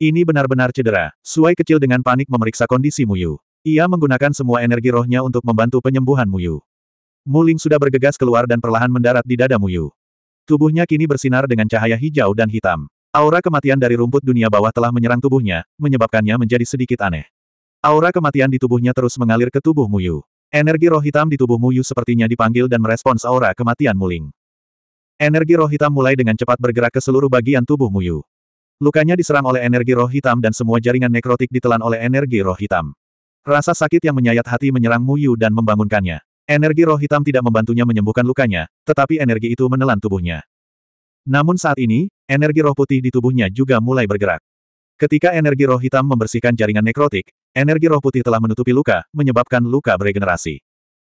Ini benar-benar cedera. Suai kecil dengan panik memeriksa kondisi Muyu. Ia menggunakan semua energi rohnya untuk membantu penyembuhan Muyu. Muling sudah bergegas keluar dan perlahan mendarat di dada Muyu. Tubuhnya kini bersinar dengan cahaya hijau dan hitam. Aura kematian dari rumput dunia bawah telah menyerang tubuhnya, menyebabkannya menjadi sedikit aneh. Aura kematian di tubuhnya terus mengalir ke tubuh Muyu. Energi roh hitam di tubuh Muyu sepertinya dipanggil dan merespons aura kematian Muling. Energi roh hitam mulai dengan cepat bergerak ke seluruh bagian tubuh Muyu. Lukanya diserang oleh energi roh hitam dan semua jaringan nekrotik ditelan oleh energi roh hitam. Rasa sakit yang menyayat hati menyerang Muyu dan membangunkannya. Energi roh hitam tidak membantunya menyembuhkan lukanya, tetapi energi itu menelan tubuhnya. Namun saat ini, energi roh putih di tubuhnya juga mulai bergerak. Ketika energi roh hitam membersihkan jaringan nekrotik, energi roh putih telah menutupi luka, menyebabkan luka beregenerasi.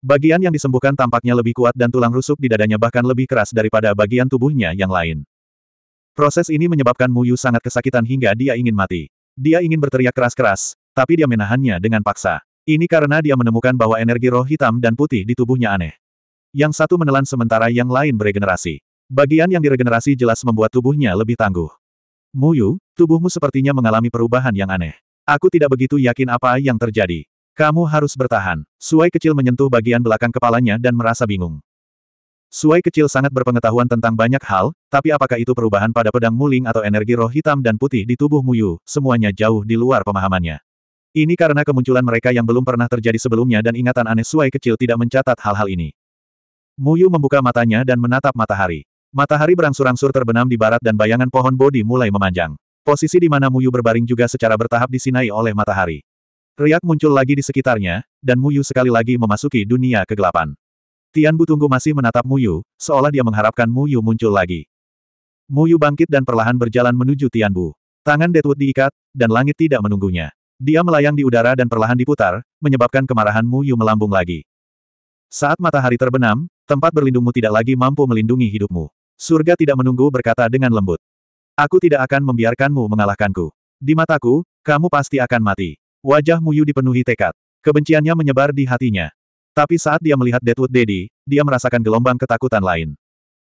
Bagian yang disembuhkan tampaknya lebih kuat dan tulang rusuk di dadanya bahkan lebih keras daripada bagian tubuhnya yang lain. Proses ini menyebabkan Muyu sangat kesakitan hingga dia ingin mati. Dia ingin berteriak keras-keras, tapi dia menahannya dengan paksa. Ini karena dia menemukan bahwa energi roh hitam dan putih di tubuhnya aneh. Yang satu menelan sementara yang lain beregenerasi. Bagian yang diregenerasi jelas membuat tubuhnya lebih tangguh. Muyu, tubuhmu sepertinya mengalami perubahan yang aneh. Aku tidak begitu yakin apa yang terjadi. Kamu harus bertahan. Suai kecil menyentuh bagian belakang kepalanya dan merasa bingung. Suai kecil sangat berpengetahuan tentang banyak hal, tapi apakah itu perubahan pada pedang muling atau energi roh hitam dan putih di tubuh Muyu, semuanya jauh di luar pemahamannya. Ini karena kemunculan mereka yang belum pernah terjadi sebelumnya dan ingatan aneh Suai kecil tidak mencatat hal-hal ini. Muyu membuka matanya dan menatap matahari. Matahari berangsur-angsur terbenam di barat dan bayangan pohon bodi mulai memanjang. Posisi di mana Muyu berbaring juga secara bertahap disinai oleh matahari. Riak muncul lagi di sekitarnya, dan Muyu sekali lagi memasuki dunia kegelapan. Tian Butunggu masih menatap Muyu, seolah dia mengharapkan Muyu muncul lagi. Muyu bangkit dan perlahan berjalan menuju Tian Bu. Tangan Deadwood diikat, dan langit tidak menunggunya. Dia melayang di udara dan perlahan diputar, menyebabkan kemarahan Muyu melambung lagi. Saat matahari terbenam, tempat berlindungmu tidak lagi mampu melindungi hidupmu. Surga tidak menunggu berkata dengan lembut. Aku tidak akan membiarkanmu mengalahkanku. Di mataku, kamu pasti akan mati. Wajah Muyu dipenuhi tekad. Kebenciannya menyebar di hatinya. Tapi saat dia melihat Deadwood Daddy, dia merasakan gelombang ketakutan lain.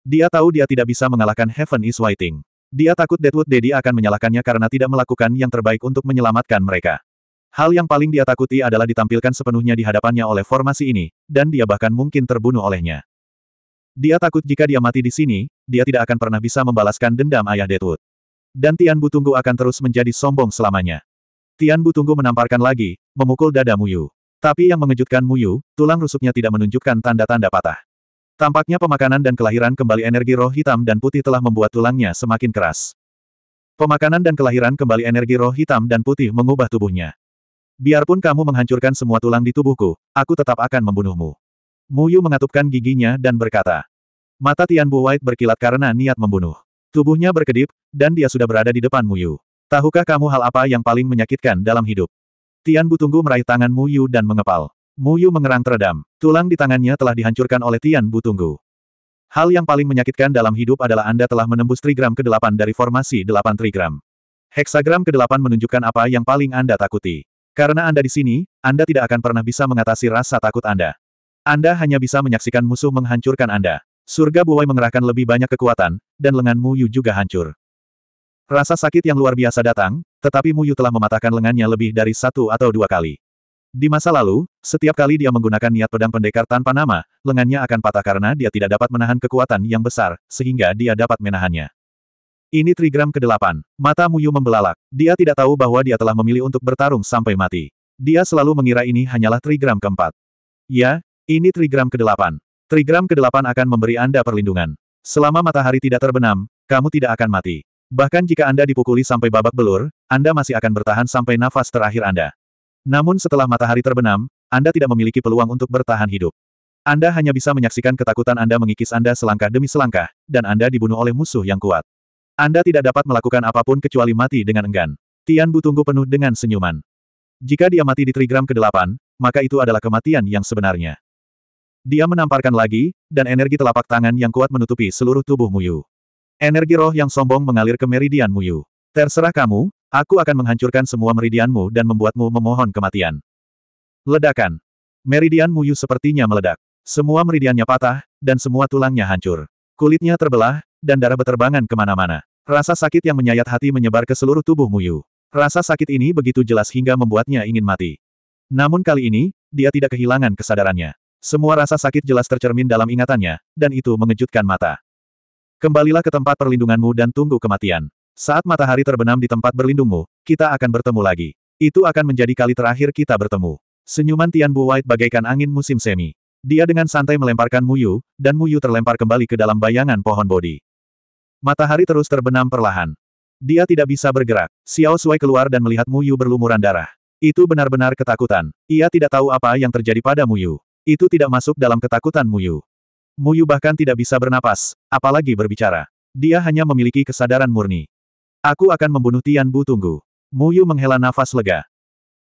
Dia tahu dia tidak bisa mengalahkan Heaven is Waiting. Dia takut Deadwood Daddy akan menyalahkannya karena tidak melakukan yang terbaik untuk menyelamatkan mereka. Hal yang paling dia takuti adalah ditampilkan sepenuhnya di hadapannya oleh formasi ini, dan dia bahkan mungkin terbunuh olehnya. Dia takut jika dia mati di sini, dia tidak akan pernah bisa membalaskan dendam ayah Deadwood. Dan Tian Butunggu akan terus menjadi sombong selamanya. Tian Butunggu menamparkan lagi, memukul dada Muyu. Tapi yang mengejutkan Muyu, tulang rusuknya tidak menunjukkan tanda-tanda patah. Tampaknya pemakanan dan kelahiran kembali energi roh hitam dan putih telah membuat tulangnya semakin keras. Pemakanan dan kelahiran kembali energi roh hitam dan putih mengubah tubuhnya. Biarpun kamu menghancurkan semua tulang di tubuhku, aku tetap akan membunuhmu. Muyu mengatupkan giginya dan berkata. Mata Tian White berkilat karena niat membunuh. Tubuhnya berkedip, dan dia sudah berada di depan Muyu. Tahukah kamu hal apa yang paling menyakitkan dalam hidup? Tian Butunggu meraih tangan Mu Yu dan mengepal. Mu Yu mengerang teredam. Tulang di tangannya telah dihancurkan oleh Tian Butunggu. Hal yang paling menyakitkan dalam hidup adalah Anda telah menembus trigram ke-8 dari formasi 8 trigram. Heksagram ke-8 menunjukkan apa yang paling Anda takuti. Karena Anda di sini, Anda tidak akan pernah bisa mengatasi rasa takut Anda. Anda hanya bisa menyaksikan musuh menghancurkan Anda. Surga Buwai mengerahkan lebih banyak kekuatan, dan lengan Mu Yu juga hancur. Rasa sakit yang luar biasa datang, tetapi Muyu telah mematahkan lengannya lebih dari satu atau dua kali. Di masa lalu, setiap kali dia menggunakan niat pedang pendekar tanpa nama, lengannya akan patah karena dia tidak dapat menahan kekuatan yang besar, sehingga dia dapat menahannya. Ini trigram ke-8. Mata Muyu membelalak. Dia tidak tahu bahwa dia telah memilih untuk bertarung sampai mati. Dia selalu mengira ini hanyalah trigram keempat. Ya, ini trigram ke-8. Trigram ke-8 akan memberi Anda perlindungan. Selama matahari tidak terbenam, kamu tidak akan mati. Bahkan jika Anda dipukuli sampai babak belur, Anda masih akan bertahan sampai nafas terakhir Anda. Namun setelah matahari terbenam, Anda tidak memiliki peluang untuk bertahan hidup. Anda hanya bisa menyaksikan ketakutan Anda mengikis Anda selangkah demi selangkah, dan Anda dibunuh oleh musuh yang kuat. Anda tidak dapat melakukan apapun kecuali mati dengan enggan. Tian Bu tunggu penuh dengan senyuman. Jika dia mati di trigram ke-8, maka itu adalah kematian yang sebenarnya. Dia menamparkan lagi, dan energi telapak tangan yang kuat menutupi seluruh tubuh Muyu. Energi roh yang sombong mengalir ke meridian Muyu. Terserah kamu, aku akan menghancurkan semua meridianmu dan membuatmu memohon kematian. Ledakan. Meridian Muyu sepertinya meledak. Semua meridiannya patah, dan semua tulangnya hancur. Kulitnya terbelah, dan darah beterbangan kemana-mana. Rasa sakit yang menyayat hati menyebar ke seluruh tubuh Muyu. Rasa sakit ini begitu jelas hingga membuatnya ingin mati. Namun kali ini, dia tidak kehilangan kesadarannya. Semua rasa sakit jelas tercermin dalam ingatannya, dan itu mengejutkan mata. Kembalilah ke tempat perlindunganmu dan tunggu kematian. Saat matahari terbenam di tempat berlindungmu, kita akan bertemu lagi. Itu akan menjadi kali terakhir kita bertemu. Senyuman Tian White bagaikan angin musim semi. Dia dengan santai melemparkan Muyu, dan Muyu terlempar kembali ke dalam bayangan pohon bodi. Matahari terus terbenam perlahan. Dia tidak bisa bergerak. Xiao Sui keluar dan melihat Muyu berlumuran darah. Itu benar-benar ketakutan. Ia tidak tahu apa yang terjadi pada Muyu. Itu tidak masuk dalam ketakutan Muyu. Muyu bahkan tidak bisa bernapas, apalagi berbicara. Dia hanya memiliki kesadaran murni. Aku akan membunuh Tian Bu Tunggu. Muyu menghela nafas lega.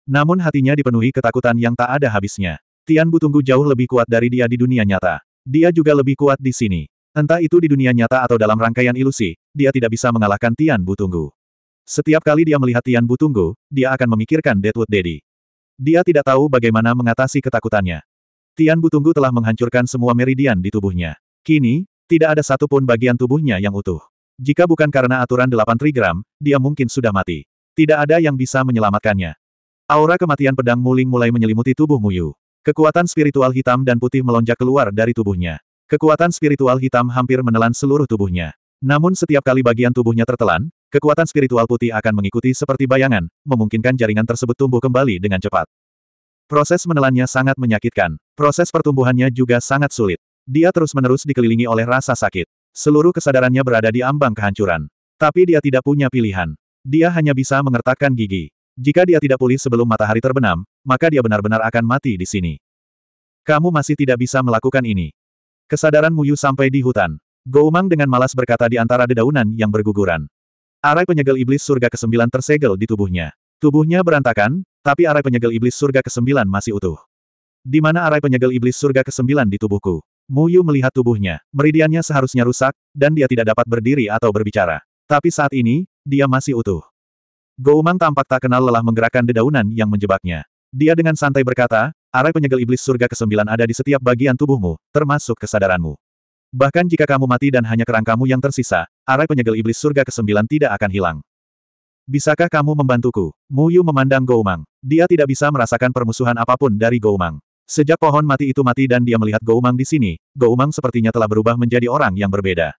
Namun hatinya dipenuhi ketakutan yang tak ada habisnya. Tian Bu Tunggu jauh lebih kuat dari dia di dunia nyata. Dia juga lebih kuat di sini. Entah itu di dunia nyata atau dalam rangkaian ilusi, dia tidak bisa mengalahkan Tian Bu Tunggu. Setiap kali dia melihat Tian Bu Tunggu, dia akan memikirkan Deadwood Daddy. Dia tidak tahu bagaimana mengatasi ketakutannya. Tian Butunggu telah menghancurkan semua meridian di tubuhnya. Kini, tidak ada satupun bagian tubuhnya yang utuh. Jika bukan karena aturan delapan trigram, dia mungkin sudah mati. Tidak ada yang bisa menyelamatkannya. Aura kematian pedang muling mulai menyelimuti tubuh Muyu. Kekuatan spiritual hitam dan putih melonjak keluar dari tubuhnya. Kekuatan spiritual hitam hampir menelan seluruh tubuhnya. Namun setiap kali bagian tubuhnya tertelan, kekuatan spiritual putih akan mengikuti seperti bayangan, memungkinkan jaringan tersebut tumbuh kembali dengan cepat. Proses menelannya sangat menyakitkan. Proses pertumbuhannya juga sangat sulit. Dia terus-menerus dikelilingi oleh rasa sakit. Seluruh kesadarannya berada di ambang kehancuran. Tapi dia tidak punya pilihan. Dia hanya bisa mengertakkan gigi. Jika dia tidak pulih sebelum matahari terbenam, maka dia benar-benar akan mati di sini. Kamu masih tidak bisa melakukan ini. Kesadaran Muyu sampai di hutan. Goumang dengan malas berkata di antara dedaunan yang berguguran. Arai penyegel iblis surga kesembilan tersegel di tubuhnya. Tubuhnya berantakan, tapi arai penyegel iblis surga ke-9 masih utuh. Di mana arai penyegel iblis surga ke-9 di tubuhku? Mu Yu melihat tubuhnya. Meridiannya seharusnya rusak, dan dia tidak dapat berdiri atau berbicara. Tapi saat ini, dia masih utuh. Mang tampak tak kenal lelah menggerakkan dedaunan yang menjebaknya. Dia dengan santai berkata, arai penyegel iblis surga ke-9 ada di setiap bagian tubuhmu, termasuk kesadaranmu. Bahkan jika kamu mati dan hanya kerangkamu yang tersisa, arai penyegel iblis surga ke-9 tidak akan hilang. Bisakah kamu membantuku? Mu Yu memandang Goumang. Dia tidak bisa merasakan permusuhan apapun dari Goumang. Sejak pohon mati itu mati dan dia melihat Goumang di sini, Goumang sepertinya telah berubah menjadi orang yang berbeda.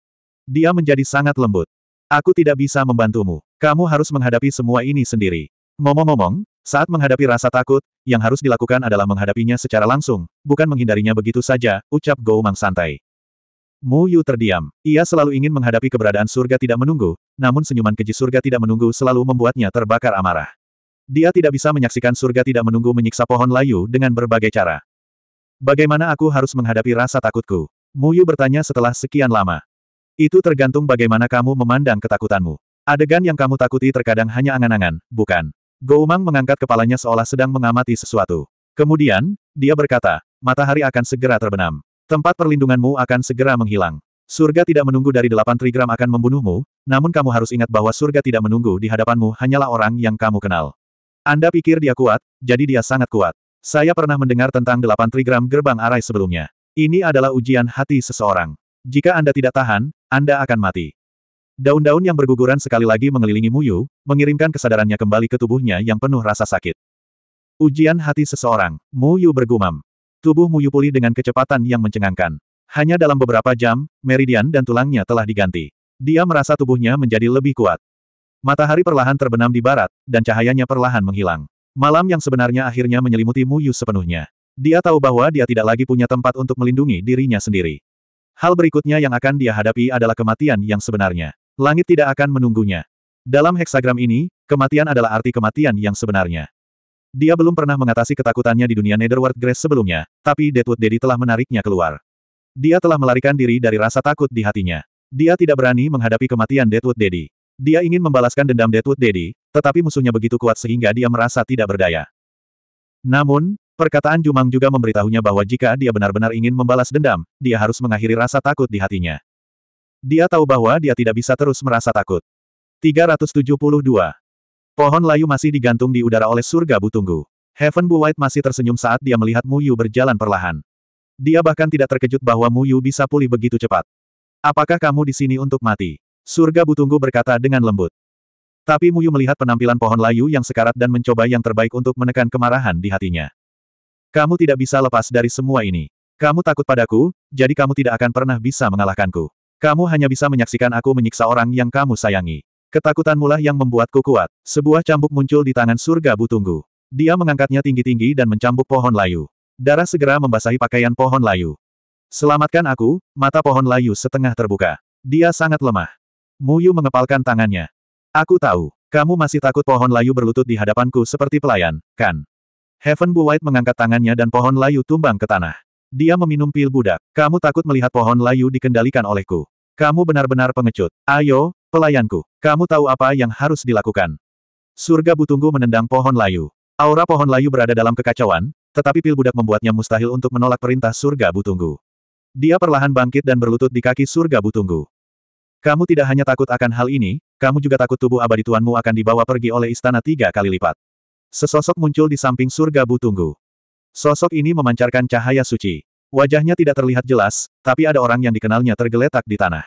Dia menjadi sangat lembut. Aku tidak bisa membantumu. Kamu harus menghadapi semua ini sendiri. Ngomong-ngomong, saat menghadapi rasa takut, yang harus dilakukan adalah menghadapinya secara langsung, bukan menghindarinya begitu saja, ucap Goumang santai. Mu Yu terdiam. Ia selalu ingin menghadapi keberadaan surga tidak menunggu, namun senyuman keji surga tidak menunggu selalu membuatnya terbakar amarah. Dia tidak bisa menyaksikan surga tidak menunggu menyiksa pohon layu dengan berbagai cara. Bagaimana aku harus menghadapi rasa takutku? Mu Yu bertanya setelah sekian lama. Itu tergantung bagaimana kamu memandang ketakutanmu. Adegan yang kamu takuti terkadang hanya angan-angan, bukan? Goumang mengangkat kepalanya seolah sedang mengamati sesuatu. Kemudian, dia berkata, matahari akan segera terbenam. Tempat perlindunganmu akan segera menghilang. Surga tidak menunggu dari delapan trigram akan membunuhmu, namun kamu harus ingat bahwa surga tidak menunggu di hadapanmu hanyalah orang yang kamu kenal. Anda pikir dia kuat, jadi dia sangat kuat. Saya pernah mendengar tentang delapan trigram gerbang arai sebelumnya. Ini adalah ujian hati seseorang. Jika Anda tidak tahan, Anda akan mati. Daun-daun yang berguguran sekali lagi mengelilingi Muyu, mengirimkan kesadarannya kembali ke tubuhnya yang penuh rasa sakit. Ujian hati seseorang, Muyu bergumam. Tubuh Muyu pulih dengan kecepatan yang mencengangkan. Hanya dalam beberapa jam, meridian dan tulangnya telah diganti. Dia merasa tubuhnya menjadi lebih kuat. Matahari perlahan terbenam di barat, dan cahayanya perlahan menghilang. Malam yang sebenarnya akhirnya menyelimuti Muyu sepenuhnya. Dia tahu bahwa dia tidak lagi punya tempat untuk melindungi dirinya sendiri. Hal berikutnya yang akan dia hadapi adalah kematian yang sebenarnya. Langit tidak akan menunggunya. Dalam heksagram ini, kematian adalah arti kematian yang sebenarnya. Dia belum pernah mengatasi ketakutannya di dunia Netherworld Grace sebelumnya, tapi Deadwood Daddy telah menariknya keluar. Dia telah melarikan diri dari rasa takut di hatinya. Dia tidak berani menghadapi kematian Deadwood Daddy. Dia ingin membalaskan dendam Deadwood Daddy, tetapi musuhnya begitu kuat sehingga dia merasa tidak berdaya. Namun, perkataan Jumang juga memberitahunya bahwa jika dia benar-benar ingin membalas dendam, dia harus mengakhiri rasa takut di hatinya. Dia tahu bahwa dia tidak bisa terus merasa takut. 372. Pohon layu masih digantung di udara oleh surga butunggu. Heaven Bu White masih tersenyum saat dia melihat Mu Yu berjalan perlahan. Dia bahkan tidak terkejut bahwa Mu Yu bisa pulih begitu cepat. Apakah kamu di sini untuk mati? Surga Butunggu berkata dengan lembut. Tapi Mu Yu melihat penampilan pohon layu yang sekarat dan mencoba yang terbaik untuk menekan kemarahan di hatinya. Kamu tidak bisa lepas dari semua ini. Kamu takut padaku, jadi kamu tidak akan pernah bisa mengalahkanku. Kamu hanya bisa menyaksikan aku menyiksa orang yang kamu sayangi. Ketakutanmulah yang membuatku kuat. Sebuah cambuk muncul di tangan surga Butunggu. Dia mengangkatnya tinggi-tinggi dan mencambuk pohon layu. Darah segera membasahi pakaian pohon layu. Selamatkan aku, mata pohon layu setengah terbuka. Dia sangat lemah. Muyu mengepalkan tangannya. Aku tahu, kamu masih takut pohon layu berlutut di hadapanku seperti pelayan, kan? Heaven Bu White mengangkat tangannya dan pohon layu tumbang ke tanah. Dia meminum pil budak. Kamu takut melihat pohon layu dikendalikan olehku. Kamu benar-benar pengecut. Ayo, pelayanku. Kamu tahu apa yang harus dilakukan. Surga Butunggu menendang pohon layu. Aura pohon layu berada dalam kekacauan, tetapi pil budak membuatnya mustahil untuk menolak perintah surga Butunggu. Dia perlahan bangkit dan berlutut di kaki surga Butunggu. Kamu tidak hanya takut akan hal ini, kamu juga takut tubuh abadi tuanmu akan dibawa pergi oleh istana tiga kali lipat. Sesosok muncul di samping surga Butunggu. Sosok ini memancarkan cahaya suci. Wajahnya tidak terlihat jelas, tapi ada orang yang dikenalnya tergeletak di tanah.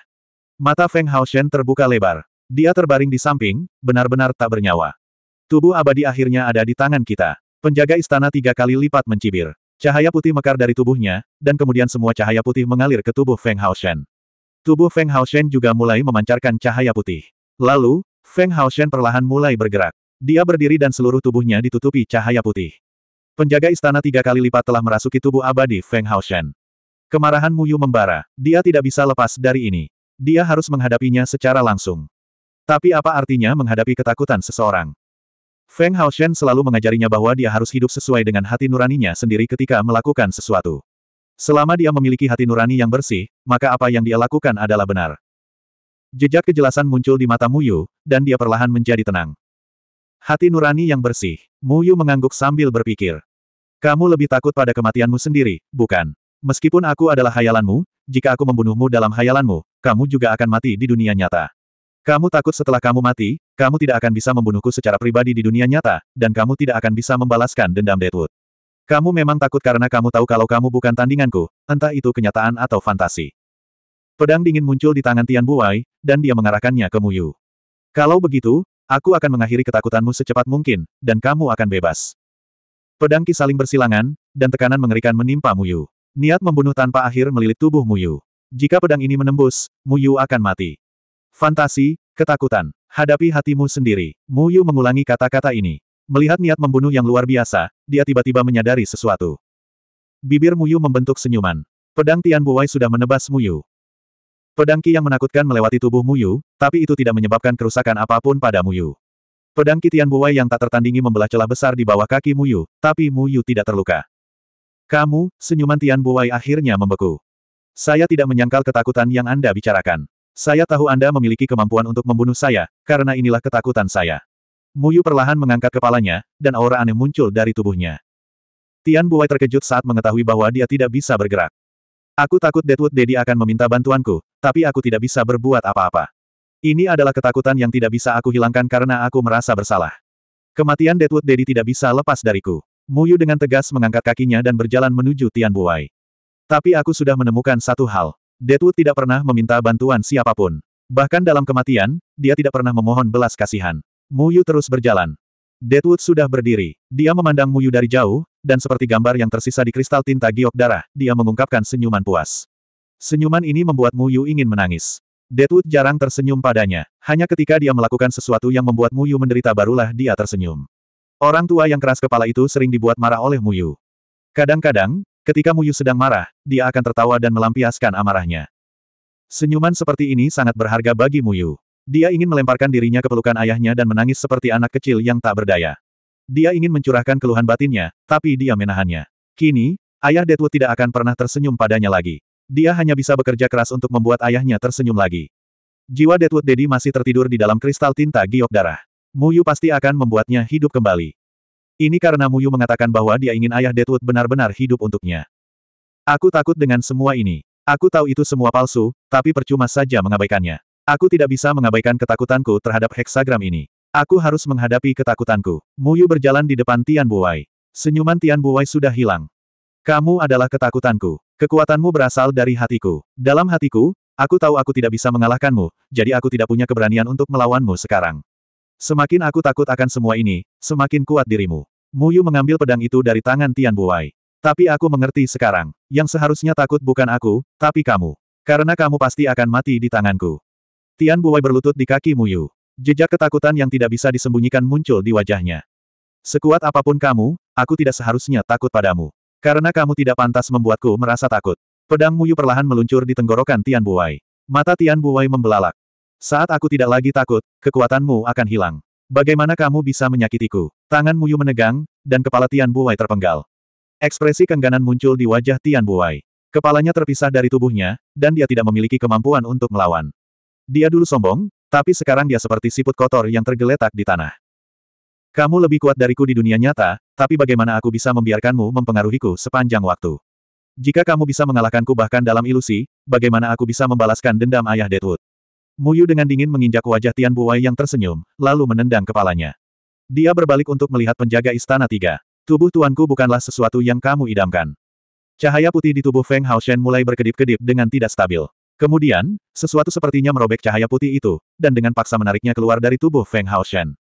Mata Feng Haoshen terbuka lebar. Dia terbaring di samping, benar-benar tak bernyawa. Tubuh abadi akhirnya ada di tangan kita. Penjaga istana tiga kali lipat mencibir. Cahaya putih mekar dari tubuhnya, dan kemudian semua cahaya putih mengalir ke tubuh Feng Haoshen. Tubuh Feng Haoshen juga mulai memancarkan cahaya putih. Lalu, Feng Haoshen perlahan mulai bergerak. Dia berdiri dan seluruh tubuhnya ditutupi cahaya putih. Penjaga istana tiga kali lipat telah merasuki tubuh abadi Feng Haoshen. Kemarahan Muyu membara. Dia tidak bisa lepas dari ini. Dia harus menghadapinya secara langsung. Tapi apa artinya menghadapi ketakutan seseorang? Feng Hao Shen selalu mengajarinya bahwa dia harus hidup sesuai dengan hati nuraninya sendiri ketika melakukan sesuatu. Selama dia memiliki hati nurani yang bersih, maka apa yang dia lakukan adalah benar. Jejak kejelasan muncul di mata Muyu, dan dia perlahan menjadi tenang. Hati nurani yang bersih, Muyu mengangguk sambil berpikir. Kamu lebih takut pada kematianmu sendiri, bukan? Meskipun aku adalah hayalanmu, jika aku membunuhmu dalam hayalanmu, kamu juga akan mati di dunia nyata. Kamu takut setelah kamu mati, kamu tidak akan bisa membunuhku secara pribadi di dunia nyata, dan kamu tidak akan bisa membalaskan dendam Deadwood. Kamu memang takut karena kamu tahu kalau kamu bukan tandinganku, entah itu kenyataan atau fantasi. Pedang dingin muncul di tangan Tian Buai, dan dia mengarahkannya ke Muyu. Kalau begitu, aku akan mengakhiri ketakutanmu secepat mungkin, dan kamu akan bebas. Pedang Ki saling bersilangan, dan tekanan mengerikan menimpa Muyu. Niat membunuh tanpa akhir melilit tubuh Muyu. Jika pedang ini menembus, Muyu akan mati. Fantasi, ketakutan. Hadapi hatimu sendiri. Mu Yu mengulangi kata-kata ini. Melihat niat membunuh yang luar biasa, dia tiba-tiba menyadari sesuatu. Bibir Mu Yu membentuk senyuman. Pedang Tian Buwai sudah menebas Mu Yu. Pedang Ki yang menakutkan melewati tubuh Mu Yu, tapi itu tidak menyebabkan kerusakan apapun pada Mu Yu. Pedang Ki Tian Buwai yang tak tertandingi membelah celah besar di bawah kaki Mu Yu, tapi Mu Yu tidak terluka. Kamu, senyuman Tian Buwai akhirnya membeku. Saya tidak menyangkal ketakutan yang Anda bicarakan. Saya tahu Anda memiliki kemampuan untuk membunuh saya, karena inilah ketakutan saya. Muyu perlahan mengangkat kepalanya, dan aura aneh muncul dari tubuhnya. Tian Buai terkejut saat mengetahui bahwa dia tidak bisa bergerak. Aku takut Deadwood Daddy akan meminta bantuanku, tapi aku tidak bisa berbuat apa-apa. Ini adalah ketakutan yang tidak bisa aku hilangkan karena aku merasa bersalah. Kematian Deadwood Daddy tidak bisa lepas dariku. Muyu dengan tegas mengangkat kakinya dan berjalan menuju Tian Buai. Tapi aku sudah menemukan satu hal. Detu tidak pernah meminta bantuan siapapun. Bahkan dalam kematian, dia tidak pernah memohon belas kasihan. Muyu terus berjalan. Deadwood sudah berdiri. Dia memandang Muyu dari jauh, dan seperti gambar yang tersisa di kristal tinta giok darah, dia mengungkapkan senyuman puas. Senyuman ini membuat Muyu ingin menangis. Deadwood jarang tersenyum padanya. Hanya ketika dia melakukan sesuatu yang membuat Muyu menderita barulah dia tersenyum. Orang tua yang keras kepala itu sering dibuat marah oleh Muyu. Kadang-kadang, Ketika Muyu sedang marah, dia akan tertawa dan melampiaskan amarahnya. Senyuman seperti ini sangat berharga bagi Muyu. Dia ingin melemparkan dirinya ke pelukan ayahnya dan menangis seperti anak kecil yang tak berdaya. Dia ingin mencurahkan keluhan batinnya, tapi dia menahannya. Kini, ayah Deadwood tidak akan pernah tersenyum padanya lagi. Dia hanya bisa bekerja keras untuk membuat ayahnya tersenyum lagi. Jiwa Deadwood Daddy masih tertidur di dalam kristal tinta giok darah. Muyu pasti akan membuatnya hidup kembali. Ini karena Muyu mengatakan bahwa dia ingin ayah Deadwood benar-benar hidup untuknya. Aku takut dengan semua ini. Aku tahu itu semua palsu, tapi percuma saja mengabaikannya. Aku tidak bisa mengabaikan ketakutanku terhadap heksagram ini. Aku harus menghadapi ketakutanku. Muyu berjalan di depan Tian Buwai. Senyuman Tian Buwai sudah hilang. Kamu adalah ketakutanku. Kekuatanmu berasal dari hatiku. Dalam hatiku, aku tahu aku tidak bisa mengalahkanmu, jadi aku tidak punya keberanian untuk melawanmu sekarang. Semakin aku takut akan semua ini, semakin kuat dirimu. Muyu mengambil pedang itu dari tangan Tian Buai. Tapi aku mengerti sekarang, yang seharusnya takut bukan aku, tapi kamu. Karena kamu pasti akan mati di tanganku. Tian Buai berlutut di kaki Muyu. Jejak ketakutan yang tidak bisa disembunyikan muncul di wajahnya. Sekuat apapun kamu, aku tidak seharusnya takut padamu. Karena kamu tidak pantas membuatku merasa takut. Pedang Muyu perlahan meluncur di tenggorokan Tian Buai. Mata Tian Buai membelalak. Saat aku tidak lagi takut, kekuatanmu akan hilang. Bagaimana kamu bisa menyakitiku? Tangan Muyu menegang, dan kepala Tian Buai terpenggal. Ekspresi kengganan muncul di wajah Tian Buai. Kepalanya terpisah dari tubuhnya, dan dia tidak memiliki kemampuan untuk melawan. Dia dulu sombong, tapi sekarang dia seperti siput kotor yang tergeletak di tanah. Kamu lebih kuat dariku di dunia nyata, tapi bagaimana aku bisa membiarkanmu mempengaruhiku sepanjang waktu? Jika kamu bisa mengalahkanku bahkan dalam ilusi, bagaimana aku bisa membalaskan dendam ayah Deadwood? Muyu dengan dingin menginjak wajah Tian Buwei yang tersenyum, lalu menendang kepalanya. Dia berbalik untuk melihat penjaga istana tiga. Tubuh tuanku bukanlah sesuatu yang kamu idamkan. Cahaya putih di tubuh Feng Hao Shen mulai berkedip-kedip dengan tidak stabil. Kemudian, sesuatu sepertinya merobek cahaya putih itu, dan dengan paksa menariknya keluar dari tubuh Feng Hao Shen.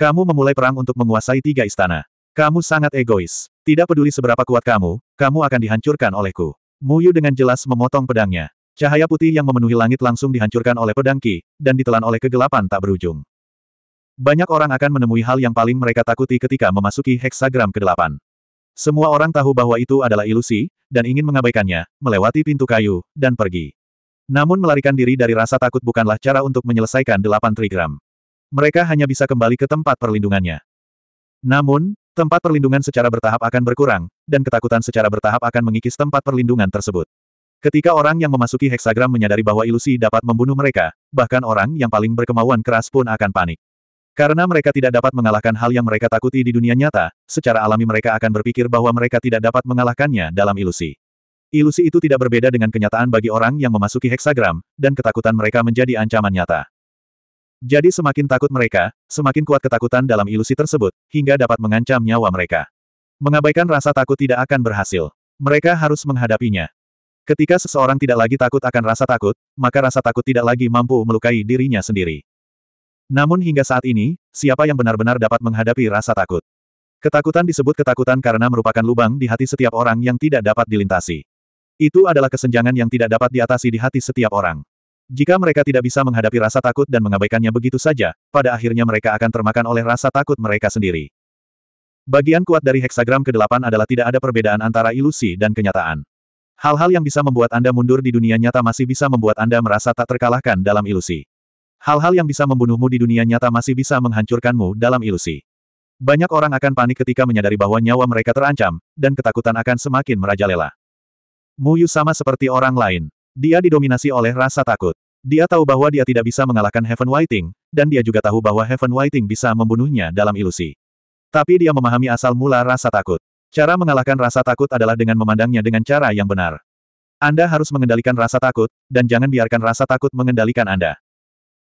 Kamu memulai perang untuk menguasai tiga istana. Kamu sangat egois. Tidak peduli seberapa kuat kamu, kamu akan dihancurkan olehku. Muyu dengan jelas memotong pedangnya. Cahaya putih yang memenuhi langit langsung dihancurkan oleh pedang Ki dan ditelan oleh kegelapan tak berujung. Banyak orang akan menemui hal yang paling mereka takuti ketika memasuki heksagram ke-8. Semua orang tahu bahwa itu adalah ilusi, dan ingin mengabaikannya, melewati pintu kayu, dan pergi. Namun melarikan diri dari rasa takut bukanlah cara untuk menyelesaikan delapan trigram. Mereka hanya bisa kembali ke tempat perlindungannya. Namun, tempat perlindungan secara bertahap akan berkurang, dan ketakutan secara bertahap akan mengikis tempat perlindungan tersebut. Ketika orang yang memasuki heksagram menyadari bahwa ilusi dapat membunuh mereka, bahkan orang yang paling berkemauan keras pun akan panik. Karena mereka tidak dapat mengalahkan hal yang mereka takuti di dunia nyata, secara alami mereka akan berpikir bahwa mereka tidak dapat mengalahkannya dalam ilusi. Ilusi itu tidak berbeda dengan kenyataan bagi orang yang memasuki heksagram, dan ketakutan mereka menjadi ancaman nyata. Jadi semakin takut mereka, semakin kuat ketakutan dalam ilusi tersebut, hingga dapat mengancam nyawa mereka. Mengabaikan rasa takut tidak akan berhasil. Mereka harus menghadapinya. Ketika seseorang tidak lagi takut akan rasa takut, maka rasa takut tidak lagi mampu melukai dirinya sendiri. Namun hingga saat ini, siapa yang benar-benar dapat menghadapi rasa takut? Ketakutan disebut ketakutan karena merupakan lubang di hati setiap orang yang tidak dapat dilintasi. Itu adalah kesenjangan yang tidak dapat diatasi di hati setiap orang. Jika mereka tidak bisa menghadapi rasa takut dan mengabaikannya begitu saja, pada akhirnya mereka akan termakan oleh rasa takut mereka sendiri. Bagian kuat dari heksagram ke-8 adalah tidak ada perbedaan antara ilusi dan kenyataan. Hal-hal yang bisa membuat Anda mundur di dunia nyata masih bisa membuat Anda merasa tak terkalahkan dalam ilusi. Hal-hal yang bisa membunuhmu di dunia nyata masih bisa menghancurkanmu dalam ilusi. Banyak orang akan panik ketika menyadari bahwa nyawa mereka terancam, dan ketakutan akan semakin merajalela. Muyu sama seperti orang lain. Dia didominasi oleh rasa takut. Dia tahu bahwa dia tidak bisa mengalahkan Heaven Whiting, dan dia juga tahu bahwa Heaven Whiting bisa membunuhnya dalam ilusi. Tapi dia memahami asal mula rasa takut. Cara mengalahkan rasa takut adalah dengan memandangnya dengan cara yang benar. Anda harus mengendalikan rasa takut, dan jangan biarkan rasa takut mengendalikan Anda.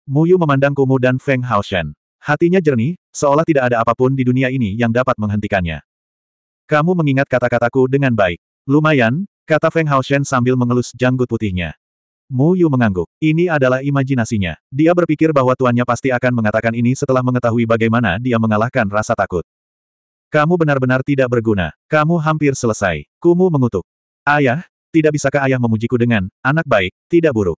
Mu Yu memandang Kumu dan Feng Hao Shen. Hatinya jernih, seolah tidak ada apapun di dunia ini yang dapat menghentikannya. Kamu mengingat kata-kataku dengan baik. Lumayan, kata Feng Hao Shen sambil mengelus janggut putihnya. Mu Yu mengangguk. Ini adalah imajinasinya. Dia berpikir bahwa tuannya pasti akan mengatakan ini setelah mengetahui bagaimana dia mengalahkan rasa takut. Kamu benar-benar tidak berguna. Kamu hampir selesai. Kumu mengutuk. Ayah, tidak bisakah ayah memujiku dengan, anak baik, tidak buruk?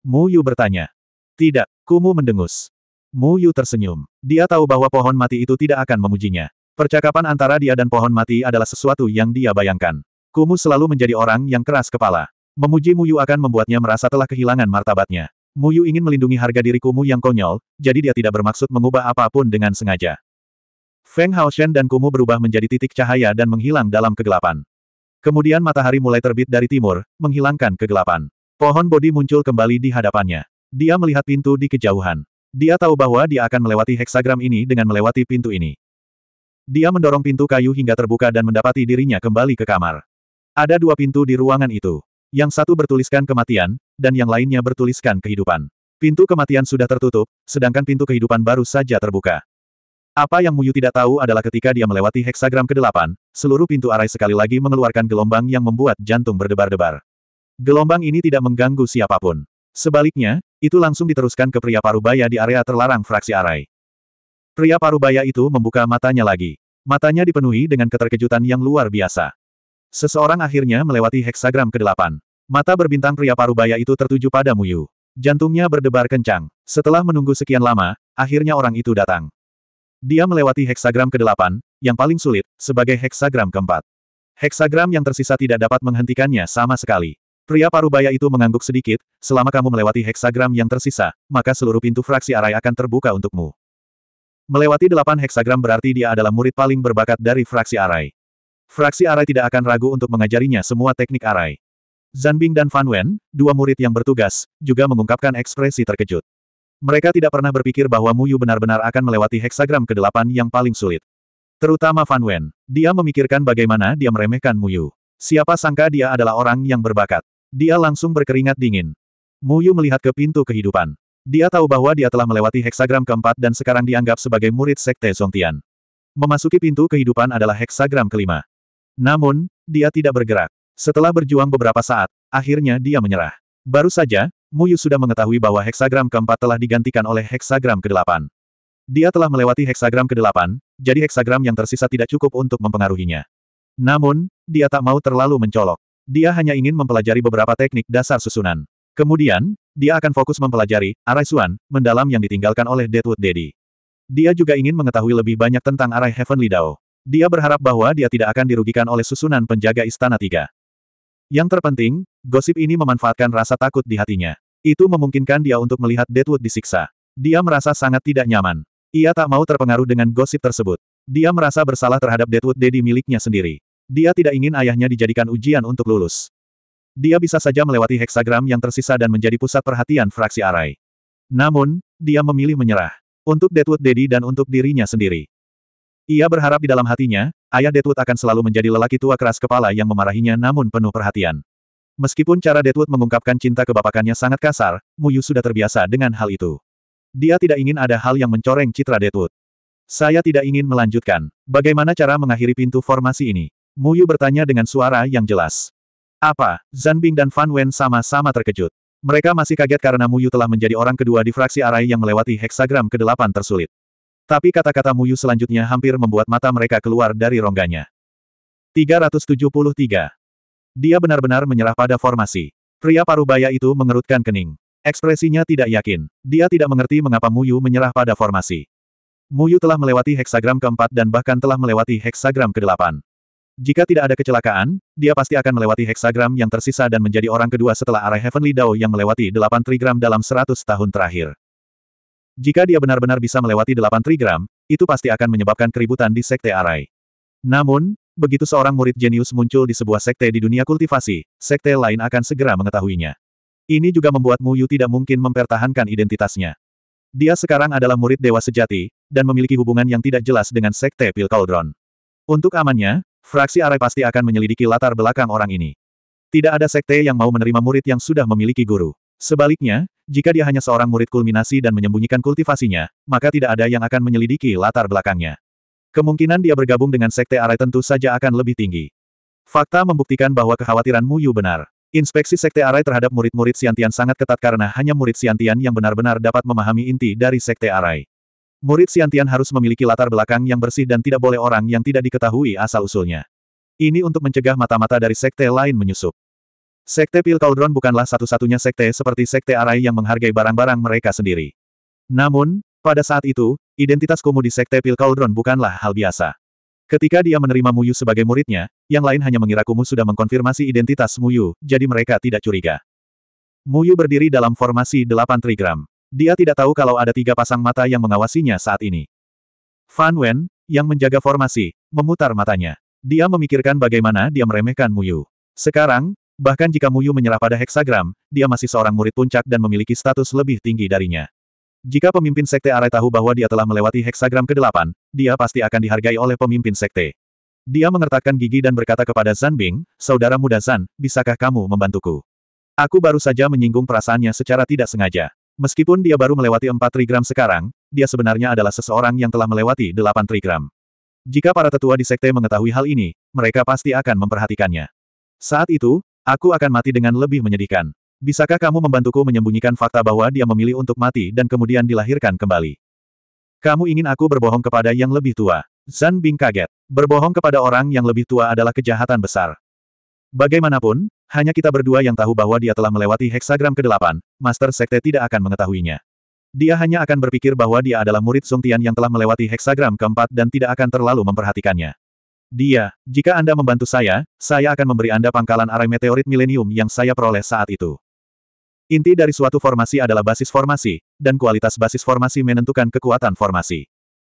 Mu Yu bertanya. Tidak, Kumu mendengus. Mu Yu tersenyum. Dia tahu bahwa pohon mati itu tidak akan memujinya. Percakapan antara dia dan pohon mati adalah sesuatu yang dia bayangkan. Kumu selalu menjadi orang yang keras kepala. Memuji Mu Yu akan membuatnya merasa telah kehilangan martabatnya. Mu Yu ingin melindungi harga diri Kumu yang konyol, jadi dia tidak bermaksud mengubah apapun dengan sengaja. Feng Hao Shen dan Kumu berubah menjadi titik cahaya dan menghilang dalam kegelapan. Kemudian matahari mulai terbit dari timur, menghilangkan kegelapan. Pohon bodi muncul kembali di hadapannya. Dia melihat pintu di kejauhan. Dia tahu bahwa dia akan melewati heksagram ini dengan melewati pintu ini. Dia mendorong pintu kayu hingga terbuka dan mendapati dirinya kembali ke kamar. Ada dua pintu di ruangan itu. Yang satu bertuliskan kematian, dan yang lainnya bertuliskan kehidupan. Pintu kematian sudah tertutup, sedangkan pintu kehidupan baru saja terbuka. Apa yang Muyu tidak tahu adalah ketika dia melewati heksagram ke-8, seluruh pintu arai sekali lagi mengeluarkan gelombang yang membuat jantung berdebar-debar. Gelombang ini tidak mengganggu siapapun. Sebaliknya, itu langsung diteruskan ke pria parubaya di area terlarang fraksi arai. Pria parubaya itu membuka matanya lagi. Matanya dipenuhi dengan keterkejutan yang luar biasa. Seseorang akhirnya melewati heksagram ke-8. Mata berbintang pria parubaya itu tertuju pada Muyu. Jantungnya berdebar kencang. Setelah menunggu sekian lama, akhirnya orang itu datang. Dia melewati heksagram ke-8, yang paling sulit, sebagai heksagram keempat. Heksagram yang tersisa tidak dapat menghentikannya sama sekali. Pria parubaya itu mengangguk sedikit, selama kamu melewati heksagram yang tersisa, maka seluruh pintu fraksi arai akan terbuka untukmu. Melewati delapan heksagram berarti dia adalah murid paling berbakat dari fraksi arai. Fraksi arai tidak akan ragu untuk mengajarinya semua teknik arai. Zanbing dan Fanwen, dua murid yang bertugas, juga mengungkapkan ekspresi terkejut. Mereka tidak pernah berpikir bahwa Mu Yu benar-benar akan melewati heksagram ke-8 yang paling sulit. Terutama Fan Wen. Dia memikirkan bagaimana dia meremehkan Mu Yu. Siapa sangka dia adalah orang yang berbakat. Dia langsung berkeringat dingin. Mu Yu melihat ke pintu kehidupan. Dia tahu bahwa dia telah melewati heksagram keempat dan sekarang dianggap sebagai murid Sekte Zongtian. Memasuki pintu kehidupan adalah heksagram kelima. Namun, dia tidak bergerak. Setelah berjuang beberapa saat, akhirnya dia menyerah. Baru saja, Muyu sudah mengetahui bahwa heksagram keempat telah digantikan oleh heksagram ke-8. Dia telah melewati heksagram ke-8, jadi heksagram yang tersisa tidak cukup untuk mempengaruhinya. Namun, dia tak mau terlalu mencolok. Dia hanya ingin mempelajari beberapa teknik dasar susunan. Kemudian, dia akan fokus mempelajari arai Suan, mendalam yang ditinggalkan oleh Deadwood Daddy. Dia juga ingin mengetahui lebih banyak tentang arai Heavenly Dao. Dia berharap bahwa dia tidak akan dirugikan oleh susunan penjaga Istana Tiga. Yang terpenting, gosip ini memanfaatkan rasa takut di hatinya. Itu memungkinkan dia untuk melihat Deadwood disiksa. Dia merasa sangat tidak nyaman. Ia tak mau terpengaruh dengan gosip tersebut. Dia merasa bersalah terhadap Deadwood Daddy miliknya sendiri. Dia tidak ingin ayahnya dijadikan ujian untuk lulus. Dia bisa saja melewati heksagram yang tersisa dan menjadi pusat perhatian fraksi Arai. Namun, dia memilih menyerah. Untuk Deadwood Daddy dan untuk dirinya sendiri. Ia berharap di dalam hatinya, ayah Deadwood akan selalu menjadi lelaki tua keras kepala yang memarahinya namun penuh perhatian. Meskipun cara Deadwood mengungkapkan cinta kebapakannya sangat kasar, Muyu sudah terbiasa dengan hal itu. Dia tidak ingin ada hal yang mencoreng citra Deadwood. Saya tidak ingin melanjutkan. Bagaimana cara mengakhiri pintu formasi ini? Muyu bertanya dengan suara yang jelas. Apa? Bing dan Fan Wen sama-sama terkejut. Mereka masih kaget karena Muyu telah menjadi orang kedua di fraksi Arai yang melewati heksagram ke-8 tersulit. Tapi kata-kata Muyu selanjutnya hampir membuat mata mereka keluar dari rongganya. 373. Dia benar-benar menyerah pada formasi. Pria parubaya itu mengerutkan kening. Ekspresinya tidak yakin. Dia tidak mengerti mengapa Muyu menyerah pada formasi. Muyu telah melewati heksagram keempat dan bahkan telah melewati heksagram kedelapan. Jika tidak ada kecelakaan, dia pasti akan melewati heksagram yang tersisa dan menjadi orang kedua setelah arah Heavenly Dao yang melewati delapan trigram dalam seratus tahun terakhir. Jika dia benar-benar bisa melewati delapan trigram, itu pasti akan menyebabkan keributan di Sekte Arai. Namun, Begitu seorang murid jenius muncul di sebuah sekte di dunia kultivasi, sekte lain akan segera mengetahuinya. Ini juga membuat Mu Yu tidak mungkin mempertahankan identitasnya. Dia sekarang adalah murid dewa sejati, dan memiliki hubungan yang tidak jelas dengan sekte Pil Cauldron. Untuk amannya, fraksi Arai pasti akan menyelidiki latar belakang orang ini. Tidak ada sekte yang mau menerima murid yang sudah memiliki guru. Sebaliknya, jika dia hanya seorang murid kulminasi dan menyembunyikan kultivasinya, maka tidak ada yang akan menyelidiki latar belakangnya. Kemungkinan dia bergabung dengan Sekte Arai tentu saja akan lebih tinggi. Fakta membuktikan bahwa kekhawatiran Mu Yu benar. Inspeksi Sekte Arai terhadap murid-murid Siantian sangat ketat karena hanya murid Siantian yang benar-benar dapat memahami inti dari Sekte Arai. Murid Siantian harus memiliki latar belakang yang bersih dan tidak boleh orang yang tidak diketahui asal-usulnya. Ini untuk mencegah mata-mata dari sekte lain menyusup. Sekte Pil Cauldron bukanlah satu-satunya sekte seperti Sekte Arai yang menghargai barang-barang mereka sendiri. Namun, pada saat itu, Identitas kumuh di Sekte Pil Cauldron bukanlah hal biasa. Ketika dia menerima Muyu sebagai muridnya, yang lain hanya mengira Kumu sudah mengkonfirmasi identitas Muyu, jadi mereka tidak curiga. Muyu berdiri dalam formasi delapan trigram. Dia tidak tahu kalau ada tiga pasang mata yang mengawasinya saat ini. Fan Wen, yang menjaga formasi, memutar matanya. Dia memikirkan bagaimana dia meremehkan Muyu. Sekarang, bahkan jika Muyu menyerah pada heksagram, dia masih seorang murid puncak dan memiliki status lebih tinggi darinya. Jika pemimpin sekte Arai tahu bahwa dia telah melewati heksagram ke-8, dia pasti akan dihargai oleh pemimpin sekte. Dia mengertakkan gigi dan berkata kepada Zan Bing, Saudara muda Zan, bisakah kamu membantuku? Aku baru saja menyinggung perasaannya secara tidak sengaja. Meskipun dia baru melewati 4 trigram sekarang, dia sebenarnya adalah seseorang yang telah melewati 8 trigram. Jika para tetua di sekte mengetahui hal ini, mereka pasti akan memperhatikannya. Saat itu, aku akan mati dengan lebih menyedihkan. Bisakah kamu membantuku menyembunyikan fakta bahwa dia memilih untuk mati dan kemudian dilahirkan kembali? Kamu ingin aku berbohong kepada yang lebih tua? Zan Bing kaget. Berbohong kepada orang yang lebih tua adalah kejahatan besar. Bagaimanapun, hanya kita berdua yang tahu bahwa dia telah melewati heksagram ke-8, Master Sekte tidak akan mengetahuinya. Dia hanya akan berpikir bahwa dia adalah murid Sung Tian yang telah melewati heksagram keempat dan tidak akan terlalu memperhatikannya. Dia, jika Anda membantu saya, saya akan memberi Anda pangkalan arai meteorit milenium yang saya peroleh saat itu. Inti dari suatu formasi adalah basis formasi, dan kualitas basis formasi menentukan kekuatan formasi.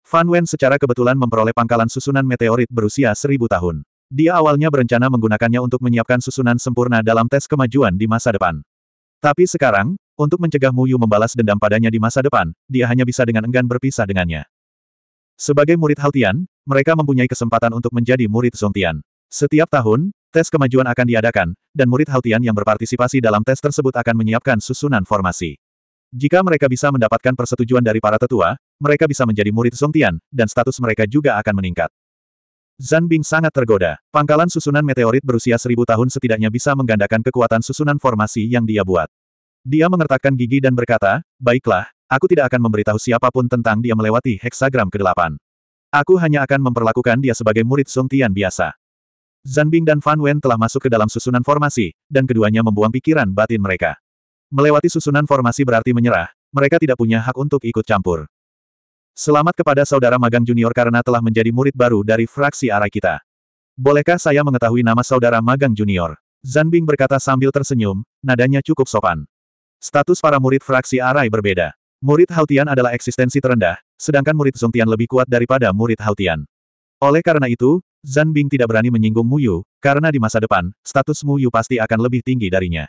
Fan Wen secara kebetulan memperoleh pangkalan susunan meteorit berusia seribu tahun. Dia awalnya berencana menggunakannya untuk menyiapkan susunan sempurna dalam tes kemajuan di masa depan. Tapi sekarang, untuk mencegah Mu Yu membalas dendam padanya di masa depan, dia hanya bisa dengan enggan berpisah dengannya. Sebagai murid Haltian, mereka mempunyai kesempatan untuk menjadi murid Zongtian. Setiap tahun, Tes kemajuan akan diadakan, dan murid Hautian yang berpartisipasi dalam tes tersebut akan menyiapkan susunan formasi. Jika mereka bisa mendapatkan persetujuan dari para tetua, mereka bisa menjadi murid Zongtian, dan status mereka juga akan meningkat. Zan Bing sangat tergoda. Pangkalan susunan meteorit berusia seribu tahun setidaknya bisa menggandakan kekuatan susunan formasi yang dia buat. Dia mengertakkan gigi dan berkata, Baiklah, aku tidak akan memberitahu siapapun tentang dia melewati heksagram ke-8. Aku hanya akan memperlakukan dia sebagai murid Song biasa. Zanbing dan Fan Wen telah masuk ke dalam susunan formasi, dan keduanya membuang pikiran batin mereka. Melewati susunan formasi berarti menyerah, mereka tidak punya hak untuk ikut campur. Selamat kepada saudara magang junior karena telah menjadi murid baru dari fraksi arah kita. Bolehkah saya mengetahui nama saudara magang junior? Zanbing berkata sambil tersenyum, nadanya cukup sopan. Status para murid fraksi Arai berbeda. Murid Hautian adalah eksistensi terendah, sedangkan murid Zongtian lebih kuat daripada murid Hautian. Oleh karena itu, Zan Bing tidak berani menyinggung Muyu, karena di masa depan, status Muyu pasti akan lebih tinggi darinya.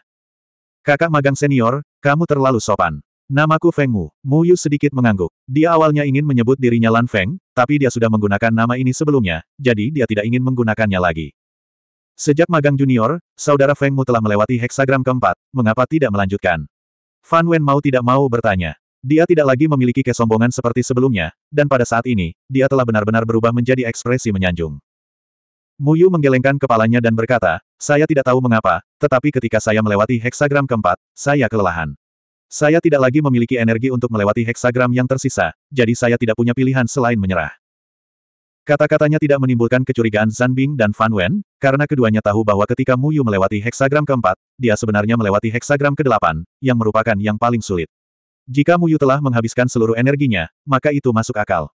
Kakak magang senior, kamu terlalu sopan. Namaku Feng Mu. Mu Yu sedikit mengangguk. Dia awalnya ingin menyebut dirinya Lan Feng, tapi dia sudah menggunakan nama ini sebelumnya, jadi dia tidak ingin menggunakannya lagi. Sejak magang junior, saudara Feng Mu telah melewati heksagram keempat, mengapa tidak melanjutkan? Fan Wen mau tidak mau bertanya. Dia tidak lagi memiliki kesombongan seperti sebelumnya, dan pada saat ini, dia telah benar-benar berubah menjadi ekspresi menyanjung. Muyu menggelengkan kepalanya dan berkata, saya tidak tahu mengapa, tetapi ketika saya melewati heksagram keempat, saya kelelahan. Saya tidak lagi memiliki energi untuk melewati heksagram yang tersisa, jadi saya tidak punya pilihan selain menyerah. Kata-katanya tidak menimbulkan kecurigaan Bing dan Fan Wen, karena keduanya tahu bahwa ketika Muyu melewati heksagram keempat, dia sebenarnya melewati heksagram kedelapan, yang merupakan yang paling sulit. Jika Muyu telah menghabiskan seluruh energinya, maka itu masuk akal.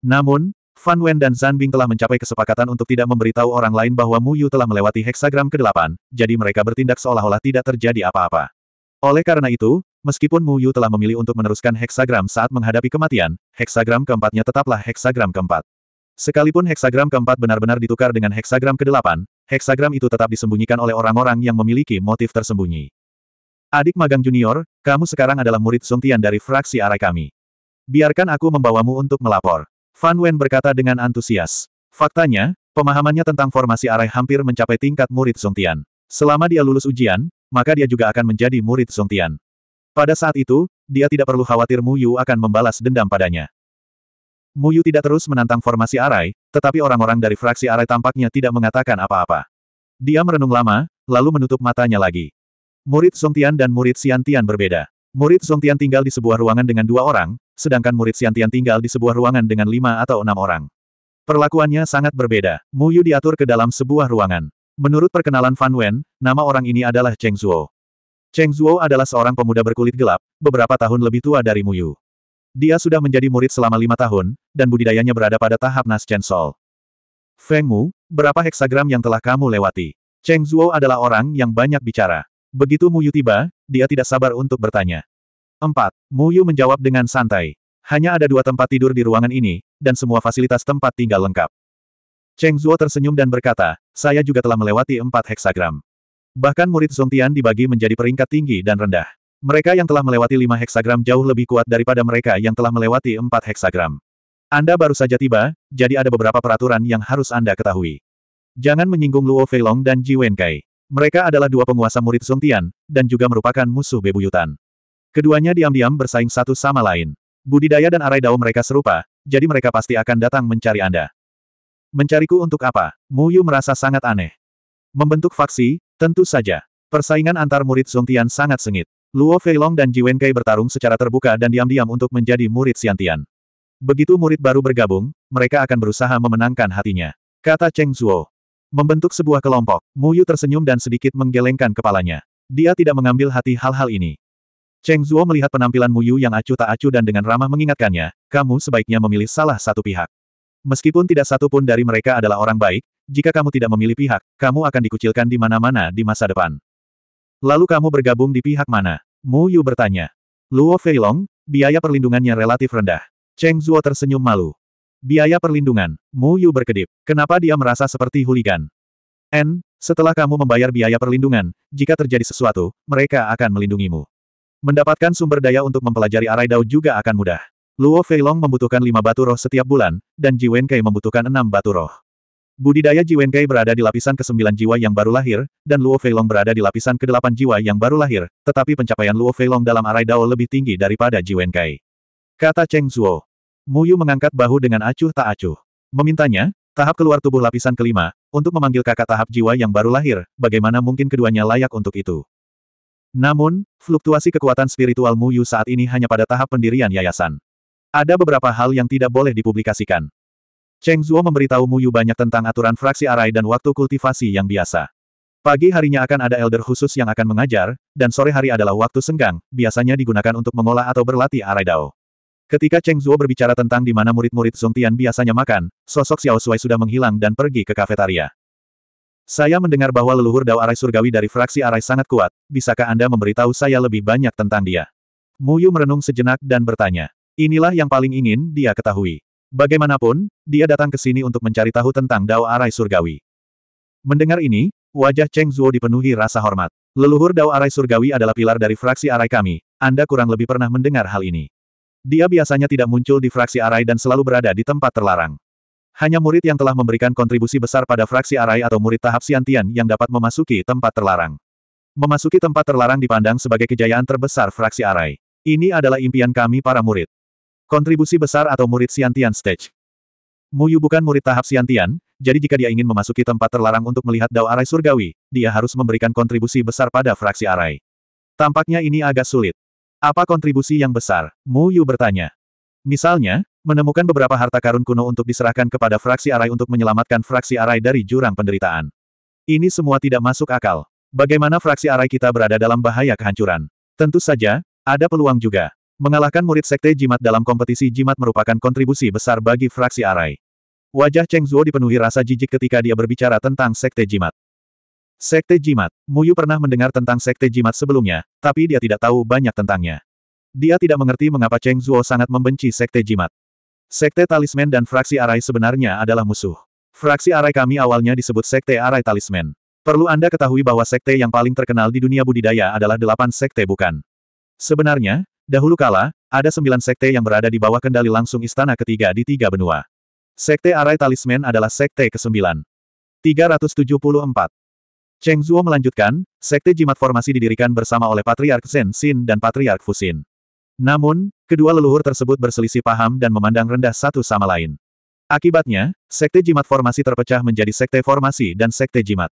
Namun, Fan Wen dan Zan Bing telah mencapai kesepakatan untuk tidak memberitahu orang lain bahwa Mu Yu telah melewati heksagram ke-8, jadi mereka bertindak seolah-olah tidak terjadi apa-apa. Oleh karena itu, meskipun Mu Yu telah memilih untuk meneruskan heksagram saat menghadapi kematian, heksagram keempatnya tetaplah heksagram keempat. Sekalipun heksagram keempat benar-benar ditukar dengan heksagram ke-8, heksagram itu tetap disembunyikan oleh orang-orang yang memiliki motif tersembunyi. Adik magang junior, kamu sekarang adalah murid Sung Tian dari fraksi arah kami. Biarkan aku membawamu untuk melapor. Fan Wen berkata dengan antusias. Faktanya, pemahamannya tentang formasi arai hampir mencapai tingkat murid Song Tian. Selama dia lulus ujian, maka dia juga akan menjadi murid Song Tian. Pada saat itu, dia tidak perlu khawatir Mu Yu akan membalas dendam padanya. Mu Yu tidak terus menantang formasi Arai, tetapi orang-orang dari fraksi Arai tampaknya tidak mengatakan apa-apa. Dia merenung lama, lalu menutup matanya lagi. Murid Song Tian dan murid Xian Tian berbeda. Murid Zongtian tinggal di sebuah ruangan dengan dua orang, sedangkan murid Xiantian tinggal di sebuah ruangan dengan lima atau enam orang. Perlakuannya sangat berbeda. Mu Yu diatur ke dalam sebuah ruangan. Menurut perkenalan Fan Wen, nama orang ini adalah Cheng Zhuo. Cheng Zhuo adalah seorang pemuda berkulit gelap, beberapa tahun lebih tua dari Mu Yu. Dia sudah menjadi murid selama lima tahun, dan budidayanya berada pada tahap Chen Sol. Feng Mu, berapa heksagram yang telah kamu lewati? Cheng Zhuo adalah orang yang banyak bicara. Begitu Muyu tiba, dia tidak sabar untuk bertanya. 4. Muyu menjawab dengan santai. Hanya ada dua tempat tidur di ruangan ini, dan semua fasilitas tempat tinggal lengkap. Cheng Zuo tersenyum dan berkata, saya juga telah melewati empat heksagram. Bahkan murid Tian dibagi menjadi peringkat tinggi dan rendah. Mereka yang telah melewati lima heksagram jauh lebih kuat daripada mereka yang telah melewati empat heksagram. Anda baru saja tiba, jadi ada beberapa peraturan yang harus Anda ketahui. Jangan menyinggung Luo Feilong dan Ji Wenkai. Mereka adalah dua penguasa murid Zongtian dan juga merupakan musuh bebuyutan. Keduanya diam-diam bersaing satu sama lain. Budidaya dan arai dao mereka serupa, jadi mereka pasti akan datang mencari Anda. Mencariku untuk apa? Mu Yu merasa sangat aneh. Membentuk faksi, tentu saja. Persaingan antar murid Zongtian sangat sengit. Luo Feilong dan Ji Wenkei bertarung secara terbuka dan diam-diam untuk menjadi murid Xiantian. Begitu murid baru bergabung, mereka akan berusaha memenangkan hatinya. Kata Cheng Zuo. Membentuk sebuah kelompok, Muyu tersenyum dan sedikit menggelengkan kepalanya. Dia tidak mengambil hati hal-hal ini. Cheng Zuo melihat penampilan Muyu yang acuh tak acuh dan dengan ramah mengingatkannya, kamu sebaiknya memilih salah satu pihak. Meskipun tidak satu pun dari mereka adalah orang baik, jika kamu tidak memilih pihak, kamu akan dikucilkan di mana-mana di masa depan. Lalu kamu bergabung di pihak mana? Muyu bertanya. Luo Feilong, biaya perlindungannya relatif rendah. Cheng Zuo tersenyum malu. Biaya perlindungan, Mu Yu berkedip. Kenapa dia merasa seperti huligan? N, setelah kamu membayar biaya perlindungan, jika terjadi sesuatu, mereka akan melindungimu. Mendapatkan sumber daya untuk mempelajari arai Dao juga akan mudah. Luo Feilong membutuhkan lima batu roh setiap bulan, dan Ji Wenkei membutuhkan enam batu roh. Budidaya Ji Wenkei berada di lapisan ke-9 jiwa yang baru lahir, dan Luo Feilong berada di lapisan ke-8 jiwa yang baru lahir, tetapi pencapaian Luo Feilong dalam arai Dao lebih tinggi daripada Ji Wenkei. Kata Cheng Zuo. Mu Yu mengangkat bahu dengan acuh tak acuh. Memintanya, tahap keluar tubuh lapisan kelima, untuk memanggil kakak tahap jiwa yang baru lahir, bagaimana mungkin keduanya layak untuk itu. Namun, fluktuasi kekuatan spiritual Mu Yu saat ini hanya pada tahap pendirian yayasan. Ada beberapa hal yang tidak boleh dipublikasikan. Cheng Zuo memberitahu Yu banyak tentang aturan fraksi arai dan waktu kultivasi yang biasa. Pagi harinya akan ada elder khusus yang akan mengajar, dan sore hari adalah waktu senggang, biasanya digunakan untuk mengolah atau berlatih arai dao. Ketika Cheng Zuo berbicara tentang di mana murid-murid Song Tian biasanya makan, sosok Xiao Sui sudah menghilang dan pergi ke kafetaria. Saya mendengar bahwa leluhur Dao Arai Surgawi dari fraksi Arai sangat kuat, bisakah Anda memberitahu saya lebih banyak tentang dia? Mu Yu merenung sejenak dan bertanya. Inilah yang paling ingin dia ketahui. Bagaimanapun, dia datang ke sini untuk mencari tahu tentang Dao Arai Surgawi. Mendengar ini, wajah Cheng Zuo dipenuhi rasa hormat. Leluhur Dao Arai Surgawi adalah pilar dari fraksi Arai kami, Anda kurang lebih pernah mendengar hal ini. Dia biasanya tidak muncul di fraksi Arai dan selalu berada di tempat terlarang. Hanya murid yang telah memberikan kontribusi besar pada fraksi Arai atau murid tahap Siantian yang dapat memasuki tempat terlarang. Memasuki tempat terlarang dipandang sebagai kejayaan terbesar fraksi Arai. Ini adalah impian kami para murid. Kontribusi besar atau murid Siantian Stage. Muyu bukan murid tahap Siantian, jadi jika dia ingin memasuki tempat terlarang untuk melihat Dao Arai Surgawi, dia harus memberikan kontribusi besar pada fraksi Arai. Tampaknya ini agak sulit. Apa kontribusi yang besar? Mu Yu bertanya. Misalnya, menemukan beberapa harta karun kuno untuk diserahkan kepada fraksi arai untuk menyelamatkan fraksi arai dari jurang penderitaan. Ini semua tidak masuk akal. Bagaimana fraksi arai kita berada dalam bahaya kehancuran? Tentu saja, ada peluang juga. Mengalahkan murid sekte jimat dalam kompetisi jimat merupakan kontribusi besar bagi fraksi arai. Wajah Cheng Zuo dipenuhi rasa jijik ketika dia berbicara tentang sekte jimat. Sekte Jimat. Muyu pernah mendengar tentang Sekte Jimat sebelumnya, tapi dia tidak tahu banyak tentangnya. Dia tidak mengerti mengapa Cheng Zuo sangat membenci Sekte Jimat. Sekte Talisman dan Fraksi Arai sebenarnya adalah musuh. Fraksi Arai kami awalnya disebut Sekte Arai Talisman. Perlu Anda ketahui bahwa sekte yang paling terkenal di dunia budidaya adalah delapan sekte bukan. Sebenarnya, dahulu kala, ada sembilan sekte yang berada di bawah kendali langsung istana ketiga di tiga benua. Sekte Arai Talisman adalah sekte ke-9. 374. Cheng Zuo melanjutkan, sekte jimat formasi didirikan bersama oleh Patriark Zen Xin dan Patriark Fusin. Namun, kedua leluhur tersebut berselisih paham dan memandang rendah satu sama lain. Akibatnya, sekte jimat formasi terpecah menjadi sekte formasi dan sekte jimat.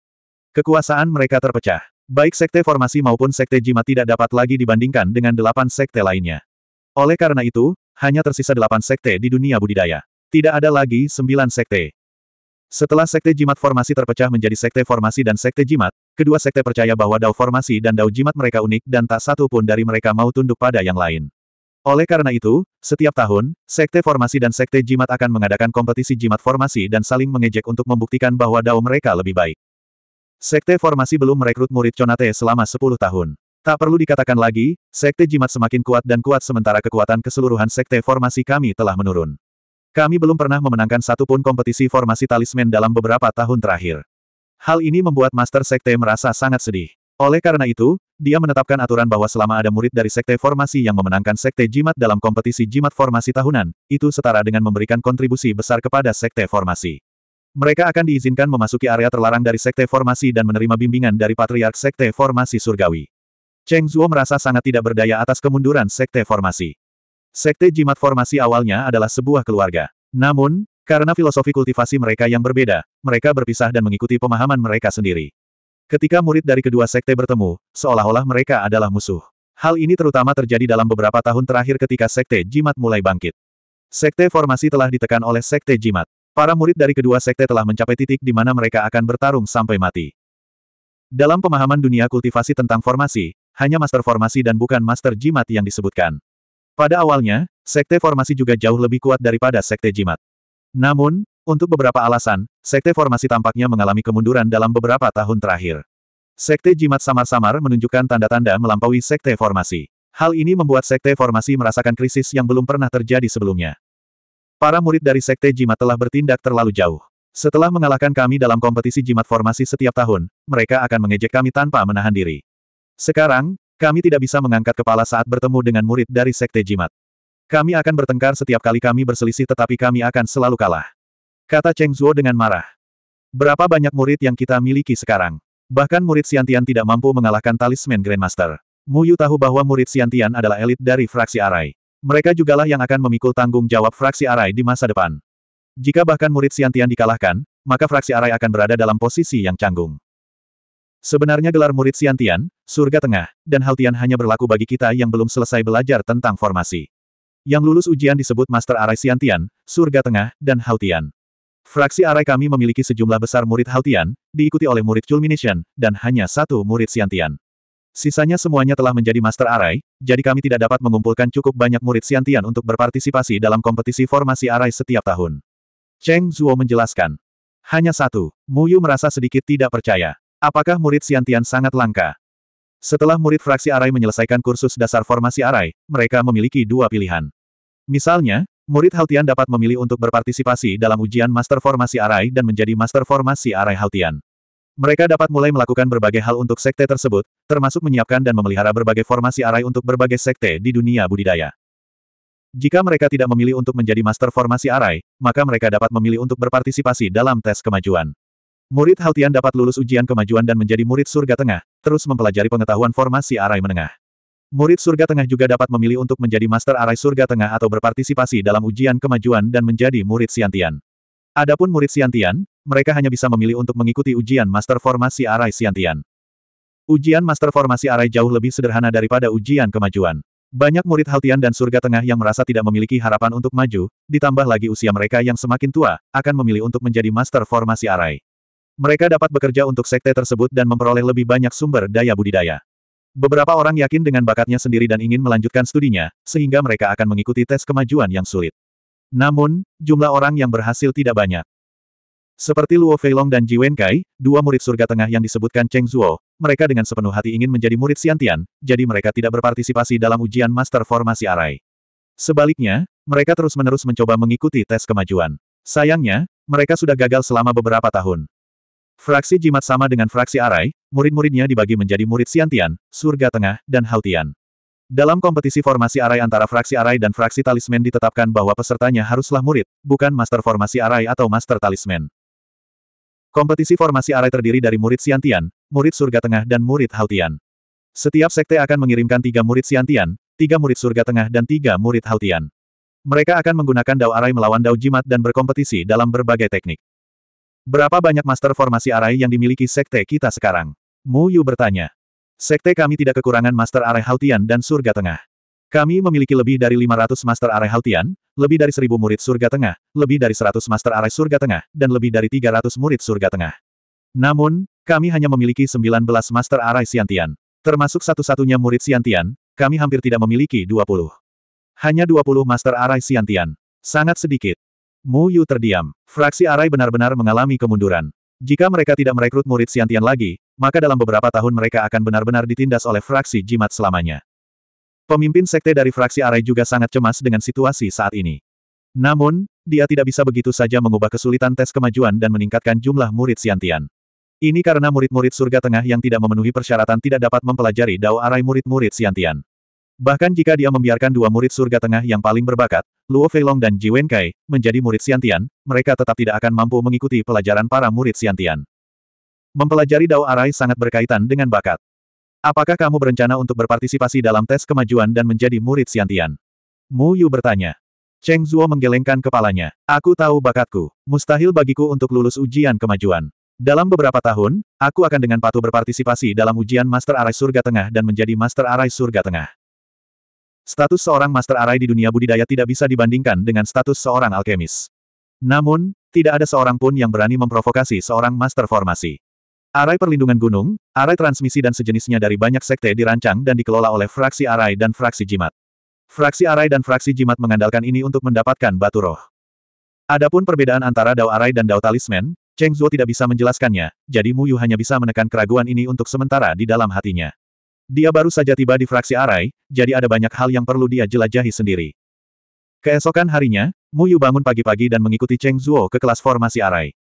Kekuasaan mereka terpecah. Baik sekte formasi maupun sekte jimat tidak dapat lagi dibandingkan dengan delapan sekte lainnya. Oleh karena itu, hanya tersisa delapan sekte di dunia budidaya. Tidak ada lagi sembilan sekte. Setelah sekte jimat formasi terpecah menjadi sekte formasi dan sekte jimat, kedua sekte percaya bahwa dao formasi dan dao jimat mereka unik dan tak satu pun dari mereka mau tunduk pada yang lain. Oleh karena itu, setiap tahun, sekte formasi dan sekte jimat akan mengadakan kompetisi jimat formasi dan saling mengejek untuk membuktikan bahwa dao mereka lebih baik. Sekte formasi belum merekrut murid Conate selama 10 tahun. Tak perlu dikatakan lagi, sekte jimat semakin kuat dan kuat sementara kekuatan keseluruhan sekte formasi kami telah menurun. Kami belum pernah memenangkan satu pun kompetisi formasi talisman dalam beberapa tahun terakhir. Hal ini membuat Master Sekte merasa sangat sedih. Oleh karena itu, dia menetapkan aturan bahwa selama ada murid dari Sekte Formasi yang memenangkan Sekte Jimat dalam kompetisi Jimat Formasi tahunan, itu setara dengan memberikan kontribusi besar kepada Sekte Formasi. Mereka akan diizinkan memasuki area terlarang dari Sekte Formasi dan menerima bimbingan dari Patriark Sekte Formasi Surgawi. Cheng Zuo merasa sangat tidak berdaya atas kemunduran Sekte Formasi. Sekte jimat formasi awalnya adalah sebuah keluarga. Namun, karena filosofi kultivasi mereka yang berbeda, mereka berpisah dan mengikuti pemahaman mereka sendiri. Ketika murid dari kedua sekte bertemu, seolah-olah mereka adalah musuh. Hal ini terutama terjadi dalam beberapa tahun terakhir ketika sekte jimat mulai bangkit. Sekte formasi telah ditekan oleh sekte jimat. Para murid dari kedua sekte telah mencapai titik di mana mereka akan bertarung sampai mati. Dalam pemahaman dunia kultivasi tentang formasi, hanya master formasi dan bukan master jimat yang disebutkan. Pada awalnya, sekte formasi juga jauh lebih kuat daripada sekte jimat. Namun, untuk beberapa alasan, sekte formasi tampaknya mengalami kemunduran dalam beberapa tahun terakhir. Sekte jimat samar-samar menunjukkan tanda-tanda melampaui sekte formasi. Hal ini membuat sekte formasi merasakan krisis yang belum pernah terjadi sebelumnya. Para murid dari sekte jimat telah bertindak terlalu jauh. Setelah mengalahkan kami dalam kompetisi jimat formasi setiap tahun, mereka akan mengejek kami tanpa menahan diri. Sekarang, kami tidak bisa mengangkat kepala saat bertemu dengan murid dari Sekte Jimat. Kami akan bertengkar setiap kali kami berselisih tetapi kami akan selalu kalah. Kata Cheng Zuo dengan marah. Berapa banyak murid yang kita miliki sekarang? Bahkan murid Siantian tidak mampu mengalahkan talisman Grandmaster. Mu Yu tahu bahwa murid Siantian adalah elit dari fraksi Arai. Mereka jugalah yang akan memikul tanggung jawab fraksi Arai di masa depan. Jika bahkan murid Siantian dikalahkan, maka fraksi Arai akan berada dalam posisi yang canggung. Sebenarnya gelar murid Siantian, surga tengah, dan Haltian hanya berlaku bagi kita yang belum selesai belajar tentang formasi. Yang lulus ujian disebut Master Arai Siantian, surga tengah, dan Haltian. Fraksi Arai kami memiliki sejumlah besar murid Haltian, diikuti oleh murid Culmination, dan hanya satu murid Siantian. Sisanya semuanya telah menjadi Master Arai, jadi kami tidak dapat mengumpulkan cukup banyak murid Siantian untuk berpartisipasi dalam kompetisi formasi Arai setiap tahun. Cheng Zuo menjelaskan. Hanya satu, Muyu merasa sedikit tidak percaya. Apakah murid Siantian sangat langka? Setelah murid fraksi Arai menyelesaikan kursus dasar formasi Arai, mereka memiliki dua pilihan. Misalnya, murid Haltian dapat memilih untuk berpartisipasi dalam ujian master formasi Arai dan menjadi master formasi Arai Haltian. Mereka dapat mulai melakukan berbagai hal untuk sekte tersebut, termasuk menyiapkan dan memelihara berbagai formasi Arai untuk berbagai sekte di dunia budidaya. Jika mereka tidak memilih untuk menjadi master formasi Arai, maka mereka dapat memilih untuk berpartisipasi dalam tes kemajuan. Murid Haltian dapat lulus ujian kemajuan dan menjadi murid surga tengah, terus mempelajari pengetahuan formasi arai menengah. Murid surga tengah juga dapat memilih untuk menjadi master arai surga tengah atau berpartisipasi dalam ujian kemajuan dan menjadi murid siantian. Adapun murid siantian, mereka hanya bisa memilih untuk mengikuti ujian master formasi arai siantian. Ujian master formasi arai jauh lebih sederhana daripada ujian kemajuan. Banyak murid Haltian dan Surga Tengah yang merasa tidak memiliki harapan untuk maju, ditambah lagi usia mereka yang semakin tua, akan memilih untuk menjadi master formasi arai. Mereka dapat bekerja untuk sekte tersebut dan memperoleh lebih banyak sumber daya budidaya. Beberapa orang yakin dengan bakatnya sendiri dan ingin melanjutkan studinya, sehingga mereka akan mengikuti tes kemajuan yang sulit. Namun, jumlah orang yang berhasil tidak banyak. Seperti Luo Feilong dan Ji Wenkai, dua murid surga tengah yang disebutkan Cheng Zuo, mereka dengan sepenuh hati ingin menjadi murid Xiantian, jadi mereka tidak berpartisipasi dalam ujian master formasi Arai. Sebaliknya, mereka terus-menerus mencoba mengikuti tes kemajuan. Sayangnya, mereka sudah gagal selama beberapa tahun. Fraksi jimat sama dengan fraksi Arai, murid-muridnya dibagi menjadi murid Siantian, Surga Tengah, dan Hautian. Dalam kompetisi formasi Arai antara fraksi Arai dan fraksi Talisman ditetapkan bahwa pesertanya haruslah murid, bukan master formasi Arai atau master Talisman. Kompetisi formasi Arai terdiri dari murid Siantian, murid Surga Tengah dan murid Hautian. Setiap sekte akan mengirimkan tiga murid Siantian, tiga murid Surga Tengah dan tiga murid Hautian. Mereka akan menggunakan dao arai melawan dao jimat dan berkompetisi dalam berbagai teknik. Berapa banyak master formasi arai yang dimiliki sekte kita sekarang? Mu Yu bertanya. Sekte kami tidak kekurangan master arai Haltian dan Surga Tengah. Kami memiliki lebih dari 500 master arai Haltian, lebih dari 1000 murid Surga Tengah, lebih dari 100 master arai Surga Tengah, dan lebih dari 300 murid Surga Tengah. Namun, kami hanya memiliki 19 master arai Siantian. Termasuk satu-satunya murid Siantian, kami hampir tidak memiliki 20. Hanya 20 master arai Siantian. Sangat sedikit. Mu Yu terdiam. Fraksi Arai benar-benar mengalami kemunduran. Jika mereka tidak merekrut murid Siantian lagi, maka dalam beberapa tahun mereka akan benar-benar ditindas oleh fraksi jimat selamanya. Pemimpin sekte dari fraksi Arai juga sangat cemas dengan situasi saat ini. Namun, dia tidak bisa begitu saja mengubah kesulitan tes kemajuan dan meningkatkan jumlah murid Siantian. Ini karena murid-murid surga tengah yang tidak memenuhi persyaratan tidak dapat mempelajari dao arai murid-murid Siantian. Bahkan jika dia membiarkan dua murid surga tengah yang paling berbakat, Luo Feilong dan Ji Wenkai, menjadi murid Siantian, mereka tetap tidak akan mampu mengikuti pelajaran para murid Siantian. Mempelajari Dao Arai sangat berkaitan dengan bakat. Apakah kamu berencana untuk berpartisipasi dalam tes kemajuan dan menjadi murid Siantian? Mu Yu bertanya. Cheng Zuo menggelengkan kepalanya. Aku tahu bakatku. Mustahil bagiku untuk lulus ujian kemajuan. Dalam beberapa tahun, aku akan dengan patuh berpartisipasi dalam ujian Master Arai Surga Tengah dan menjadi Master Arai Surga Tengah. Status seorang Master Arai di dunia budidaya tidak bisa dibandingkan dengan status seorang alkemis. Namun, tidak ada seorang pun yang berani memprovokasi seorang Master Formasi. Arai perlindungan gunung, arai transmisi dan sejenisnya dari banyak sekte dirancang dan dikelola oleh fraksi arai dan fraksi jimat. Fraksi arai dan fraksi jimat mengandalkan ini untuk mendapatkan batu roh. Adapun perbedaan antara Dao Arai dan Dao Talisman, Cheng Zuo tidak bisa menjelaskannya, jadi Mu Yu hanya bisa menekan keraguan ini untuk sementara di dalam hatinya. Dia baru saja tiba di fraksi Arai, jadi ada banyak hal yang perlu dia jelajahi sendiri. Keesokan harinya, Mu Yu bangun pagi-pagi dan mengikuti Cheng Zuo ke kelas formasi Arai.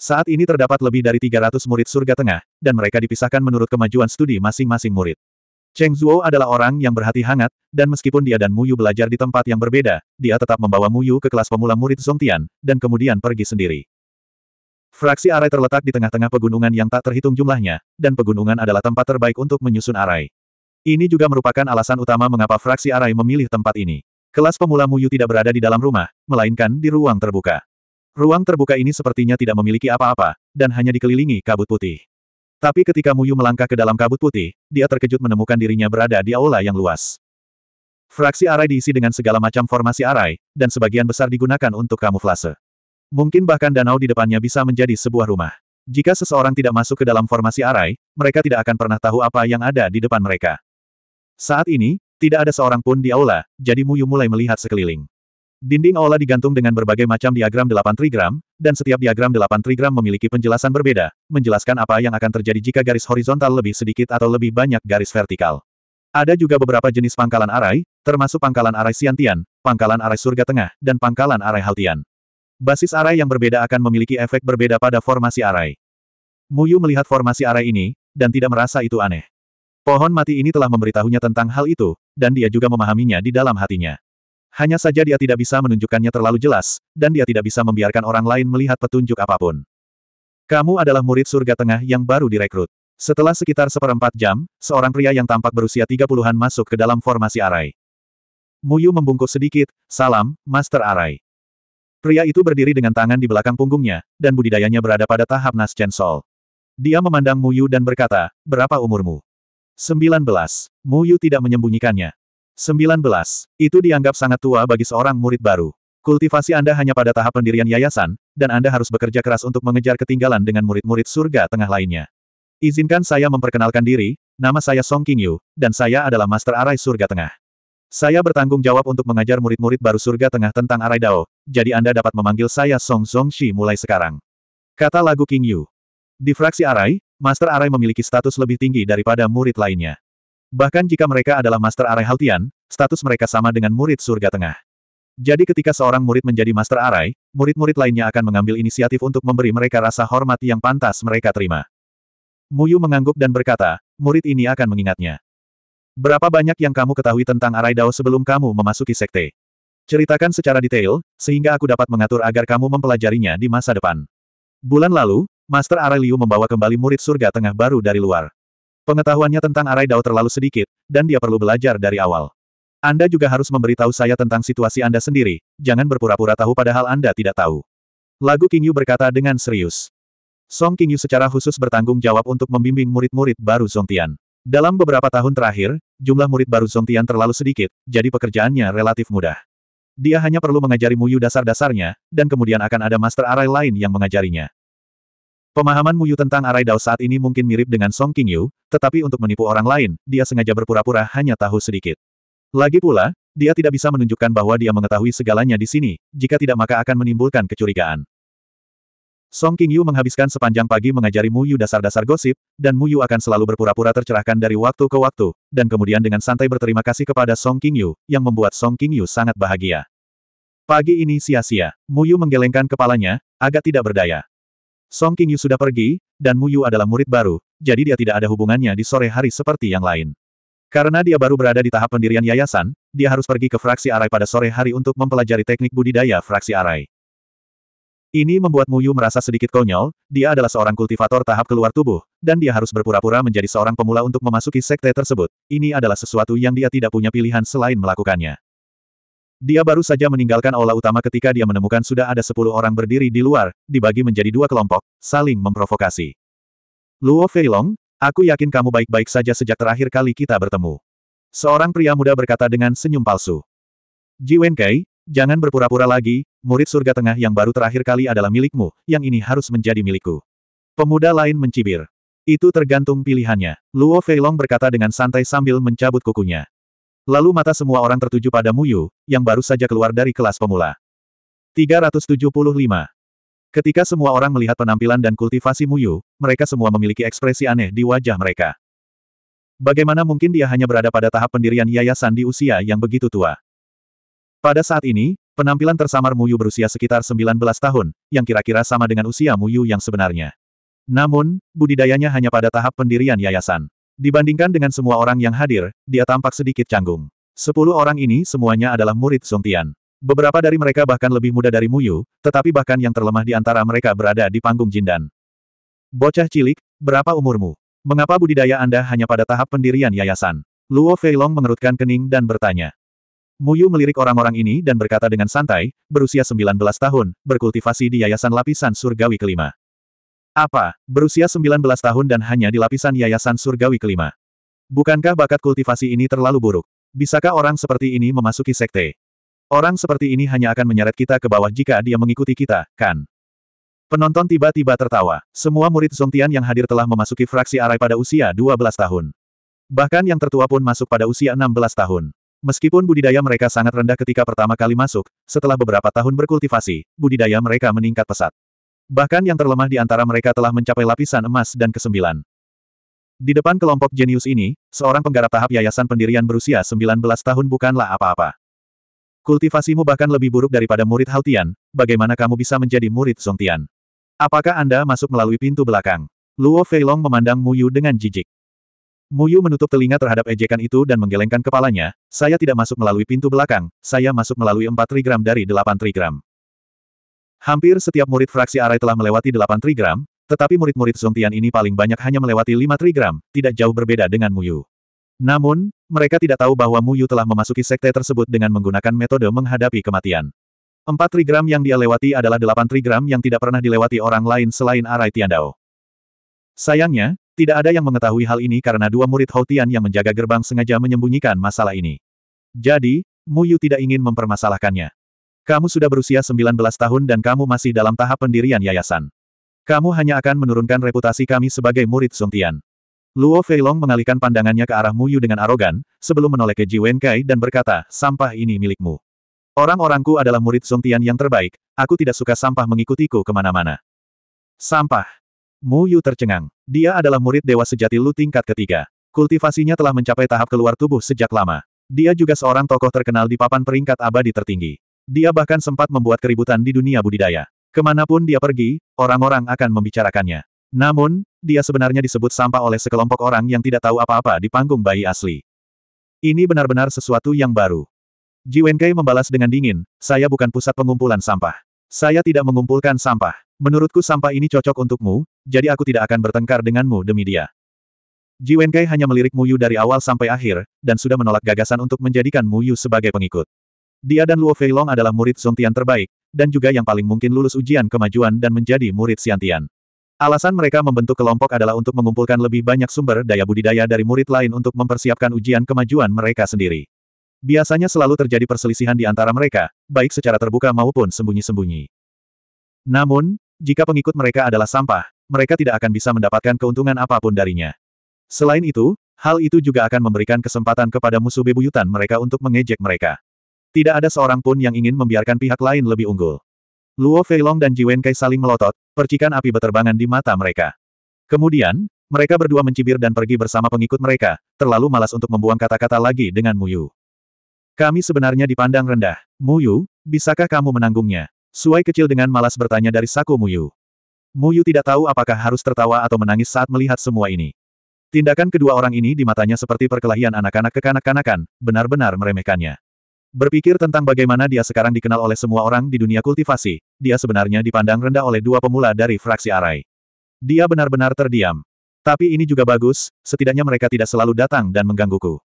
Saat ini terdapat lebih dari 300 murid surga tengah, dan mereka dipisahkan menurut kemajuan studi masing-masing murid. Cheng Zuo adalah orang yang berhati hangat, dan meskipun dia dan Mu Yu belajar di tempat yang berbeda, dia tetap membawa Mu Yu ke kelas pemula murid Zongtian, dan kemudian pergi sendiri. Fraksi arai terletak di tengah-tengah pegunungan yang tak terhitung jumlahnya, dan pegunungan adalah tempat terbaik untuk menyusun arai. Ini juga merupakan alasan utama mengapa fraksi arai memilih tempat ini. Kelas pemula Muyu tidak berada di dalam rumah, melainkan di ruang terbuka. Ruang terbuka ini sepertinya tidak memiliki apa-apa, dan hanya dikelilingi kabut putih. Tapi ketika Muyu melangkah ke dalam kabut putih, dia terkejut menemukan dirinya berada di aula yang luas. Fraksi arai diisi dengan segala macam formasi arai, dan sebagian besar digunakan untuk kamuflase. Mungkin bahkan danau di depannya bisa menjadi sebuah rumah. Jika seseorang tidak masuk ke dalam formasi arai, mereka tidak akan pernah tahu apa yang ada di depan mereka. Saat ini, tidak ada seorang pun di aula, jadi Muyu mulai melihat sekeliling. Dinding aula digantung dengan berbagai macam diagram delapan trigram, dan setiap diagram delapan trigram memiliki penjelasan berbeda, menjelaskan apa yang akan terjadi jika garis horizontal lebih sedikit atau lebih banyak garis vertikal. Ada juga beberapa jenis pangkalan arai, termasuk pangkalan arai Siantian, pangkalan arai surga tengah, dan pangkalan arai Haltian. Basis arai yang berbeda akan memiliki efek berbeda pada formasi arai. Muyu melihat formasi arai ini, dan tidak merasa itu aneh. Pohon mati ini telah memberitahunya tentang hal itu, dan dia juga memahaminya di dalam hatinya. Hanya saja dia tidak bisa menunjukkannya terlalu jelas, dan dia tidak bisa membiarkan orang lain melihat petunjuk apapun. Kamu adalah murid surga tengah yang baru direkrut. Setelah sekitar seperempat jam, seorang pria yang tampak berusia tiga puluhan masuk ke dalam formasi arai. Muyu membungkuk sedikit, salam, Master Arai. Pria itu berdiri dengan tangan di belakang punggungnya, dan budidayanya berada pada tahap Chen sol. Dia memandang Mu Yu dan berkata, berapa umurmu? 19. Yu tidak menyembunyikannya. 19. Itu dianggap sangat tua bagi seorang murid baru. Kultivasi Anda hanya pada tahap pendirian yayasan, dan Anda harus bekerja keras untuk mengejar ketinggalan dengan murid-murid surga tengah lainnya. Izinkan saya memperkenalkan diri, nama saya Song King Yu, dan saya adalah Master Arai Surga Tengah. Saya bertanggung jawab untuk mengajar murid-murid baru surga tengah tentang Arai Dao, jadi Anda dapat memanggil saya Song Shi mulai sekarang. Kata lagu King Yu. Di fraksi Arai, Master Arai memiliki status lebih tinggi daripada murid lainnya. Bahkan jika mereka adalah Master Arai Haltian, status mereka sama dengan murid surga tengah. Jadi ketika seorang murid menjadi Master Arai, murid-murid lainnya akan mengambil inisiatif untuk memberi mereka rasa hormat yang pantas mereka terima. Muyu mengangguk dan berkata, murid ini akan mengingatnya. Berapa banyak yang kamu ketahui tentang Arai Dao sebelum kamu memasuki sekte? Ceritakan secara detail, sehingga aku dapat mengatur agar kamu mempelajarinya di masa depan. Bulan lalu, Master Arai Liu membawa kembali murid surga tengah baru dari luar. Pengetahuannya tentang Arai Dao terlalu sedikit, dan dia perlu belajar dari awal. Anda juga harus memberitahu saya tentang situasi Anda sendiri, jangan berpura-pura tahu padahal Anda tidak tahu. Lagu King Yu berkata dengan serius. Song King Yu secara khusus bertanggung jawab untuk membimbing murid-murid baru Tian. Dalam beberapa tahun terakhir, jumlah murid baru Tian terlalu sedikit, jadi pekerjaannya relatif mudah. Dia hanya perlu mengajari Muyu dasar-dasarnya, dan kemudian akan ada master arai lain yang mengajarinya. Pemahaman Muyu tentang arai Dao saat ini mungkin mirip dengan Song Qingyu, tetapi untuk menipu orang lain, dia sengaja berpura-pura hanya tahu sedikit. Lagi pula, dia tidak bisa menunjukkan bahwa dia mengetahui segalanya di sini, jika tidak maka akan menimbulkan kecurigaan. Song King Yu menghabiskan sepanjang pagi mengajari Mu Yu dasar-dasar gosip, dan Mu Yu akan selalu berpura-pura tercerahkan dari waktu ke waktu, dan kemudian dengan santai berterima kasih kepada Song King Yu, yang membuat Song King Yu sangat bahagia. Pagi ini sia-sia, Mu Yu menggelengkan kepalanya, agak tidak berdaya. Song King Yu sudah pergi, dan Mu Yu adalah murid baru, jadi dia tidak ada hubungannya di sore hari seperti yang lain. Karena dia baru berada di tahap pendirian yayasan, dia harus pergi ke fraksi arai pada sore hari untuk mempelajari teknik budidaya fraksi arai. Ini membuat Mu Yu merasa sedikit konyol, dia adalah seorang kultivator tahap keluar tubuh, dan dia harus berpura-pura menjadi seorang pemula untuk memasuki sekte tersebut. Ini adalah sesuatu yang dia tidak punya pilihan selain melakukannya. Dia baru saja meninggalkan aula utama ketika dia menemukan sudah ada sepuluh orang berdiri di luar, dibagi menjadi dua kelompok, saling memprovokasi. Luo Feilong, aku yakin kamu baik-baik saja sejak terakhir kali kita bertemu. Seorang pria muda berkata dengan senyum palsu. Ji Wenkei, Jangan berpura-pura lagi, murid surga tengah yang baru terakhir kali adalah milikmu, yang ini harus menjadi milikku. Pemuda lain mencibir. Itu tergantung pilihannya. Luo Feilong berkata dengan santai sambil mencabut kukunya. Lalu mata semua orang tertuju pada Muyu, yang baru saja keluar dari kelas pemula. 375. Ketika semua orang melihat penampilan dan kultivasi Muyu, mereka semua memiliki ekspresi aneh di wajah mereka. Bagaimana mungkin dia hanya berada pada tahap pendirian yayasan di usia yang begitu tua? Pada saat ini, penampilan tersamar Muyu berusia sekitar 19 tahun, yang kira-kira sama dengan usia Muyu yang sebenarnya. Namun, budidayanya hanya pada tahap pendirian yayasan. Dibandingkan dengan semua orang yang hadir, dia tampak sedikit canggung. Sepuluh orang ini semuanya adalah murid Tian. Beberapa dari mereka bahkan lebih muda dari Muyu, tetapi bahkan yang terlemah di antara mereka berada di panggung Jindan. Bocah cilik, berapa umurmu? Mengapa budidaya Anda hanya pada tahap pendirian yayasan? Luo Feilong mengerutkan kening dan bertanya. Muyu melirik orang-orang ini dan berkata dengan santai, berusia 19 tahun, berkultivasi di Yayasan Lapisan Surgawi Kelima. Apa, berusia 19 tahun dan hanya di lapisan Yayasan Surgawi Kelima? Bukankah bakat kultivasi ini terlalu buruk? Bisakah orang seperti ini memasuki sekte? Orang seperti ini hanya akan menyeret kita ke bawah jika dia mengikuti kita, kan? Penonton tiba-tiba tertawa. Semua murid Zongtian yang hadir telah memasuki fraksi arai pada usia 12 tahun. Bahkan yang tertua pun masuk pada usia 16 tahun. Meskipun budidaya mereka sangat rendah ketika pertama kali masuk, setelah beberapa tahun berkultivasi, budidaya mereka meningkat pesat. Bahkan yang terlemah di antara mereka telah mencapai lapisan emas dan kesembilan. Di depan kelompok jenius ini, seorang penggarap tahap yayasan pendirian berusia 19 tahun bukanlah apa-apa. Kultivasimu bahkan lebih buruk daripada murid Haltian, bagaimana kamu bisa menjadi murid Songtian? Apakah Anda masuk melalui pintu belakang? Luo Feilong memandang Mu Yu dengan jijik. Muyu menutup telinga terhadap ejekan itu dan menggelengkan kepalanya, saya tidak masuk melalui pintu belakang, saya masuk melalui 4 trigram dari 8 trigram. Hampir setiap murid fraksi Arai telah melewati 8 trigram, tetapi murid-murid Zongtian ini paling banyak hanya melewati 5 trigram, tidak jauh berbeda dengan Muyu. Namun, mereka tidak tahu bahwa Muyu telah memasuki sekte tersebut dengan menggunakan metode menghadapi kematian. Empat trigram yang dia lewati adalah delapan trigram yang tidak pernah dilewati orang lain selain Arai Tiandao. Sayangnya, tidak ada yang mengetahui hal ini karena dua murid Houtian yang menjaga gerbang sengaja menyembunyikan masalah ini. Jadi, Mu Yu tidak ingin mempermasalahkannya. Kamu sudah berusia 19 tahun dan kamu masih dalam tahap pendirian yayasan. Kamu hanya akan menurunkan reputasi kami sebagai murid Sung Luo Feilong mengalihkan pandangannya ke arah Mu Yu dengan arogan, sebelum menoleh ke Ji Wenkai dan berkata, sampah ini milikmu. Orang-orangku adalah murid Sung yang terbaik, aku tidak suka sampah mengikutiku kemana-mana. Sampah. Mu Yu tercengang. Dia adalah murid dewa sejati Lu tingkat ketiga. Kultivasinya telah mencapai tahap keluar tubuh sejak lama. Dia juga seorang tokoh terkenal di papan peringkat abadi tertinggi. Dia bahkan sempat membuat keributan di dunia budidaya. Kemanapun dia pergi, orang-orang akan membicarakannya. Namun, dia sebenarnya disebut sampah oleh sekelompok orang yang tidak tahu apa-apa di panggung bayi asli. Ini benar-benar sesuatu yang baru. Ji Wenkei membalas dengan dingin, saya bukan pusat pengumpulan sampah. Saya tidak mengumpulkan sampah. Menurutku sampah ini cocok untukmu, jadi aku tidak akan bertengkar denganmu demi dia. Ji Wenkai hanya melirik Mu Yu dari awal sampai akhir, dan sudah menolak gagasan untuk menjadikan Mu Yu sebagai pengikut. Dia dan Luo Feilong adalah murid Zongtian terbaik, dan juga yang paling mungkin lulus ujian kemajuan dan menjadi murid Xiantian. Alasan mereka membentuk kelompok adalah untuk mengumpulkan lebih banyak sumber daya budidaya dari murid lain untuk mempersiapkan ujian kemajuan mereka sendiri. Biasanya selalu terjadi perselisihan di antara mereka, baik secara terbuka maupun sembunyi-sembunyi. Namun, jika pengikut mereka adalah sampah, mereka tidak akan bisa mendapatkan keuntungan apapun darinya. Selain itu, hal itu juga akan memberikan kesempatan kepada musuh bebuyutan mereka untuk mengejek mereka. Tidak ada seorang pun yang ingin membiarkan pihak lain lebih unggul. Luo Feilong dan Ji Wenkai saling melotot, percikan api beterbangan di mata mereka. Kemudian, mereka berdua mencibir dan pergi bersama pengikut mereka, terlalu malas untuk membuang kata-kata lagi dengan Muyu. Kami sebenarnya dipandang rendah. Muyu, bisakah kamu menanggungnya? Suai kecil dengan malas bertanya dari saku Muyu. Muyu tidak tahu apakah harus tertawa atau menangis saat melihat semua ini. Tindakan kedua orang ini di matanya seperti perkelahian anak-anak kekanak-kanakan, benar-benar meremehkannya. Berpikir tentang bagaimana dia sekarang dikenal oleh semua orang di dunia kultivasi, dia sebenarnya dipandang rendah oleh dua pemula dari fraksi Arai. Dia benar-benar terdiam. Tapi ini juga bagus, setidaknya mereka tidak selalu datang dan menggangguku.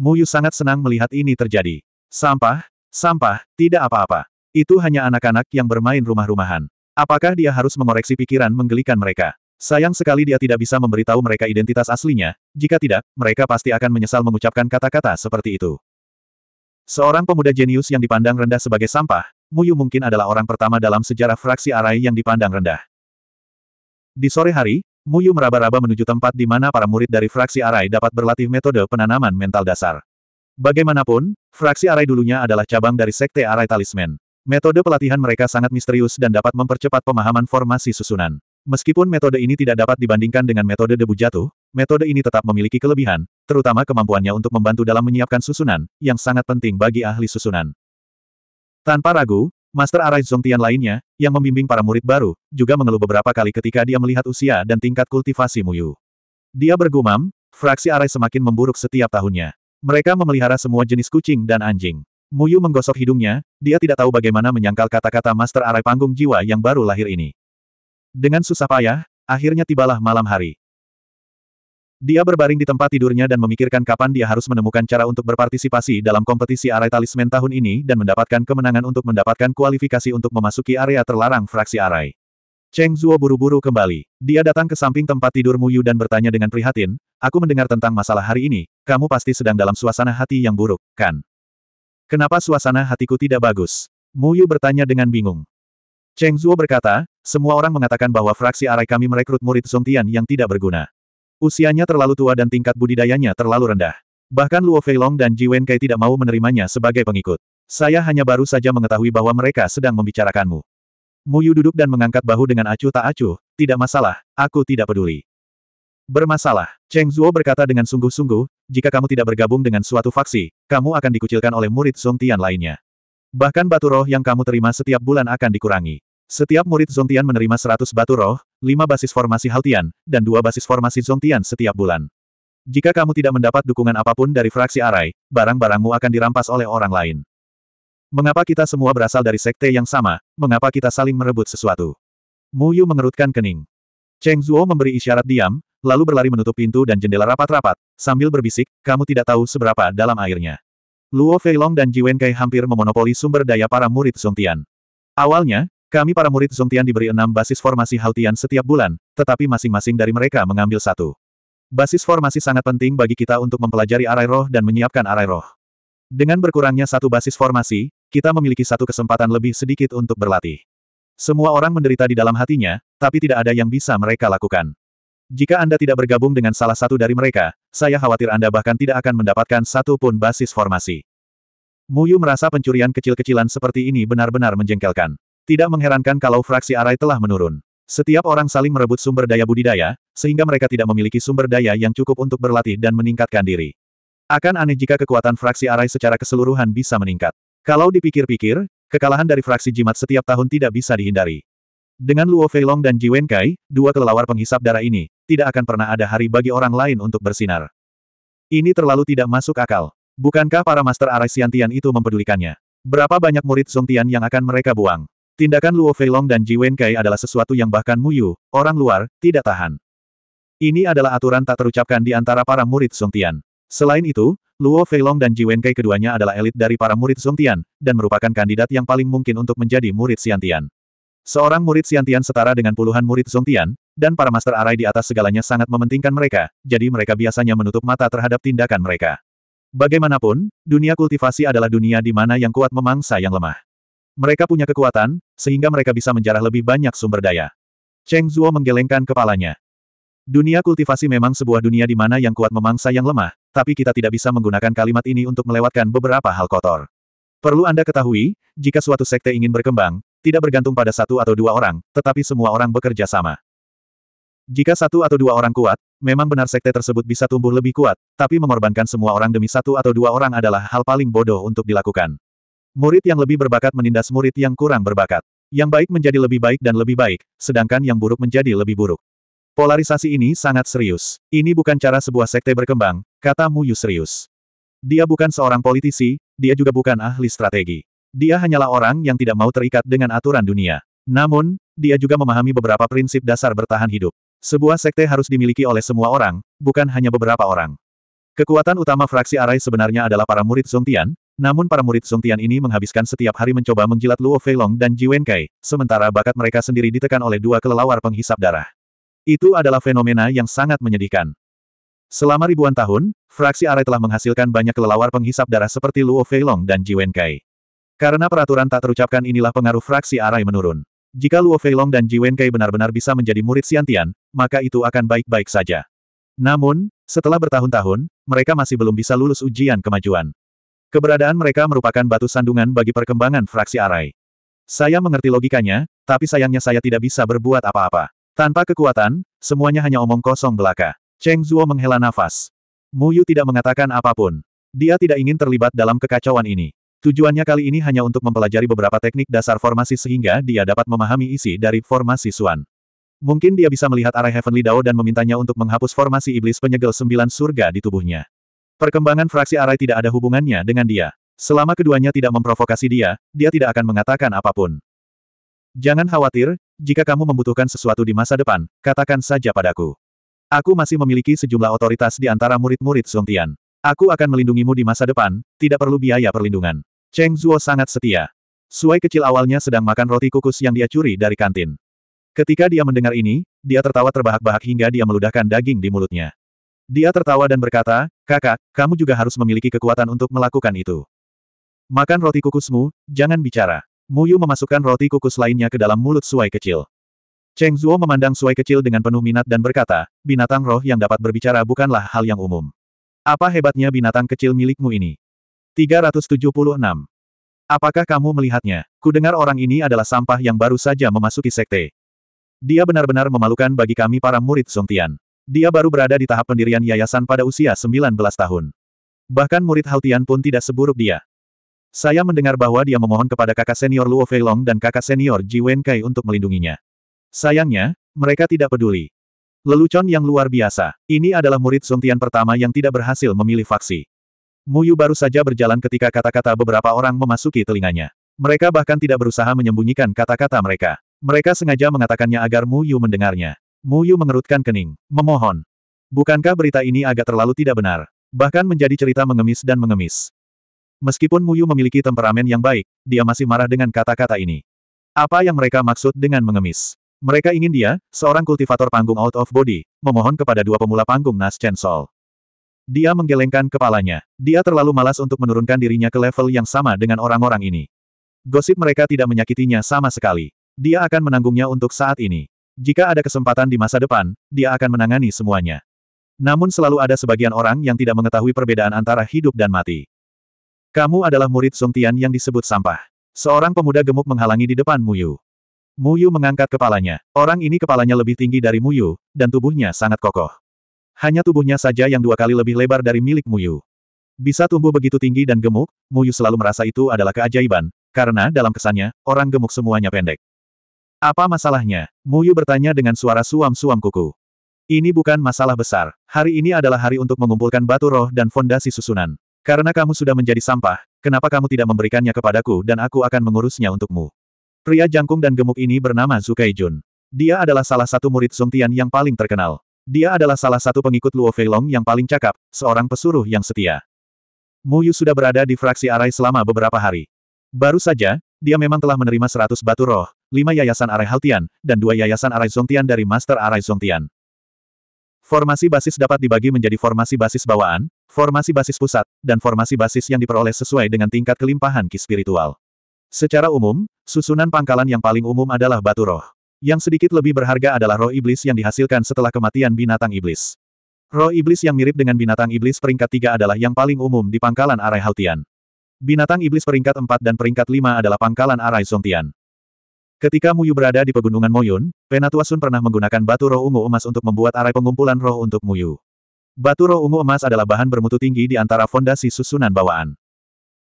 Muyu sangat senang melihat ini terjadi. Sampah, sampah, tidak apa-apa. Itu hanya anak-anak yang bermain rumah-rumahan. Apakah dia harus mengoreksi pikiran menggelikan mereka? Sayang sekali dia tidak bisa memberitahu mereka identitas aslinya, jika tidak, mereka pasti akan menyesal mengucapkan kata-kata seperti itu. Seorang pemuda jenius yang dipandang rendah sebagai sampah, Muyu mungkin adalah orang pertama dalam sejarah fraksi Arai yang dipandang rendah. Di sore hari, Muyu meraba-raba menuju tempat di mana para murid dari fraksi Arai dapat berlatih metode penanaman mental dasar. Bagaimanapun, fraksi Arai dulunya adalah cabang dari Sekte Arai Talisman. Metode pelatihan mereka sangat misterius dan dapat mempercepat pemahaman formasi susunan. Meskipun metode ini tidak dapat dibandingkan dengan metode debu jatuh, metode ini tetap memiliki kelebihan, terutama kemampuannya untuk membantu dalam menyiapkan susunan, yang sangat penting bagi ahli susunan. Tanpa ragu, Master Arai Zongtian lainnya, yang membimbing para murid baru, juga mengeluh beberapa kali ketika dia melihat usia dan tingkat kultivasi Muyu. Dia bergumam, fraksi Arai semakin memburuk setiap tahunnya. Mereka memelihara semua jenis kucing dan anjing. Muyu menggosok hidungnya, dia tidak tahu bagaimana menyangkal kata-kata Master Arai Panggung Jiwa yang baru lahir ini. Dengan susah payah, akhirnya tibalah malam hari. Dia berbaring di tempat tidurnya dan memikirkan kapan dia harus menemukan cara untuk berpartisipasi dalam kompetisi Arai talisman tahun ini dan mendapatkan kemenangan untuk mendapatkan kualifikasi untuk memasuki area terlarang fraksi arai. Cheng Zuo buru-buru kembali. Dia datang ke samping tempat tidur Mu Yu dan bertanya dengan prihatin, aku mendengar tentang masalah hari ini, kamu pasti sedang dalam suasana hati yang buruk, kan? Kenapa suasana hatiku tidak bagus? Mu Yu bertanya dengan bingung. Cheng Zuo berkata, semua orang mengatakan bahwa fraksi arai kami merekrut murid Tian yang tidak berguna. Usianya terlalu tua dan tingkat budidayanya terlalu rendah. Bahkan Luo Feilong dan Ji Wenkai tidak mau menerimanya sebagai pengikut. Saya hanya baru saja mengetahui bahwa mereka sedang membicarakanmu. Mu Yu duduk dan mengangkat bahu dengan acuh tak acuh, tidak masalah, aku tidak peduli. Bermasalah, Cheng Zuo berkata dengan sungguh-sungguh, jika kamu tidak bergabung dengan suatu faksi, kamu akan dikucilkan oleh murid Tian lainnya. Bahkan batu roh yang kamu terima setiap bulan akan dikurangi. Setiap murid Tian menerima seratus batu roh, lima basis formasi Haltian, dan dua basis formasi Zongtian setiap bulan. Jika kamu tidak mendapat dukungan apapun dari fraksi Arai, barang-barangmu akan dirampas oleh orang lain. Mengapa kita semua berasal dari sekte yang sama, mengapa kita saling merebut sesuatu? Mu Yu mengerutkan kening. Cheng Zuo memberi isyarat diam, lalu berlari menutup pintu dan jendela rapat-rapat, sambil berbisik, kamu tidak tahu seberapa dalam airnya. Luo Feilong dan Ji Wenkai hampir memonopoli sumber daya para murid zongtian. Awalnya, kami para murid Zongtian diberi enam basis formasi Haltian setiap bulan, tetapi masing-masing dari mereka mengambil satu. Basis formasi sangat penting bagi kita untuk mempelajari arai roh dan menyiapkan arai roh. Dengan berkurangnya satu basis formasi, kita memiliki satu kesempatan lebih sedikit untuk berlatih. Semua orang menderita di dalam hatinya, tapi tidak ada yang bisa mereka lakukan. Jika Anda tidak bergabung dengan salah satu dari mereka, saya khawatir Anda bahkan tidak akan mendapatkan satu pun basis formasi. Muyu merasa pencurian kecil-kecilan seperti ini benar-benar menjengkelkan. Tidak mengherankan kalau fraksi Arai telah menurun. Setiap orang saling merebut sumber daya budidaya, sehingga mereka tidak memiliki sumber daya yang cukup untuk berlatih dan meningkatkan diri. Akan aneh jika kekuatan fraksi Arai secara keseluruhan bisa meningkat. Kalau dipikir-pikir, kekalahan dari fraksi jimat setiap tahun tidak bisa dihindari. Dengan Luo Feilong dan Ji Wenkai, dua kelelawar penghisap darah ini, tidak akan pernah ada hari bagi orang lain untuk bersinar. Ini terlalu tidak masuk akal. Bukankah para master Arai Siantian itu mempedulikannya? Berapa banyak murid Songtian yang akan mereka buang? Tindakan Luo Feilong dan Ji Wenkai adalah sesuatu yang bahkan Muyu, orang luar, tidak tahan. Ini adalah aturan tak terucapkan di antara para murid Song Tian. Selain itu, Luo Feilong dan Ji Wenkai keduanya adalah elit dari para murid Song Tian, dan merupakan kandidat yang paling mungkin untuk menjadi murid Xian Tian. Seorang murid Xian Tian setara dengan puluhan murid Song Tian, dan para master arai di atas segalanya sangat mementingkan mereka, jadi mereka biasanya menutup mata terhadap tindakan mereka. Bagaimanapun, dunia kultivasi adalah dunia di mana yang kuat memangsa yang lemah. Mereka punya kekuatan, sehingga mereka bisa menjarah lebih banyak sumber daya. Cheng Zuo menggelengkan kepalanya. Dunia kultivasi memang sebuah dunia di mana yang kuat memangsa yang lemah, tapi kita tidak bisa menggunakan kalimat ini untuk melewatkan beberapa hal kotor. Perlu Anda ketahui, jika suatu sekte ingin berkembang, tidak bergantung pada satu atau dua orang, tetapi semua orang bekerja sama. Jika satu atau dua orang kuat, memang benar sekte tersebut bisa tumbuh lebih kuat, tapi mengorbankan semua orang demi satu atau dua orang adalah hal paling bodoh untuk dilakukan. Murid yang lebih berbakat menindas murid yang kurang berbakat. Yang baik menjadi lebih baik dan lebih baik, sedangkan yang buruk menjadi lebih buruk. Polarisasi ini sangat serius. Ini bukan cara sebuah sekte berkembang, kata Mu Yu serius. Dia bukan seorang politisi, dia juga bukan ahli strategi. Dia hanyalah orang yang tidak mau terikat dengan aturan dunia. Namun, dia juga memahami beberapa prinsip dasar bertahan hidup. Sebuah sekte harus dimiliki oleh semua orang, bukan hanya beberapa orang. Kekuatan utama fraksi Arai sebenarnya adalah para murid Zongtian, namun para murid Zongtian ini menghabiskan setiap hari mencoba menjilat Luo Feilong dan Wen Kai, sementara bakat mereka sendiri ditekan oleh dua kelelawar penghisap darah. Itu adalah fenomena yang sangat menyedihkan. Selama ribuan tahun, fraksi Arai telah menghasilkan banyak kelelawar penghisap darah seperti Luo Feilong dan Wen Kai. Karena peraturan tak terucapkan inilah pengaruh fraksi Arai menurun. Jika Luo Feilong dan Wen Kai benar-benar bisa menjadi murid siantian, maka itu akan baik-baik saja. Namun, setelah bertahun-tahun, mereka masih belum bisa lulus ujian kemajuan. Keberadaan mereka merupakan batu sandungan bagi perkembangan fraksi Arai. Saya mengerti logikanya, tapi sayangnya saya tidak bisa berbuat apa-apa. Tanpa kekuatan, semuanya hanya omong kosong belaka. Cheng Zuo menghela nafas. Mu Yu tidak mengatakan apapun. Dia tidak ingin terlibat dalam kekacauan ini. Tujuannya kali ini hanya untuk mempelajari beberapa teknik dasar formasi sehingga dia dapat memahami isi dari formasi Suan. Mungkin dia bisa melihat arah Heavenly Dao dan memintanya untuk menghapus formasi iblis penyegel sembilan surga di tubuhnya. Perkembangan fraksi arai tidak ada hubungannya dengan dia. Selama keduanya tidak memprovokasi dia, dia tidak akan mengatakan apapun. Jangan khawatir, jika kamu membutuhkan sesuatu di masa depan, katakan saja padaku. Aku masih memiliki sejumlah otoritas di antara murid-murid Song Tian. Aku akan melindungimu di masa depan, tidak perlu biaya perlindungan. Cheng Zuo sangat setia. Suai kecil awalnya sedang makan roti kukus yang dia curi dari kantin. Ketika dia mendengar ini, dia tertawa terbahak-bahak hingga dia meludahkan daging di mulutnya. Dia tertawa dan berkata, kakak, kamu juga harus memiliki kekuatan untuk melakukan itu. Makan roti kukusmu, jangan bicara. Muyu memasukkan roti kukus lainnya ke dalam mulut suai kecil. Cheng Zuo memandang suai kecil dengan penuh minat dan berkata, binatang roh yang dapat berbicara bukanlah hal yang umum. Apa hebatnya binatang kecil milikmu ini? 376. Apakah kamu melihatnya? Kudengar orang ini adalah sampah yang baru saja memasuki sekte. Dia benar-benar memalukan bagi kami para murid Song Dia baru berada di tahap pendirian yayasan pada usia 19 tahun. Bahkan murid Haltian pun tidak seburuk dia. Saya mendengar bahwa dia memohon kepada kakak senior Luo Feilong dan kakak senior Ji Wenkai untuk melindunginya. Sayangnya, mereka tidak peduli. Lelucon yang luar biasa. Ini adalah murid Song pertama yang tidak berhasil memilih faksi. Muyu baru saja berjalan ketika kata-kata beberapa orang memasuki telinganya. Mereka bahkan tidak berusaha menyembunyikan kata-kata mereka. Mereka sengaja mengatakannya agar Mu Yu mendengarnya. Mu Yu mengerutkan kening, memohon. Bukankah berita ini agak terlalu tidak benar? Bahkan menjadi cerita mengemis dan mengemis. Meskipun Mu Yu memiliki temperamen yang baik, dia masih marah dengan kata-kata ini. Apa yang mereka maksud dengan mengemis? Mereka ingin dia, seorang kultivator panggung out of body, memohon kepada dua pemula panggung Nas Chen Sol. Dia menggelengkan kepalanya. Dia terlalu malas untuk menurunkan dirinya ke level yang sama dengan orang-orang ini. Gosip mereka tidak menyakitinya sama sekali. Dia akan menanggungnya untuk saat ini. Jika ada kesempatan di masa depan, dia akan menangani semuanya. Namun selalu ada sebagian orang yang tidak mengetahui perbedaan antara hidup dan mati. Kamu adalah murid Song Tian yang disebut sampah. Seorang pemuda gemuk menghalangi di depan Mu Yu mengangkat kepalanya. Orang ini kepalanya lebih tinggi dari Muyu, dan tubuhnya sangat kokoh. Hanya tubuhnya saja yang dua kali lebih lebar dari milik Yu. Bisa tumbuh begitu tinggi dan gemuk, Mu Yu selalu merasa itu adalah keajaiban, karena dalam kesannya, orang gemuk semuanya pendek. Apa masalahnya? Muyu bertanya dengan suara suam-suam kuku. Ini bukan masalah besar. Hari ini adalah hari untuk mengumpulkan batu roh dan fondasi susunan. Karena kamu sudah menjadi sampah, kenapa kamu tidak memberikannya kepadaku dan aku akan mengurusnya untukmu? Pria jangkung dan gemuk ini bernama Zukai Jun. Dia adalah salah satu murid Song Tian yang paling terkenal. Dia adalah salah satu pengikut Luo Feilong yang paling cakap, seorang pesuruh yang setia. Muyu sudah berada di fraksi Arai selama beberapa hari. Baru saja, dia memang telah menerima seratus batu roh, lima Yayasan Arai Haltian, dan dua Yayasan Arai Zongtian dari Master Arai Zongtian. Formasi basis dapat dibagi menjadi formasi basis bawaan, formasi basis pusat, dan formasi basis yang diperoleh sesuai dengan tingkat kelimpahan ki spiritual. Secara umum, susunan pangkalan yang paling umum adalah batu roh. Yang sedikit lebih berharga adalah roh iblis yang dihasilkan setelah kematian binatang iblis. Roh iblis yang mirip dengan binatang iblis peringkat tiga adalah yang paling umum di pangkalan Arai Haltian. Binatang iblis peringkat empat dan peringkat lima adalah pangkalan Arai Zongtian. Ketika Muyu berada di pegunungan Moyun, Penatua Sun pernah menggunakan batu roh ungu emas untuk membuat arai pengumpulan roh untuk Muyu. Batu roh ungu emas adalah bahan bermutu tinggi di antara fondasi susunan bawaan.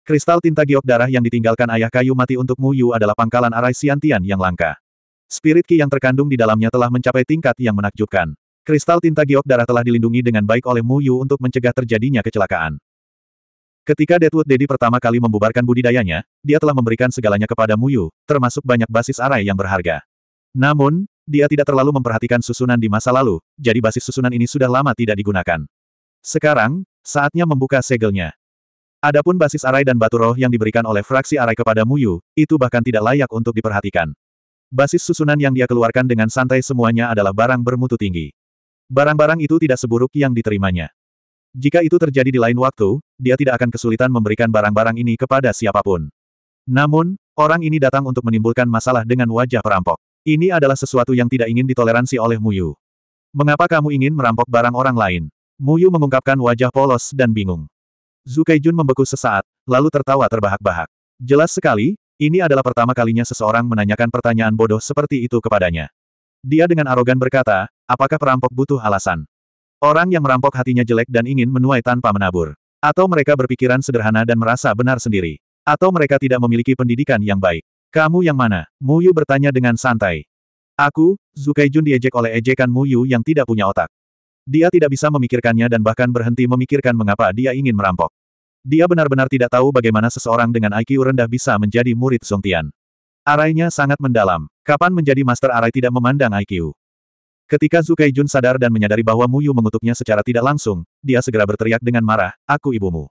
Kristal tinta giok darah yang ditinggalkan ayah kayu mati untuk Muyu adalah pangkalan arai siantian yang langka. Spirit ki yang terkandung di dalamnya telah mencapai tingkat yang menakjubkan. Kristal tinta giok darah telah dilindungi dengan baik oleh Muyu untuk mencegah terjadinya kecelakaan. Ketika Deadwood Daddy pertama kali membubarkan budidayanya, dia telah memberikan segalanya kepada Muyu, termasuk banyak basis arai yang berharga. Namun, dia tidak terlalu memperhatikan susunan di masa lalu, jadi basis susunan ini sudah lama tidak digunakan. Sekarang, saatnya membuka segelnya. Adapun basis arai dan batu roh yang diberikan oleh fraksi arai kepada Muyu, itu bahkan tidak layak untuk diperhatikan. Basis susunan yang dia keluarkan dengan santai semuanya adalah barang bermutu tinggi. Barang-barang itu tidak seburuk yang diterimanya. Jika itu terjadi di lain waktu, dia tidak akan kesulitan memberikan barang-barang ini kepada siapapun. Namun, orang ini datang untuk menimbulkan masalah dengan wajah perampok. Ini adalah sesuatu yang tidak ingin ditoleransi oleh Muyu. Mengapa kamu ingin merampok barang orang lain? Muyu mengungkapkan wajah polos dan bingung. Jun membeku sesaat, lalu tertawa terbahak-bahak. Jelas sekali, ini adalah pertama kalinya seseorang menanyakan pertanyaan bodoh seperti itu kepadanya. Dia dengan arogan berkata, apakah perampok butuh alasan? Orang yang merampok hatinya jelek dan ingin menuai tanpa menabur. Atau mereka berpikiran sederhana dan merasa benar sendiri. Atau mereka tidak memiliki pendidikan yang baik. Kamu yang mana? Mu Yu bertanya dengan santai. Aku, Zukaijun diejek oleh ejekan Mu Yu yang tidak punya otak. Dia tidak bisa memikirkannya dan bahkan berhenti memikirkan mengapa dia ingin merampok. Dia benar-benar tidak tahu bagaimana seseorang dengan IQ rendah bisa menjadi murid Song Tian. Arainya sangat mendalam. Kapan menjadi master arai tidak memandang IQ? Ketika Zukai Jun sadar dan menyadari bahwa Muyu mengutuknya secara tidak langsung, dia segera berteriak dengan marah, aku ibumu.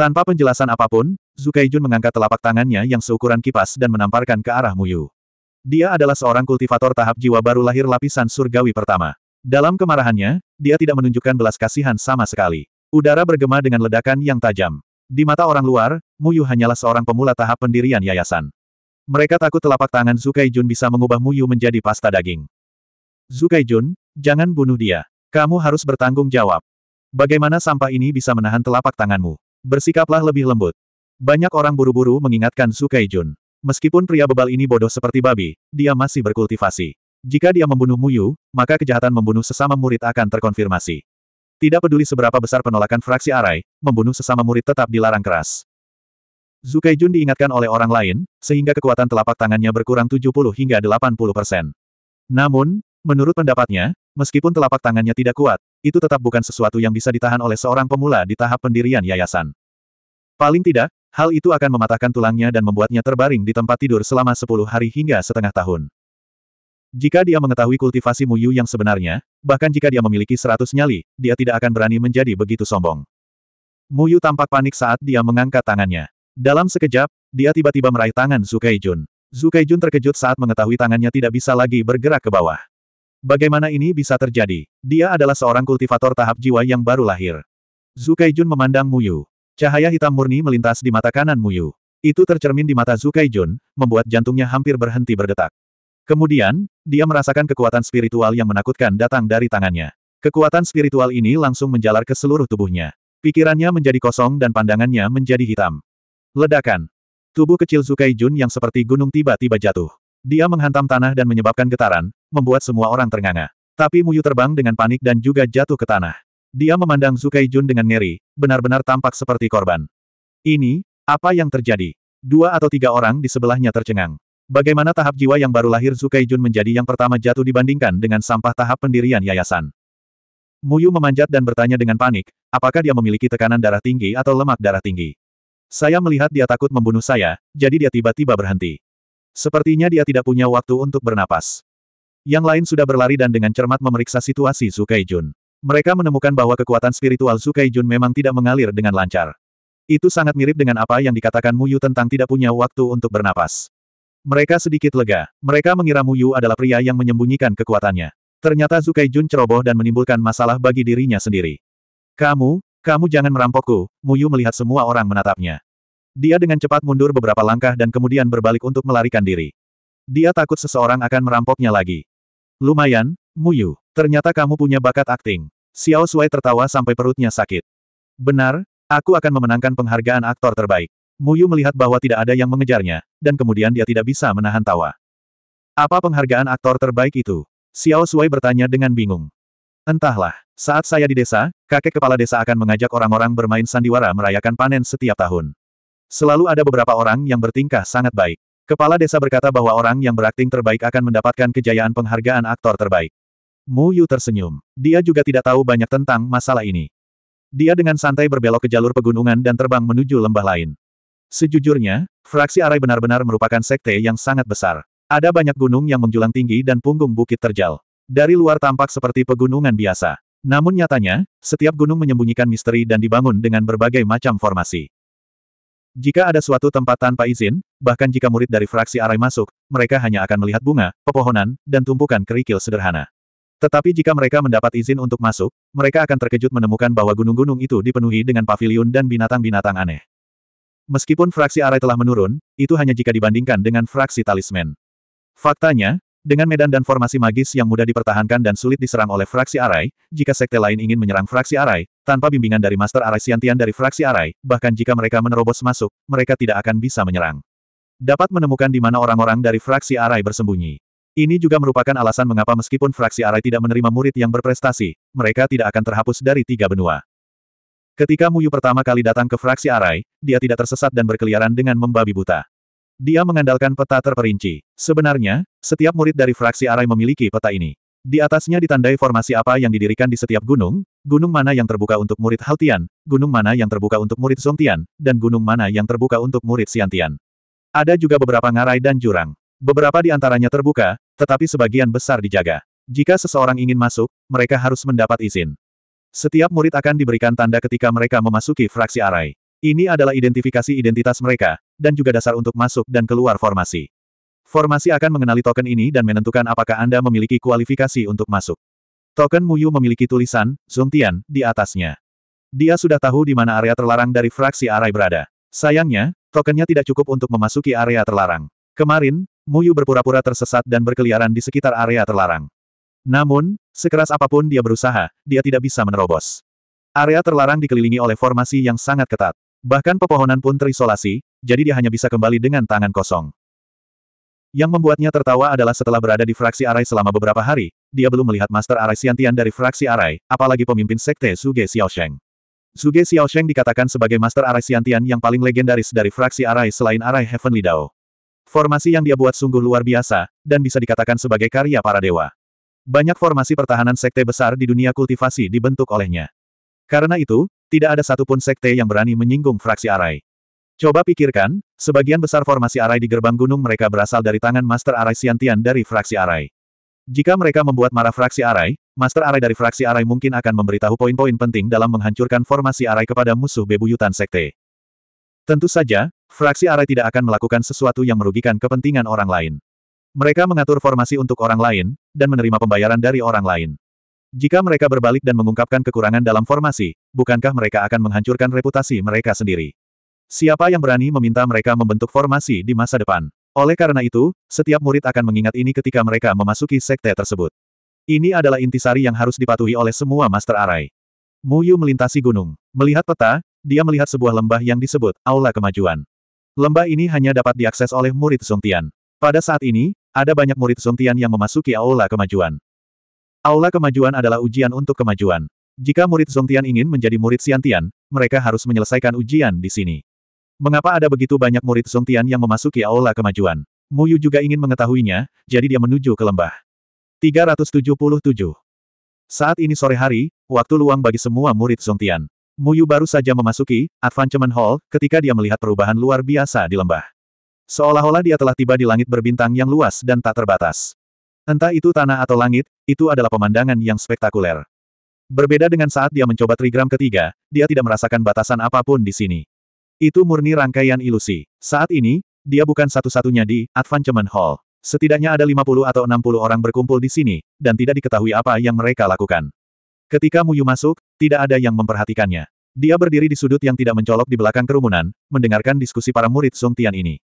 Tanpa penjelasan apapun, Zukai Jun mengangkat telapak tangannya yang seukuran kipas dan menamparkan ke arah Muyu. Dia adalah seorang kultivator tahap jiwa baru lahir lapisan surgawi pertama. Dalam kemarahannya, dia tidak menunjukkan belas kasihan sama sekali. Udara bergema dengan ledakan yang tajam. Di mata orang luar, Muyu hanyalah seorang pemula tahap pendirian yayasan. Mereka takut telapak tangan Zukai Jun bisa mengubah Muyu menjadi pasta daging. Zukaijun, jangan bunuh dia. Kamu harus bertanggung jawab. Bagaimana sampah ini bisa menahan telapak tanganmu? Bersikaplah lebih lembut. Banyak orang buru-buru mengingatkan Zukaijun. Meskipun pria bebal ini bodoh seperti babi, dia masih berkultivasi. Jika dia membunuh Muyu, maka kejahatan membunuh sesama murid akan terkonfirmasi. Tidak peduli seberapa besar penolakan fraksi Arai, membunuh sesama murid tetap dilarang keras. Zukaijun diingatkan oleh orang lain, sehingga kekuatan telapak tangannya berkurang 70 hingga 80 persen. Namun, Menurut pendapatnya, meskipun telapak tangannya tidak kuat, itu tetap bukan sesuatu yang bisa ditahan oleh seorang pemula di tahap pendirian yayasan. Paling tidak, hal itu akan mematahkan tulangnya dan membuatnya terbaring di tempat tidur selama 10 hari hingga setengah tahun. Jika dia mengetahui kultivasi Muyu yang sebenarnya, bahkan jika dia memiliki 100 nyali, dia tidak akan berani menjadi begitu sombong. Muyu tampak panik saat dia mengangkat tangannya. Dalam sekejap, dia tiba-tiba meraih tangan Zukaijun. Jun terkejut saat mengetahui tangannya tidak bisa lagi bergerak ke bawah. Bagaimana ini bisa terjadi? Dia adalah seorang kultivator tahap jiwa yang baru lahir. Zukaijun memandang Muyu. Cahaya hitam murni melintas di mata kanan Muyu. Itu tercermin di mata Zukaijun, membuat jantungnya hampir berhenti berdetak. Kemudian, dia merasakan kekuatan spiritual yang menakutkan datang dari tangannya. Kekuatan spiritual ini langsung menjalar ke seluruh tubuhnya. Pikirannya menjadi kosong dan pandangannya menjadi hitam. Ledakan. Tubuh kecil Zukaijun yang seperti gunung tiba-tiba jatuh. Dia menghantam tanah dan menyebabkan getaran, membuat semua orang ternganga. Tapi Muyu terbang dengan panik dan juga jatuh ke tanah. Dia memandang Zukai Jun dengan ngeri, benar-benar tampak seperti korban. Ini, apa yang terjadi? Dua atau tiga orang di sebelahnya tercengang. Bagaimana tahap jiwa yang baru lahir Zukai Jun menjadi yang pertama jatuh dibandingkan dengan sampah tahap pendirian yayasan? Muyu memanjat dan bertanya dengan panik, apakah dia memiliki tekanan darah tinggi atau lemak darah tinggi. Saya melihat dia takut membunuh saya, jadi dia tiba-tiba berhenti. Sepertinya dia tidak punya waktu untuk bernapas. Yang lain sudah berlari dan dengan cermat memeriksa situasi Zukaijun. Mereka menemukan bahwa kekuatan spiritual Zukaijun memang tidak mengalir dengan lancar. Itu sangat mirip dengan apa yang dikatakan Muyu tentang tidak punya waktu untuk bernapas. Mereka sedikit lega. Mereka mengira Muyu adalah pria yang menyembunyikan kekuatannya. Ternyata Zukaijun ceroboh dan menimbulkan masalah bagi dirinya sendiri. Kamu, kamu jangan merampokku, Muyu melihat semua orang menatapnya. Dia dengan cepat mundur beberapa langkah dan kemudian berbalik untuk melarikan diri. Dia takut seseorang akan merampoknya lagi. Lumayan, Muyu. Ternyata kamu punya bakat akting. Xiao Sui tertawa sampai perutnya sakit. Benar, aku akan memenangkan penghargaan aktor terbaik. Muyu melihat bahwa tidak ada yang mengejarnya, dan kemudian dia tidak bisa menahan tawa. Apa penghargaan aktor terbaik itu? Xiao Sui bertanya dengan bingung. Entahlah, saat saya di desa, kakek kepala desa akan mengajak orang-orang bermain sandiwara merayakan panen setiap tahun. Selalu ada beberapa orang yang bertingkah sangat baik. Kepala desa berkata bahwa orang yang berakting terbaik akan mendapatkan kejayaan penghargaan aktor terbaik. Mu Yu tersenyum. Dia juga tidak tahu banyak tentang masalah ini. Dia dengan santai berbelok ke jalur pegunungan dan terbang menuju lembah lain. Sejujurnya, fraksi Arai benar-benar merupakan sekte yang sangat besar. Ada banyak gunung yang menjulang tinggi dan punggung bukit terjal. Dari luar tampak seperti pegunungan biasa. Namun nyatanya, setiap gunung menyembunyikan misteri dan dibangun dengan berbagai macam formasi. Jika ada suatu tempat tanpa izin, bahkan jika murid dari fraksi Arai masuk, mereka hanya akan melihat bunga, pepohonan, dan tumpukan kerikil sederhana. Tetapi jika mereka mendapat izin untuk masuk, mereka akan terkejut menemukan bahwa gunung-gunung itu dipenuhi dengan pavilion dan binatang-binatang aneh. Meskipun fraksi Arai telah menurun, itu hanya jika dibandingkan dengan fraksi talisman. Faktanya, dengan medan dan formasi magis yang mudah dipertahankan dan sulit diserang oleh fraksi Arai, jika sekte lain ingin menyerang fraksi Arai, tanpa bimbingan dari Master Arai Siantian dari fraksi Arai, bahkan jika mereka menerobos masuk, mereka tidak akan bisa menyerang. Dapat menemukan di mana orang-orang dari fraksi Arai bersembunyi. Ini juga merupakan alasan mengapa meskipun fraksi Arai tidak menerima murid yang berprestasi, mereka tidak akan terhapus dari tiga benua. Ketika Muyu pertama kali datang ke fraksi Arai, dia tidak tersesat dan berkeliaran dengan membabi buta. Dia mengandalkan peta terperinci. Sebenarnya, setiap murid dari fraksi Arai memiliki peta ini. Di atasnya ditandai formasi apa yang didirikan di setiap gunung, gunung mana yang terbuka untuk murid Haltian, gunung mana yang terbuka untuk murid Zongtian, dan gunung mana yang terbuka untuk murid siantian. Ada juga beberapa ngarai dan jurang. Beberapa di antaranya terbuka, tetapi sebagian besar dijaga. Jika seseorang ingin masuk, mereka harus mendapat izin. Setiap murid akan diberikan tanda ketika mereka memasuki fraksi Arai. Ini adalah identifikasi identitas mereka, dan juga dasar untuk masuk dan keluar formasi. Formasi akan mengenali token ini dan menentukan apakah Anda memiliki kualifikasi untuk masuk. Token Muyu memiliki tulisan, Zongtian, di atasnya. Dia sudah tahu di mana area terlarang dari fraksi Arai berada. Sayangnya, tokennya tidak cukup untuk memasuki area terlarang. Kemarin, Muyu berpura-pura tersesat dan berkeliaran di sekitar area terlarang. Namun, sekeras apapun dia berusaha, dia tidak bisa menerobos. Area terlarang dikelilingi oleh formasi yang sangat ketat. Bahkan pepohonan pun terisolasi, jadi dia hanya bisa kembali dengan tangan kosong. Yang membuatnya tertawa adalah setelah berada di fraksi Arai selama beberapa hari, dia belum melihat Master Arai siantian dari fraksi Arai, apalagi pemimpin sekte Suge Xiaosheng. Suge Xiaosheng dikatakan sebagai Master Arai siantian yang paling legendaris dari fraksi Arai selain Arai Heavenly Dao. Formasi yang dia buat sungguh luar biasa, dan bisa dikatakan sebagai karya para dewa. Banyak formasi pertahanan sekte besar di dunia kultivasi dibentuk olehnya. Karena itu, tidak ada satupun sekte yang berani menyinggung fraksi Arai. Coba pikirkan, sebagian besar formasi Arai di gerbang gunung mereka berasal dari tangan Master Arai Siantian dari fraksi Arai. Jika mereka membuat marah fraksi Arai, Master Arai dari fraksi Arai mungkin akan memberitahu poin-poin penting dalam menghancurkan formasi Arai kepada musuh bebuyutan sekte. Tentu saja, fraksi Arai tidak akan melakukan sesuatu yang merugikan kepentingan orang lain. Mereka mengatur formasi untuk orang lain, dan menerima pembayaran dari orang lain. Jika mereka berbalik dan mengungkapkan kekurangan dalam formasi, bukankah mereka akan menghancurkan reputasi mereka sendiri? Siapa yang berani meminta mereka membentuk formasi di masa depan? Oleh karena itu, setiap murid akan mengingat ini ketika mereka memasuki sekte tersebut. Ini adalah intisari yang harus dipatuhi oleh semua Master Arai. Muyu melintasi gunung. Melihat peta, dia melihat sebuah lembah yang disebut Aula Kemajuan. Lembah ini hanya dapat diakses oleh murid Sungtian. Pada saat ini, ada banyak murid Sungtian yang memasuki Aula Kemajuan. Aula kemajuan adalah ujian untuk kemajuan. Jika murid Zongtian ingin menjadi murid Xiantian, mereka harus menyelesaikan ujian di sini. Mengapa ada begitu banyak murid Zongtian yang memasuki aula kemajuan? Mu Yu juga ingin mengetahuinya, jadi dia menuju ke lembah. 377. Saat ini sore hari, waktu luang bagi semua murid Zongtian. Yu baru saja memasuki Advancement Hall ketika dia melihat perubahan luar biasa di lembah. Seolah-olah dia telah tiba di langit berbintang yang luas dan tak terbatas. Entah itu tanah atau langit, itu adalah pemandangan yang spektakuler. Berbeda dengan saat dia mencoba trigram ketiga, dia tidak merasakan batasan apapun di sini. Itu murni rangkaian ilusi. Saat ini, dia bukan satu-satunya di Advancement Hall. Setidaknya ada 50 atau 60 orang berkumpul di sini, dan tidak diketahui apa yang mereka lakukan. Ketika Muyu masuk, tidak ada yang memperhatikannya. Dia berdiri di sudut yang tidak mencolok di belakang kerumunan, mendengarkan diskusi para murid Sung Tian ini.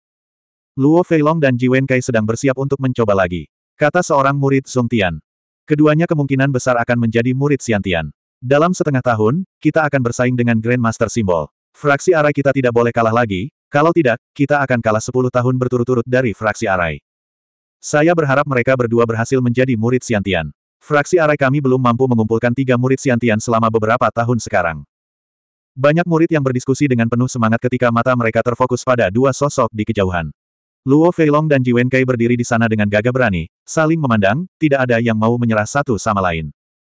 Luo Feilong dan Ji Wenkai sedang bersiap untuk mencoba lagi. Kata seorang murid Song Tian. Keduanya kemungkinan besar akan menjadi murid Xian Tian. Dalam setengah tahun, kita akan bersaing dengan Grandmaster Simbol. Fraksi Arai kita tidak boleh kalah lagi, kalau tidak, kita akan kalah 10 tahun berturut-turut dari fraksi Arai. Saya berharap mereka berdua berhasil menjadi murid Xian Tian. Fraksi Arai kami belum mampu mengumpulkan tiga murid Xian Tian selama beberapa tahun sekarang. Banyak murid yang berdiskusi dengan penuh semangat ketika mata mereka terfokus pada dua sosok di kejauhan. Luo Feilong dan Ji Wenkai berdiri di sana dengan gagah berani, saling memandang, tidak ada yang mau menyerah satu sama lain.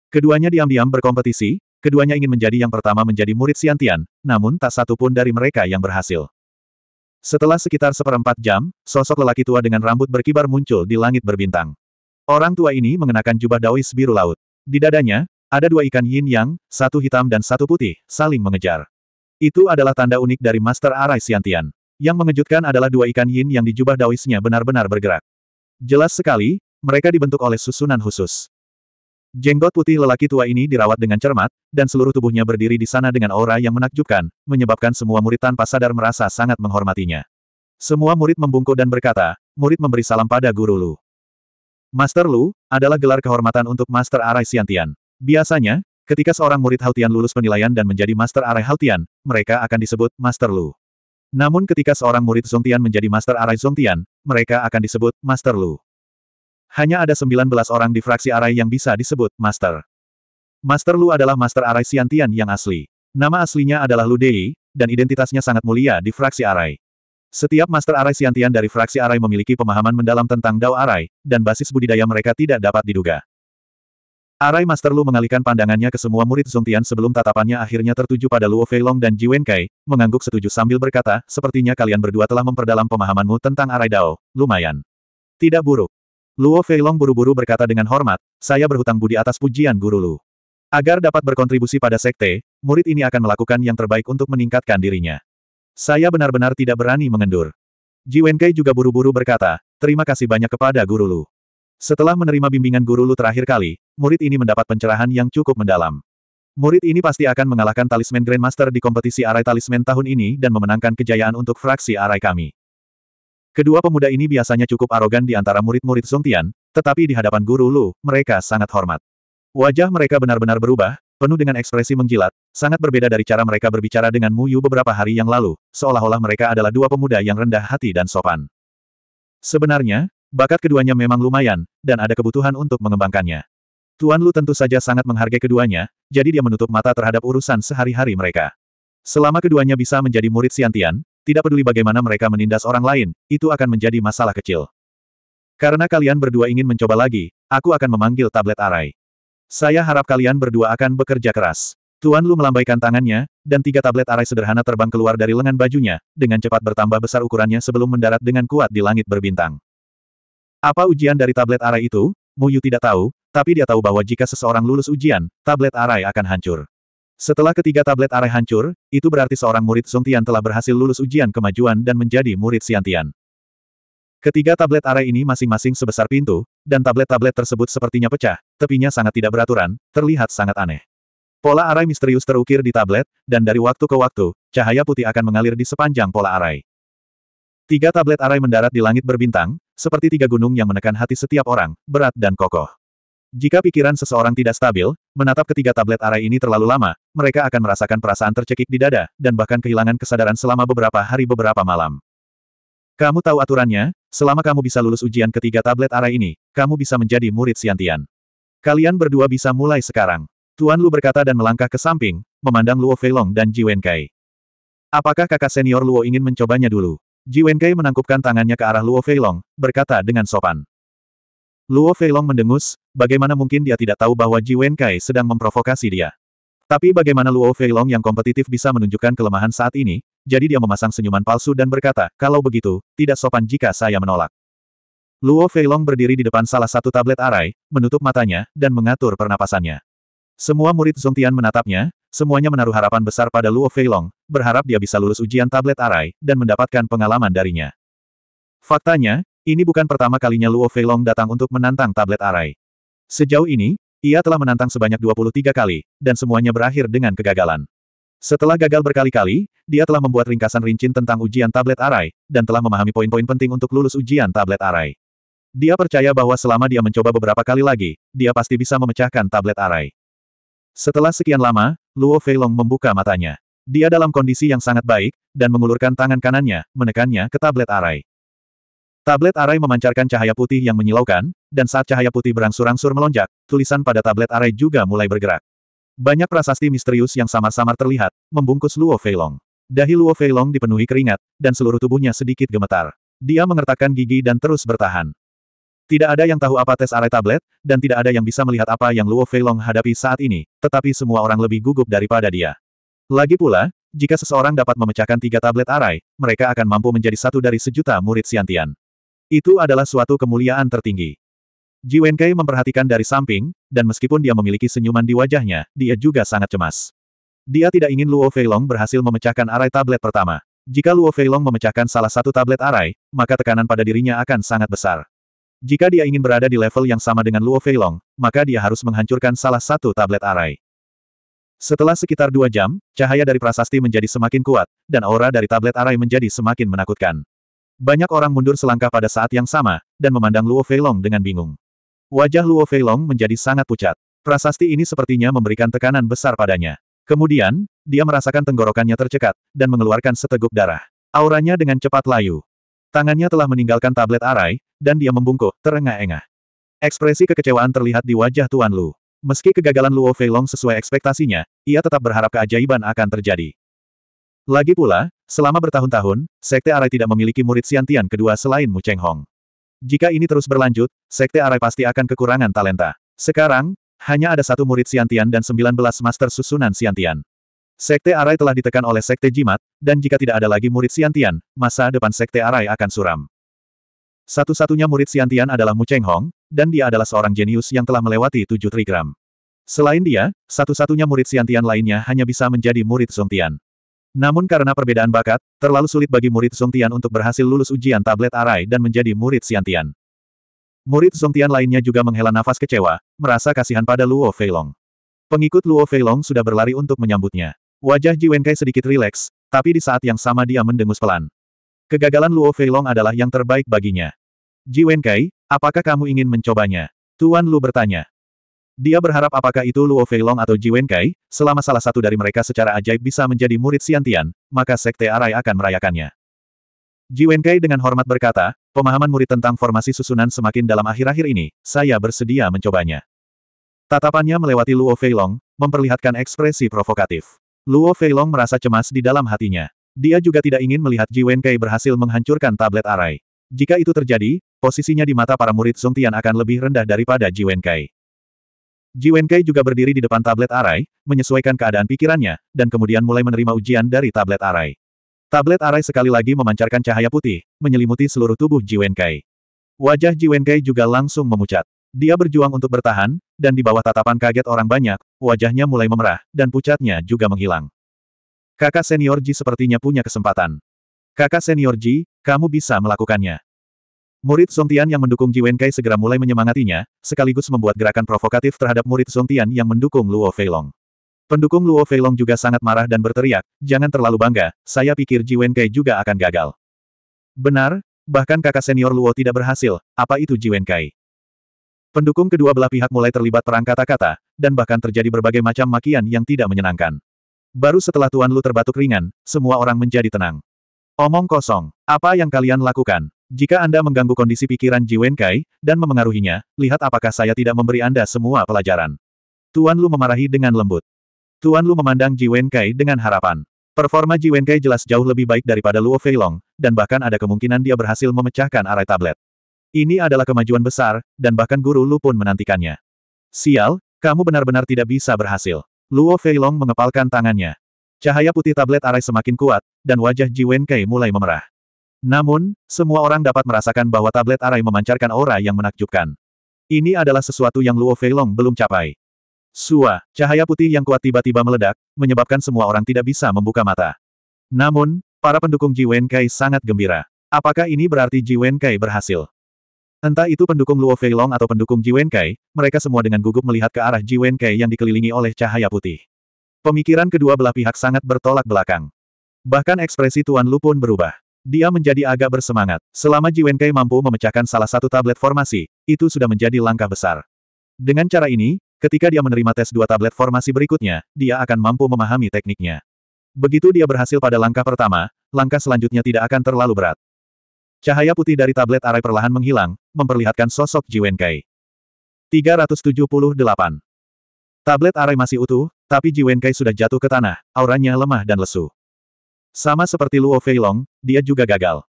Keduanya diam-diam berkompetisi, keduanya ingin menjadi yang pertama menjadi murid Siantian, namun tak satu pun dari mereka yang berhasil. Setelah sekitar seperempat jam, sosok lelaki tua dengan rambut berkibar muncul di langit berbintang. Orang tua ini mengenakan jubah daois biru laut. Di dadanya, ada dua ikan yin yang, satu hitam dan satu putih, saling mengejar. Itu adalah tanda unik dari Master Arai Siantian. Yang mengejutkan adalah dua ikan yin yang dijubah jubah daoisnya benar-benar bergerak. Jelas sekali, mereka dibentuk oleh susunan khusus. Jenggot putih lelaki tua ini dirawat dengan cermat, dan seluruh tubuhnya berdiri di sana dengan aura yang menakjubkan, menyebabkan semua murid tanpa sadar merasa sangat menghormatinya. Semua murid membungkuk dan berkata, murid memberi salam pada guru Lu. Master Lu, adalah gelar kehormatan untuk Master Arai Siantian. Biasanya, ketika seorang murid Hautian lulus penilaian dan menjadi Master Arai Hautian, mereka akan disebut Master Lu. Namun ketika seorang murid Zongtian menjadi Master Arai Zongtian, mereka akan disebut Master Lu. Hanya ada 19 orang di fraksi Arai yang bisa disebut Master. Master Lu adalah Master Arai Xiantian yang asli. Nama aslinya adalah Lu Dei, dan identitasnya sangat mulia di fraksi Arai. Setiap Master Arai Xiantian dari fraksi Arai memiliki pemahaman mendalam tentang Dao Arai, dan basis budidaya mereka tidak dapat diduga. Arai Master Lu mengalihkan pandangannya ke semua murid Zongtian sebelum tatapannya akhirnya tertuju pada Luo Feilong dan Ji Kai, mengangguk setuju sambil berkata, sepertinya kalian berdua telah memperdalam pemahamanmu tentang Arai Dao, lumayan. Tidak buruk. Luo Feilong buru-buru berkata dengan hormat, saya berhutang budi atas pujian guru Lu. Agar dapat berkontribusi pada sekte, murid ini akan melakukan yang terbaik untuk meningkatkan dirinya. Saya benar-benar tidak berani mengendur. Ji Kai juga buru-buru berkata, terima kasih banyak kepada guru Lu. Setelah menerima bimbingan guru Lu terakhir kali, murid ini mendapat pencerahan yang cukup mendalam. Murid ini pasti akan mengalahkan talisman Grandmaster di kompetisi arai talisman tahun ini dan memenangkan kejayaan untuk fraksi arai kami. Kedua pemuda ini biasanya cukup arogan di antara murid-murid Songtian, tetapi di hadapan guru Lu, mereka sangat hormat. Wajah mereka benar-benar berubah, penuh dengan ekspresi menjilat, sangat berbeda dari cara mereka berbicara dengan Mu Yu beberapa hari yang lalu, seolah-olah mereka adalah dua pemuda yang rendah hati dan sopan. Sebenarnya, Bakat keduanya memang lumayan, dan ada kebutuhan untuk mengembangkannya. Tuan Lu tentu saja sangat menghargai keduanya, jadi dia menutup mata terhadap urusan sehari-hari mereka. Selama keduanya bisa menjadi murid siantian, tidak peduli bagaimana mereka menindas orang lain, itu akan menjadi masalah kecil. Karena kalian berdua ingin mencoba lagi, aku akan memanggil tablet arai. Saya harap kalian berdua akan bekerja keras. Tuan Lu melambaikan tangannya, dan tiga tablet arai sederhana terbang keluar dari lengan bajunya, dengan cepat bertambah besar ukurannya sebelum mendarat dengan kuat di langit berbintang. Apa ujian dari tablet arai itu? Muyu tidak tahu, tapi dia tahu bahwa jika seseorang lulus ujian, tablet arai akan hancur. Setelah ketiga tablet arai hancur, itu berarti seorang murid Songtian telah berhasil lulus ujian kemajuan dan menjadi murid Siantian. Ketiga tablet arai ini masing-masing sebesar pintu, dan tablet-tablet tersebut sepertinya pecah, tepinya sangat tidak beraturan, terlihat sangat aneh. Pola arai misterius terukir di tablet, dan dari waktu ke waktu, cahaya putih akan mengalir di sepanjang pola arai. Tiga tablet arai mendarat di langit berbintang, seperti tiga gunung yang menekan hati setiap orang, berat dan kokoh. Jika pikiran seseorang tidak stabil, menatap ketiga tablet arai ini terlalu lama, mereka akan merasakan perasaan tercekik di dada, dan bahkan kehilangan kesadaran selama beberapa hari beberapa malam. Kamu tahu aturannya, selama kamu bisa lulus ujian ketiga tablet arai ini, kamu bisa menjadi murid siantian. Kalian berdua bisa mulai sekarang. Tuan Lu berkata dan melangkah ke samping, memandang Luo Feilong dan Ji Wenkai. Apakah kakak senior Luo ingin mencobanya dulu? Ji Wenkei menangkupkan tangannya ke arah Luo Feilong, berkata dengan sopan. Luo Feilong mendengus, bagaimana mungkin dia tidak tahu bahwa Ji Wenkei sedang memprovokasi dia. Tapi bagaimana Luo Feilong yang kompetitif bisa menunjukkan kelemahan saat ini, jadi dia memasang senyuman palsu dan berkata, kalau begitu, tidak sopan jika saya menolak. Luo Feilong berdiri di depan salah satu tablet arai, menutup matanya, dan mengatur pernapasannya. Semua murid Zongtian menatapnya, semuanya menaruh harapan besar pada Luo Feilong, berharap dia bisa lulus ujian tablet arai, dan mendapatkan pengalaman darinya. Faktanya, ini bukan pertama kalinya Luo Feilong datang untuk menantang tablet arai. Sejauh ini, ia telah menantang sebanyak 23 kali, dan semuanya berakhir dengan kegagalan. Setelah gagal berkali-kali, dia telah membuat ringkasan rincin tentang ujian tablet arai, dan telah memahami poin-poin penting untuk lulus ujian tablet arai. Dia percaya bahwa selama dia mencoba beberapa kali lagi, dia pasti bisa memecahkan tablet arai. Setelah sekian lama, Luo Feilong membuka matanya. Dia dalam kondisi yang sangat baik, dan mengulurkan tangan kanannya, menekannya ke tablet arai. Tablet arai memancarkan cahaya putih yang menyilaukan, dan saat cahaya putih berangsur-angsur melonjak, tulisan pada tablet arai juga mulai bergerak. Banyak prasasti misterius yang samar-samar terlihat, membungkus Luo Feilong. Dahi Luo Feilong dipenuhi keringat, dan seluruh tubuhnya sedikit gemetar. Dia mengertakkan gigi dan terus bertahan. Tidak ada yang tahu apa tes arai tablet, dan tidak ada yang bisa melihat apa yang Luo Feilong hadapi saat ini, tetapi semua orang lebih gugup daripada dia. Lagi pula, jika seseorang dapat memecahkan tiga tablet arai, mereka akan mampu menjadi satu dari sejuta murid siantian. Itu adalah suatu kemuliaan tertinggi. Ji Wenkei memperhatikan dari samping, dan meskipun dia memiliki senyuman di wajahnya, dia juga sangat cemas. Dia tidak ingin Luo Feilong berhasil memecahkan arai tablet pertama. Jika Luo Feilong memecahkan salah satu tablet arai, maka tekanan pada dirinya akan sangat besar. Jika dia ingin berada di level yang sama dengan Luo Feilong, maka dia harus menghancurkan salah satu tablet arai. Setelah sekitar dua jam, cahaya dari prasasti menjadi semakin kuat, dan aura dari tablet arai menjadi semakin menakutkan. Banyak orang mundur selangkah pada saat yang sama, dan memandang Luo Feilong dengan bingung. Wajah Luo Feilong menjadi sangat pucat. Prasasti ini sepertinya memberikan tekanan besar padanya. Kemudian, dia merasakan tenggorokannya tercekat, dan mengeluarkan seteguk darah. Auranya dengan cepat layu. Tangannya telah meninggalkan tablet arai, dan dia membungkuk, terengah-engah. Ekspresi kekecewaan terlihat di wajah Tuan Lu. Meski kegagalan Luo Feilong sesuai ekspektasinya, ia tetap berharap keajaiban akan terjadi. Lagi pula, selama bertahun-tahun, Sekte Arai tidak memiliki murid siantian kedua selain Mu Cheng Hong. Jika ini terus berlanjut, Sekte Arai pasti akan kekurangan talenta. Sekarang, hanya ada satu murid siantian dan 19 master susunan siantian. Sekte Arai telah ditekan oleh Sekte Jimat, dan jika tidak ada lagi murid Siantian, masa depan Sekte Arai akan suram. Satu-satunya murid Siantian adalah Mu Cheng Hong, dan dia adalah seorang jenius yang telah melewati tujuh trigram. Selain dia, satu-satunya murid Siantian lainnya hanya bisa menjadi murid Song Tian. Namun karena perbedaan bakat, terlalu sulit bagi murid Song Tian untuk berhasil lulus ujian tablet Arai dan menjadi murid Siantian. Murid Song Tian lainnya juga menghela nafas kecewa, merasa kasihan pada Luo Feilong. Pengikut Luo Feilong sudah berlari untuk menyambutnya. Wajah Ji Wenkai sedikit rileks, tapi di saat yang sama dia mendengus pelan. Kegagalan Luo Feilong adalah yang terbaik baginya. Ji Wenkai, apakah kamu ingin mencobanya? Tuan Lu bertanya. Dia berharap apakah itu Luo Feilong atau Ji Wenkai, selama salah satu dari mereka secara ajaib bisa menjadi murid Siantian, maka Sekte Arai akan merayakannya. Ji Wenkai dengan hormat berkata, pemahaman murid tentang formasi susunan semakin dalam akhir-akhir ini, saya bersedia mencobanya. Tatapannya melewati Luo Feilong, memperlihatkan ekspresi provokatif. Luo Feilong merasa cemas di dalam hatinya. Dia juga tidak ingin melihat Ji Wenkei berhasil menghancurkan tablet arai. Jika itu terjadi, posisinya di mata para murid Sung Tian akan lebih rendah daripada Ji Wenkei. Ji Wenkei juga berdiri di depan tablet arai, menyesuaikan keadaan pikirannya, dan kemudian mulai menerima ujian dari tablet arai. Tablet arai sekali lagi memancarkan cahaya putih, menyelimuti seluruh tubuh Ji Wenkei. Wajah Ji Wenkei juga langsung memucat. Dia berjuang untuk bertahan, dan di bawah tatapan kaget orang banyak, wajahnya mulai memerah, dan pucatnya juga menghilang. Kakak senior Ji sepertinya punya kesempatan. Kakak senior Ji, kamu bisa melakukannya. Murid Songtian yang mendukung Ji Wenkai segera mulai menyemangatinya, sekaligus membuat gerakan provokatif terhadap murid Songtian yang mendukung Luo Feilong. Pendukung Luo Feilong juga sangat marah dan berteriak, jangan terlalu bangga, saya pikir Ji Wenkai juga akan gagal. Benar, bahkan kakak senior Luo tidak berhasil, apa itu Ji Wenkai? Pendukung kedua belah pihak mulai terlibat perang kata-kata, dan bahkan terjadi berbagai macam makian yang tidak menyenangkan. Baru setelah Tuan Lu terbatuk ringan, semua orang menjadi tenang. Omong kosong, apa yang kalian lakukan? Jika Anda mengganggu kondisi pikiran Ji Wen Kai dan memengaruhinya, lihat apakah saya tidak memberi Anda semua pelajaran. Tuan Lu memarahi dengan lembut. Tuan Lu memandang Ji Wen Kai dengan harapan. Performa Ji Wen Kai jelas jauh lebih baik daripada Luo Feilong, dan bahkan ada kemungkinan dia berhasil memecahkan arai tablet. Ini adalah kemajuan besar, dan bahkan guru Lu pun menantikannya. Sial, kamu benar-benar tidak bisa berhasil. Luo Feilong mengepalkan tangannya. Cahaya putih tablet arai semakin kuat, dan wajah Ji Wenkei mulai memerah. Namun, semua orang dapat merasakan bahwa tablet arai memancarkan aura yang menakjubkan. Ini adalah sesuatu yang Luo Feilong belum capai. Sua, cahaya putih yang kuat tiba-tiba meledak, menyebabkan semua orang tidak bisa membuka mata. Namun, para pendukung Ji Wenkei sangat gembira. Apakah ini berarti Ji Wenkei berhasil? Entah itu pendukung Luo Long atau pendukung Jiwen Kai, mereka semua dengan gugup melihat ke arah Jiwen Kai yang dikelilingi oleh cahaya putih. Pemikiran kedua belah pihak sangat bertolak belakang. Bahkan ekspresi Tuan Lu pun berubah. Dia menjadi agak bersemangat. Selama Jiwen Kai mampu memecahkan salah satu tablet formasi, itu sudah menjadi langkah besar. Dengan cara ini, ketika dia menerima tes dua tablet formasi berikutnya, dia akan mampu memahami tekniknya. Begitu dia berhasil pada langkah pertama, langkah selanjutnya tidak akan terlalu berat. Cahaya putih dari tablet arai perlahan menghilang, memperlihatkan sosok Jiwen Kai. 378. Tablet arai masih utuh, tapi Jiwen Kai sudah jatuh ke tanah, auranya lemah dan lesu. Sama seperti Luo Feilong, dia juga gagal.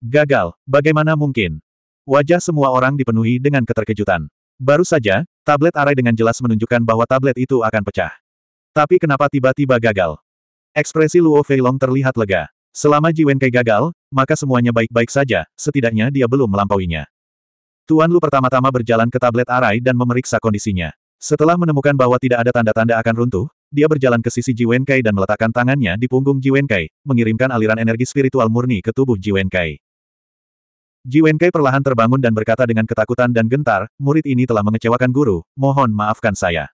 Gagal, bagaimana mungkin? Wajah semua orang dipenuhi dengan keterkejutan. Baru saja, tablet arai dengan jelas menunjukkan bahwa tablet itu akan pecah. Tapi kenapa tiba-tiba gagal? Ekspresi Luo Feilong terlihat lega. Selama Jiwen Kai gagal, maka semuanya baik-baik saja, setidaknya dia belum melampauinya. Tuan Lu pertama-tama berjalan ke tablet Arai dan memeriksa kondisinya. Setelah menemukan bahwa tidak ada tanda-tanda akan runtuh, dia berjalan ke sisi Jiwenkai dan meletakkan tangannya di punggung Jiwenkai, mengirimkan aliran energi spiritual murni ke tubuh Jiwenkai. Jiwenkai perlahan terbangun dan berkata dengan ketakutan dan gentar, murid ini telah mengecewakan guru, mohon maafkan saya.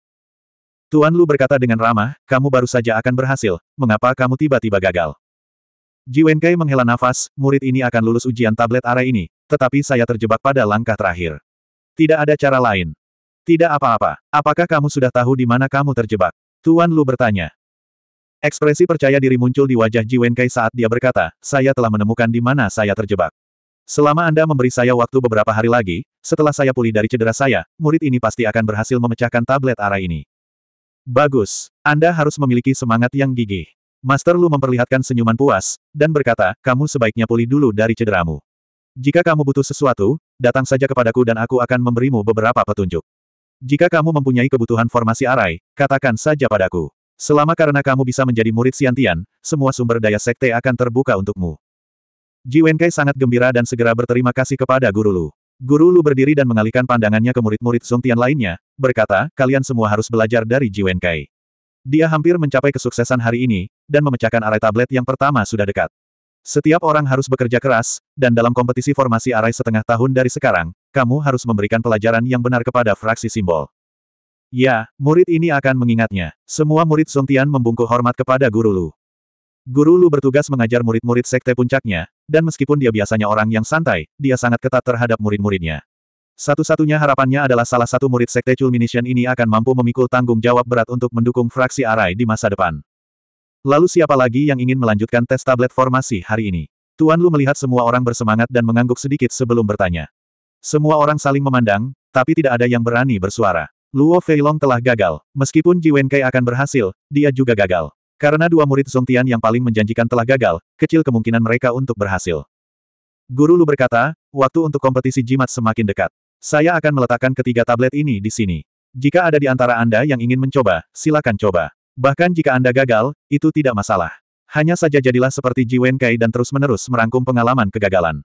Tuan Lu berkata dengan ramah, kamu baru saja akan berhasil, mengapa kamu tiba-tiba gagal? Jiwenkai menghela nafas, murid ini akan lulus ujian tablet arah ini, tetapi saya terjebak pada langkah terakhir. Tidak ada cara lain. Tidak apa-apa. Apakah kamu sudah tahu di mana kamu terjebak? Tuan Lu bertanya. Ekspresi percaya diri muncul di wajah Ji Wenkai saat dia berkata, saya telah menemukan di mana saya terjebak. Selama Anda memberi saya waktu beberapa hari lagi, setelah saya pulih dari cedera saya, murid ini pasti akan berhasil memecahkan tablet arah ini. Bagus. Anda harus memiliki semangat yang gigih. Master Lu memperlihatkan senyuman puas, dan berkata, kamu sebaiknya pulih dulu dari cederamu. Jika kamu butuh sesuatu, datang saja kepadaku dan aku akan memberimu beberapa petunjuk. Jika kamu mempunyai kebutuhan formasi arai, katakan saja padaku. Selama karena kamu bisa menjadi murid Siantian, semua sumber daya sekte akan terbuka untukmu. Ji Wenkai sangat gembira dan segera berterima kasih kepada Guru Lu. Guru Lu berdiri dan mengalihkan pandangannya ke murid-murid Sungtian lainnya, berkata, kalian semua harus belajar dari Ji Wenkai. Dia hampir mencapai kesuksesan hari ini, dan memecahkan arai tablet yang pertama sudah dekat. Setiap orang harus bekerja keras, dan dalam kompetisi formasi arai setengah tahun dari sekarang, kamu harus memberikan pelajaran yang benar kepada fraksi simbol. Ya, murid ini akan mengingatnya. Semua murid Song Tian membungkuk hormat kepada Guru Lu. Guru Lu bertugas mengajar murid-murid sekte puncaknya, dan meskipun dia biasanya orang yang santai, dia sangat ketat terhadap murid-muridnya. Satu-satunya harapannya adalah salah satu murid sekte Culmination ini akan mampu memikul tanggung jawab berat untuk mendukung fraksi Arai di masa depan. Lalu siapa lagi yang ingin melanjutkan tes tablet formasi hari ini? Tuan Lu melihat semua orang bersemangat dan mengangguk sedikit sebelum bertanya. Semua orang saling memandang, tapi tidak ada yang berani bersuara. Luo Feilong telah gagal. Meskipun Ji Wenkei akan berhasil, dia juga gagal. Karena dua murid Zongtian Tian yang paling menjanjikan telah gagal, kecil kemungkinan mereka untuk berhasil. Guru Lu berkata, waktu untuk kompetisi jimat semakin dekat. Saya akan meletakkan ketiga tablet ini di sini. Jika ada di antara Anda yang ingin mencoba, silakan coba. Bahkan jika Anda gagal, itu tidak masalah. Hanya saja jadilah seperti Ji Wenkai dan terus-menerus merangkum pengalaman kegagalan.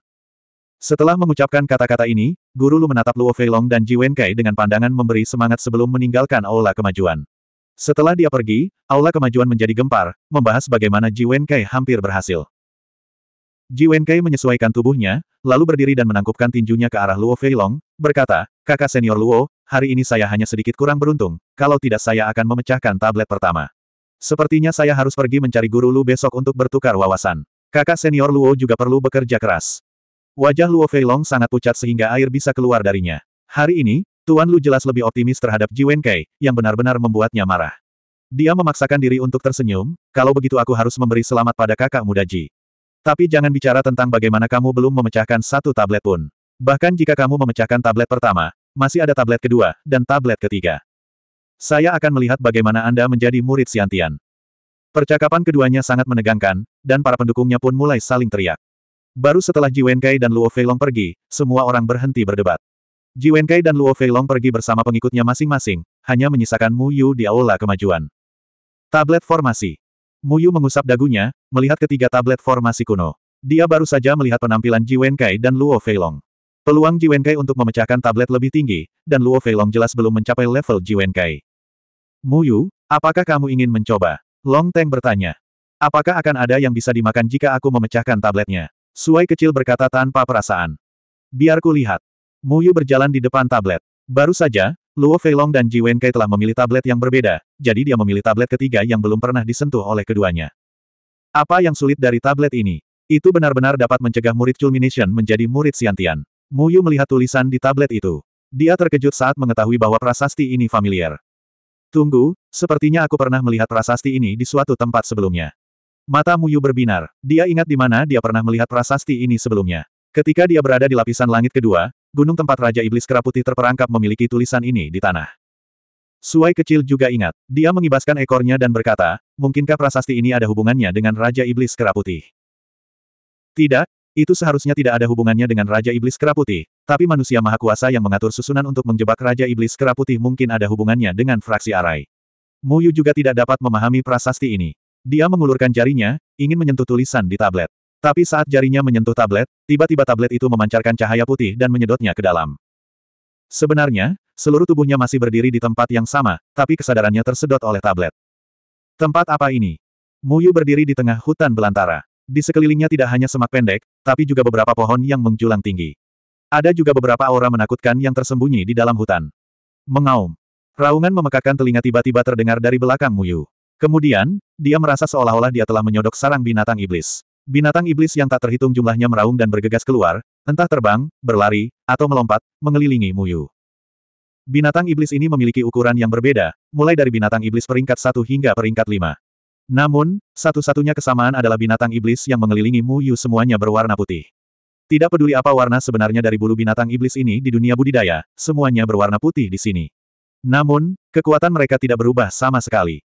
Setelah mengucapkan kata-kata ini, Guru Lu menatap Luo Feilong dan Ji Wenkai dengan pandangan memberi semangat sebelum meninggalkan Aula Kemajuan. Setelah dia pergi, Aula Kemajuan menjadi gempar, membahas bagaimana Ji Wenkai hampir berhasil. Ji Wenkai menyesuaikan tubuhnya, lalu berdiri dan menangkupkan tinjunya ke arah Luo Feilong, berkata, kakak senior Luo, hari ini saya hanya sedikit kurang beruntung, kalau tidak saya akan memecahkan tablet pertama. Sepertinya saya harus pergi mencari guru Lu besok untuk bertukar wawasan. Kakak senior Luo juga perlu bekerja keras. Wajah Luo Feilong sangat pucat sehingga air bisa keluar darinya. Hari ini, Tuan Lu jelas lebih optimis terhadap Ji Wenkei, yang benar-benar membuatnya marah. Dia memaksakan diri untuk tersenyum, kalau begitu aku harus memberi selamat pada kakak muda Ji. Tapi jangan bicara tentang bagaimana kamu belum memecahkan satu tablet pun. Bahkan jika kamu memecahkan tablet pertama, masih ada tablet kedua, dan tablet ketiga. Saya akan melihat bagaimana Anda menjadi murid Siantian. Percakapan keduanya sangat menegangkan, dan para pendukungnya pun mulai saling teriak. Baru setelah Ji Wenkai dan Luo Feilong pergi, semua orang berhenti berdebat. Ji Wenkai dan Luo Feilong pergi bersama pengikutnya masing-masing, hanya menyisakan Mu Yu di aula kemajuan. Tablet formasi. Mu Yu mengusap dagunya, melihat ketiga tablet formasi kuno. Dia baru saja melihat penampilan Ji Wenkai dan Luo Feilong. Peluang Jiwenkai untuk memecahkan tablet lebih tinggi, dan Luo Feilong jelas belum mencapai level Jiwenkai. Muyu, apakah kamu ingin mencoba? Long Tang bertanya. Apakah akan ada yang bisa dimakan jika aku memecahkan tabletnya? Suai kecil berkata tanpa perasaan. Biar ku lihat. Muyu berjalan di depan tablet. Baru saja, Luo Feilong dan Ji telah memilih tablet yang berbeda, jadi dia memilih tablet ketiga yang belum pernah disentuh oleh keduanya. Apa yang sulit dari tablet ini? Itu benar-benar dapat mencegah murid Culmination menjadi murid Siantian. Muyu melihat tulisan di tablet itu. Dia terkejut saat mengetahui bahwa prasasti ini familiar. Tunggu, sepertinya aku pernah melihat prasasti ini di suatu tempat sebelumnya. Mata Muyu berbinar. Dia ingat di mana dia pernah melihat prasasti ini sebelumnya. Ketika dia berada di lapisan langit kedua, gunung tempat Raja Iblis Keraputi terperangkap memiliki tulisan ini di tanah. Suai kecil juga ingat. Dia mengibaskan ekornya dan berkata, mungkinkah prasasti ini ada hubungannya dengan Raja Iblis Keraputi? Tidak, itu seharusnya tidak ada hubungannya dengan Raja Iblis Keraputi, tapi manusia maha kuasa yang mengatur susunan untuk menjebak Raja Iblis Keraputi mungkin ada hubungannya dengan fraksi Arai. Muyu juga tidak dapat memahami prasasti ini. Dia mengulurkan jarinya, ingin menyentuh tulisan di tablet. Tapi saat jarinya menyentuh tablet, tiba-tiba tablet itu memancarkan cahaya putih dan menyedotnya ke dalam. Sebenarnya, seluruh tubuhnya masih berdiri di tempat yang sama, tapi kesadarannya tersedot oleh tablet. Tempat apa ini? Muyu berdiri di tengah hutan belantara. Di sekelilingnya tidak hanya semak pendek, tapi juga beberapa pohon yang menjulang tinggi. Ada juga beberapa aura menakutkan yang tersembunyi di dalam hutan. Mengaum. Raungan memekakan telinga tiba-tiba terdengar dari belakang Muyu. Kemudian, dia merasa seolah-olah dia telah menyodok sarang binatang iblis. Binatang iblis yang tak terhitung jumlahnya meraung dan bergegas keluar, entah terbang, berlari, atau melompat, mengelilingi Muyu. Binatang iblis ini memiliki ukuran yang berbeda, mulai dari binatang iblis peringkat 1 hingga peringkat 5. Namun, satu-satunya kesamaan adalah binatang iblis yang mengelilingi Mu Yu semuanya berwarna putih. Tidak peduli apa warna sebenarnya dari bulu binatang iblis ini di dunia budidaya, semuanya berwarna putih di sini. Namun, kekuatan mereka tidak berubah sama sekali.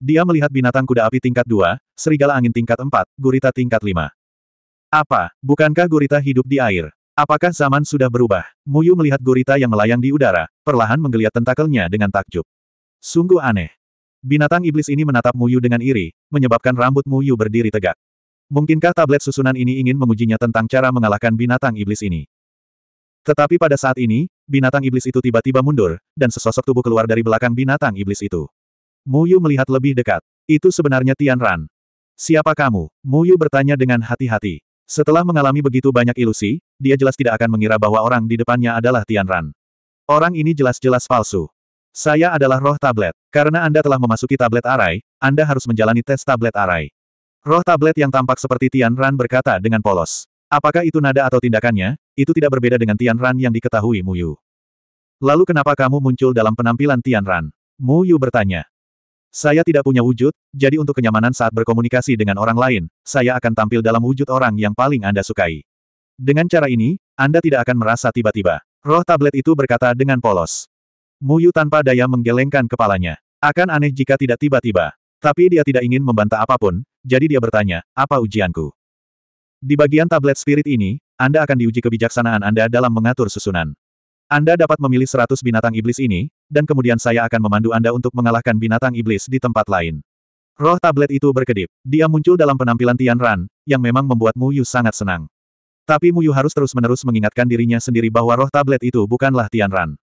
Dia melihat binatang kuda api tingkat 2, serigala angin tingkat 4, gurita tingkat 5. Apa, bukankah gurita hidup di air? Apakah zaman sudah berubah? Muyu melihat gurita yang melayang di udara, perlahan menggeliat tentakelnya dengan takjub. Sungguh aneh. Binatang iblis ini menatap Muyu dengan iri, menyebabkan rambut Muyu berdiri tegak. Mungkinkah tablet susunan ini ingin mengujinya tentang cara mengalahkan binatang iblis ini? Tetapi pada saat ini, binatang iblis itu tiba-tiba mundur, dan sesosok tubuh keluar dari belakang binatang iblis itu. Muyu melihat lebih dekat. Itu sebenarnya Tian Ran. Siapa kamu? Muyu bertanya dengan hati-hati. Setelah mengalami begitu banyak ilusi, dia jelas tidak akan mengira bahwa orang di depannya adalah Tian Ran. Orang ini jelas-jelas palsu. Saya adalah roh tablet. Karena Anda telah memasuki tablet arai, Anda harus menjalani tes tablet arai. Roh tablet yang tampak seperti Tian Ran berkata dengan polos. Apakah itu nada atau tindakannya, itu tidak berbeda dengan Tian Ran yang diketahui Mu Yu. Lalu kenapa kamu muncul dalam penampilan Tian Ran? Mu Yu bertanya. Saya tidak punya wujud, jadi untuk kenyamanan saat berkomunikasi dengan orang lain, saya akan tampil dalam wujud orang yang paling Anda sukai. Dengan cara ini, Anda tidak akan merasa tiba-tiba. Roh tablet itu berkata dengan polos. Muyu tanpa daya menggelengkan kepalanya. Akan aneh jika tidak tiba-tiba. Tapi dia tidak ingin membantah apapun, jadi dia bertanya, apa ujianku? Di bagian tablet spirit ini, Anda akan diuji kebijaksanaan Anda dalam mengatur susunan. Anda dapat memilih 100 binatang iblis ini, dan kemudian saya akan memandu Anda untuk mengalahkan binatang iblis di tempat lain. Roh tablet itu berkedip. Dia muncul dalam penampilan Tian Ran, yang memang membuat Muyu sangat senang. Tapi Muyu harus terus-menerus mengingatkan dirinya sendiri bahwa roh tablet itu bukanlah Tian Ran.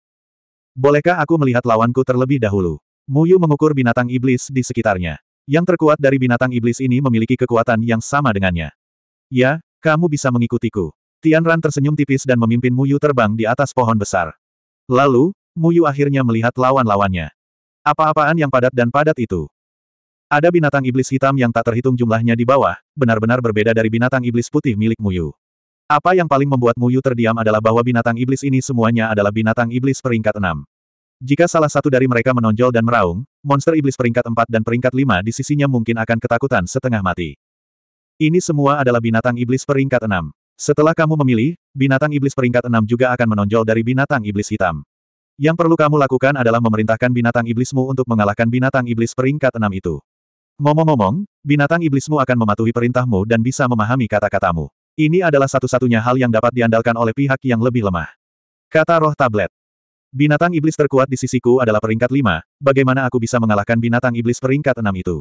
Bolehkah aku melihat lawanku terlebih dahulu? Muyu mengukur binatang iblis di sekitarnya. Yang terkuat dari binatang iblis ini memiliki kekuatan yang sama dengannya. Ya, kamu bisa mengikutiku. Tian Ran tersenyum tipis dan memimpin Muyu terbang di atas pohon besar. Lalu, Muyu akhirnya melihat lawan-lawannya. Apa-apaan yang padat dan padat itu? Ada binatang iblis hitam yang tak terhitung jumlahnya di bawah, benar-benar berbeda dari binatang iblis putih milik Muyu. Apa yang paling membuat Muyu terdiam adalah bahwa binatang iblis ini semuanya adalah binatang iblis peringkat 6. Jika salah satu dari mereka menonjol dan meraung, monster iblis peringkat 4 dan peringkat 5 di sisinya mungkin akan ketakutan setengah mati. Ini semua adalah binatang iblis peringkat 6. Setelah kamu memilih, binatang iblis peringkat 6 juga akan menonjol dari binatang iblis hitam. Yang perlu kamu lakukan adalah memerintahkan binatang iblismu untuk mengalahkan binatang iblis peringkat 6 itu. Ngomong-ngomong, binatang iblismu akan mematuhi perintahmu dan bisa memahami kata-katamu. Ini adalah satu-satunya hal yang dapat diandalkan oleh pihak yang lebih lemah. Kata roh tablet. Binatang iblis terkuat di sisiku adalah peringkat lima. bagaimana aku bisa mengalahkan binatang iblis peringkat enam itu?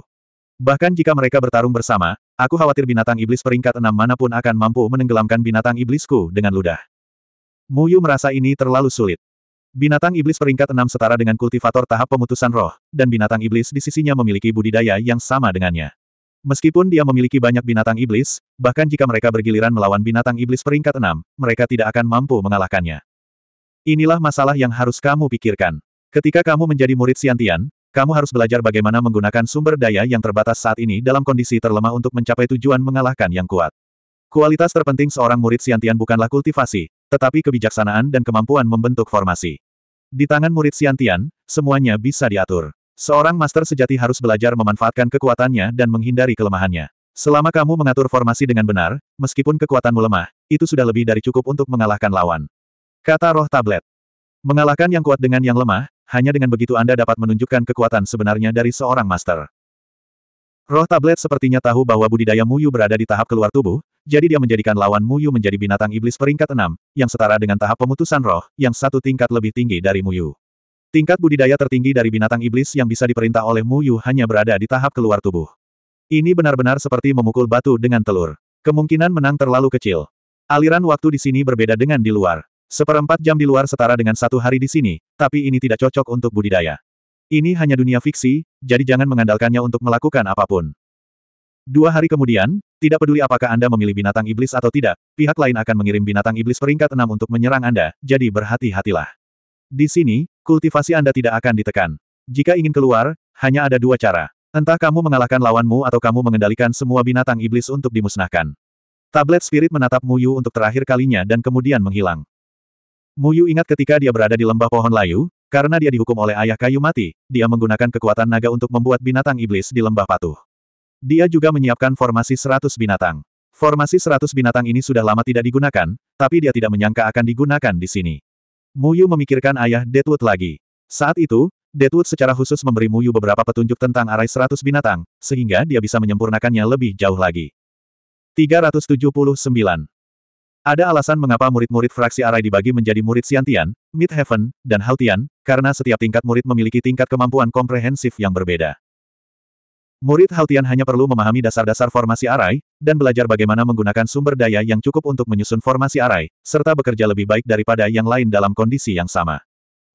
Bahkan jika mereka bertarung bersama, aku khawatir binatang iblis peringkat enam manapun akan mampu menenggelamkan binatang iblisku dengan ludah. Muyu merasa ini terlalu sulit. Binatang iblis peringkat enam setara dengan kultivator tahap pemutusan roh, dan binatang iblis di sisinya memiliki budidaya yang sama dengannya. Meskipun dia memiliki banyak binatang iblis, bahkan jika mereka bergiliran melawan binatang iblis peringkat enam, mereka tidak akan mampu mengalahkannya. Inilah masalah yang harus kamu pikirkan. Ketika kamu menjadi murid Siantian, kamu harus belajar bagaimana menggunakan sumber daya yang terbatas saat ini dalam kondisi terlemah untuk mencapai tujuan mengalahkan yang kuat. Kualitas terpenting seorang murid Siantian bukanlah kultivasi, tetapi kebijaksanaan dan kemampuan membentuk formasi. Di tangan murid Siantian, semuanya bisa diatur. Seorang master sejati harus belajar memanfaatkan kekuatannya dan menghindari kelemahannya. Selama kamu mengatur formasi dengan benar, meskipun kekuatanmu lemah, itu sudah lebih dari cukup untuk mengalahkan lawan. Kata roh tablet. Mengalahkan yang kuat dengan yang lemah, hanya dengan begitu Anda dapat menunjukkan kekuatan sebenarnya dari seorang master. Roh tablet sepertinya tahu bahwa budidaya Muyu berada di tahap keluar tubuh, jadi dia menjadikan lawan Muyu menjadi binatang iblis peringkat 6, yang setara dengan tahap pemutusan roh, yang satu tingkat lebih tinggi dari Muyu. Tingkat budidaya tertinggi dari binatang iblis yang bisa diperintah oleh Mu Yu hanya berada di tahap keluar tubuh. Ini benar-benar seperti memukul batu dengan telur. Kemungkinan menang terlalu kecil. Aliran waktu di sini berbeda dengan di luar. Seperempat jam di luar setara dengan satu hari di sini, tapi ini tidak cocok untuk budidaya. Ini hanya dunia fiksi, jadi jangan mengandalkannya untuk melakukan apapun. Dua hari kemudian, tidak peduli apakah Anda memilih binatang iblis atau tidak, pihak lain akan mengirim binatang iblis peringkat enam untuk menyerang Anda, jadi berhati-hatilah. Di sini, Kultivasi Anda tidak akan ditekan. Jika ingin keluar, hanya ada dua cara. Entah kamu mengalahkan lawanmu atau kamu mengendalikan semua binatang iblis untuk dimusnahkan. Tablet spirit menatap Muyu untuk terakhir kalinya dan kemudian menghilang. Muyu ingat ketika dia berada di lembah pohon layu, karena dia dihukum oleh ayah kayu mati, dia menggunakan kekuatan naga untuk membuat binatang iblis di lembah patuh. Dia juga menyiapkan formasi seratus binatang. Formasi seratus binatang ini sudah lama tidak digunakan, tapi dia tidak menyangka akan digunakan di sini. Muyu memikirkan ayah Deadwood lagi. Saat itu, Deadwood secara khusus memberi Muyu beberapa petunjuk tentang arai 100 binatang, sehingga dia bisa menyempurnakannya lebih jauh lagi. 379. Ada alasan mengapa murid-murid fraksi arai dibagi menjadi murid Siantian, Midheaven, dan Haltian, karena setiap tingkat murid memiliki tingkat kemampuan komprehensif yang berbeda. Murid Haltian hanya perlu memahami dasar-dasar formasi arai, dan belajar bagaimana menggunakan sumber daya yang cukup untuk menyusun formasi arai, serta bekerja lebih baik daripada yang lain dalam kondisi yang sama.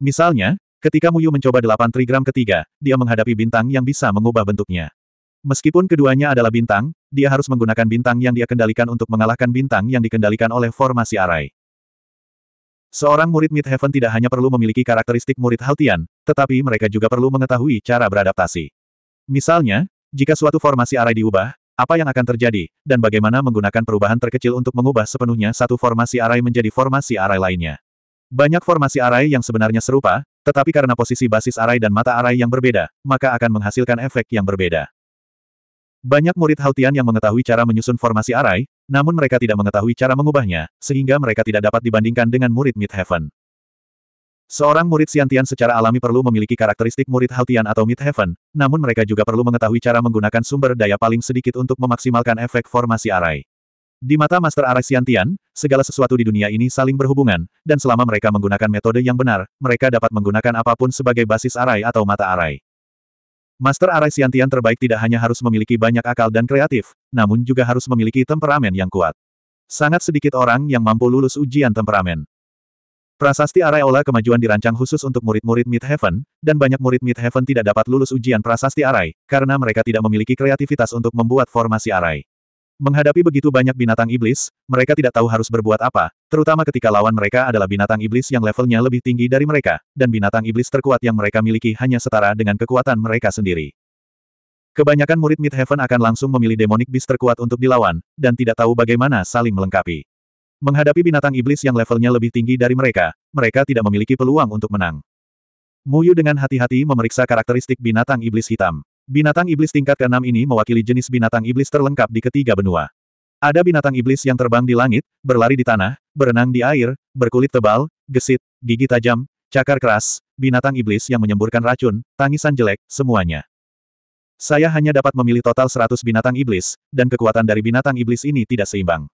Misalnya, ketika Muyu mencoba delapan trigram ketiga, dia menghadapi bintang yang bisa mengubah bentuknya. Meskipun keduanya adalah bintang, dia harus menggunakan bintang yang dia kendalikan untuk mengalahkan bintang yang dikendalikan oleh formasi arai. Seorang murid Midheaven tidak hanya perlu memiliki karakteristik murid Haltian, tetapi mereka juga perlu mengetahui cara beradaptasi. Misalnya, jika suatu formasi array diubah, apa yang akan terjadi, dan bagaimana menggunakan perubahan terkecil untuk mengubah sepenuhnya satu formasi array menjadi formasi array lainnya. Banyak formasi array yang sebenarnya serupa, tetapi karena posisi basis array dan mata array yang berbeda, maka akan menghasilkan efek yang berbeda. Banyak murid Hautian yang mengetahui cara menyusun formasi array, namun mereka tidak mengetahui cara mengubahnya, sehingga mereka tidak dapat dibandingkan dengan murid Midheaven. Seorang murid siantian secara alami perlu memiliki karakteristik murid Haltian atau Midheaven, namun mereka juga perlu mengetahui cara menggunakan sumber daya paling sedikit untuk memaksimalkan efek formasi arai. Di mata Master Arai siantian, segala sesuatu di dunia ini saling berhubungan, dan selama mereka menggunakan metode yang benar, mereka dapat menggunakan apapun sebagai basis arai atau mata arai. Master Arai siantian terbaik tidak hanya harus memiliki banyak akal dan kreatif, namun juga harus memiliki temperamen yang kuat. Sangat sedikit orang yang mampu lulus ujian temperamen. Prasasti Araiola kemajuan dirancang khusus untuk murid-murid Midheaven, dan banyak murid Midheaven tidak dapat lulus ujian prasasti Arai, karena mereka tidak memiliki kreativitas untuk membuat formasi Arai. Menghadapi begitu banyak binatang iblis, mereka tidak tahu harus berbuat apa, terutama ketika lawan mereka adalah binatang iblis yang levelnya lebih tinggi dari mereka, dan binatang iblis terkuat yang mereka miliki hanya setara dengan kekuatan mereka sendiri. Kebanyakan murid Midheaven akan langsung memilih demonic beast terkuat untuk dilawan, dan tidak tahu bagaimana saling melengkapi. Menghadapi binatang iblis yang levelnya lebih tinggi dari mereka, mereka tidak memiliki peluang untuk menang. Muyu dengan hati-hati memeriksa karakteristik binatang iblis hitam. Binatang iblis tingkat keenam ini mewakili jenis binatang iblis terlengkap di ketiga benua. Ada binatang iblis yang terbang di langit, berlari di tanah, berenang di air, berkulit tebal, gesit, gigi tajam, cakar keras, binatang iblis yang menyemburkan racun, tangisan jelek, semuanya. Saya hanya dapat memilih total 100 binatang iblis, dan kekuatan dari binatang iblis ini tidak seimbang.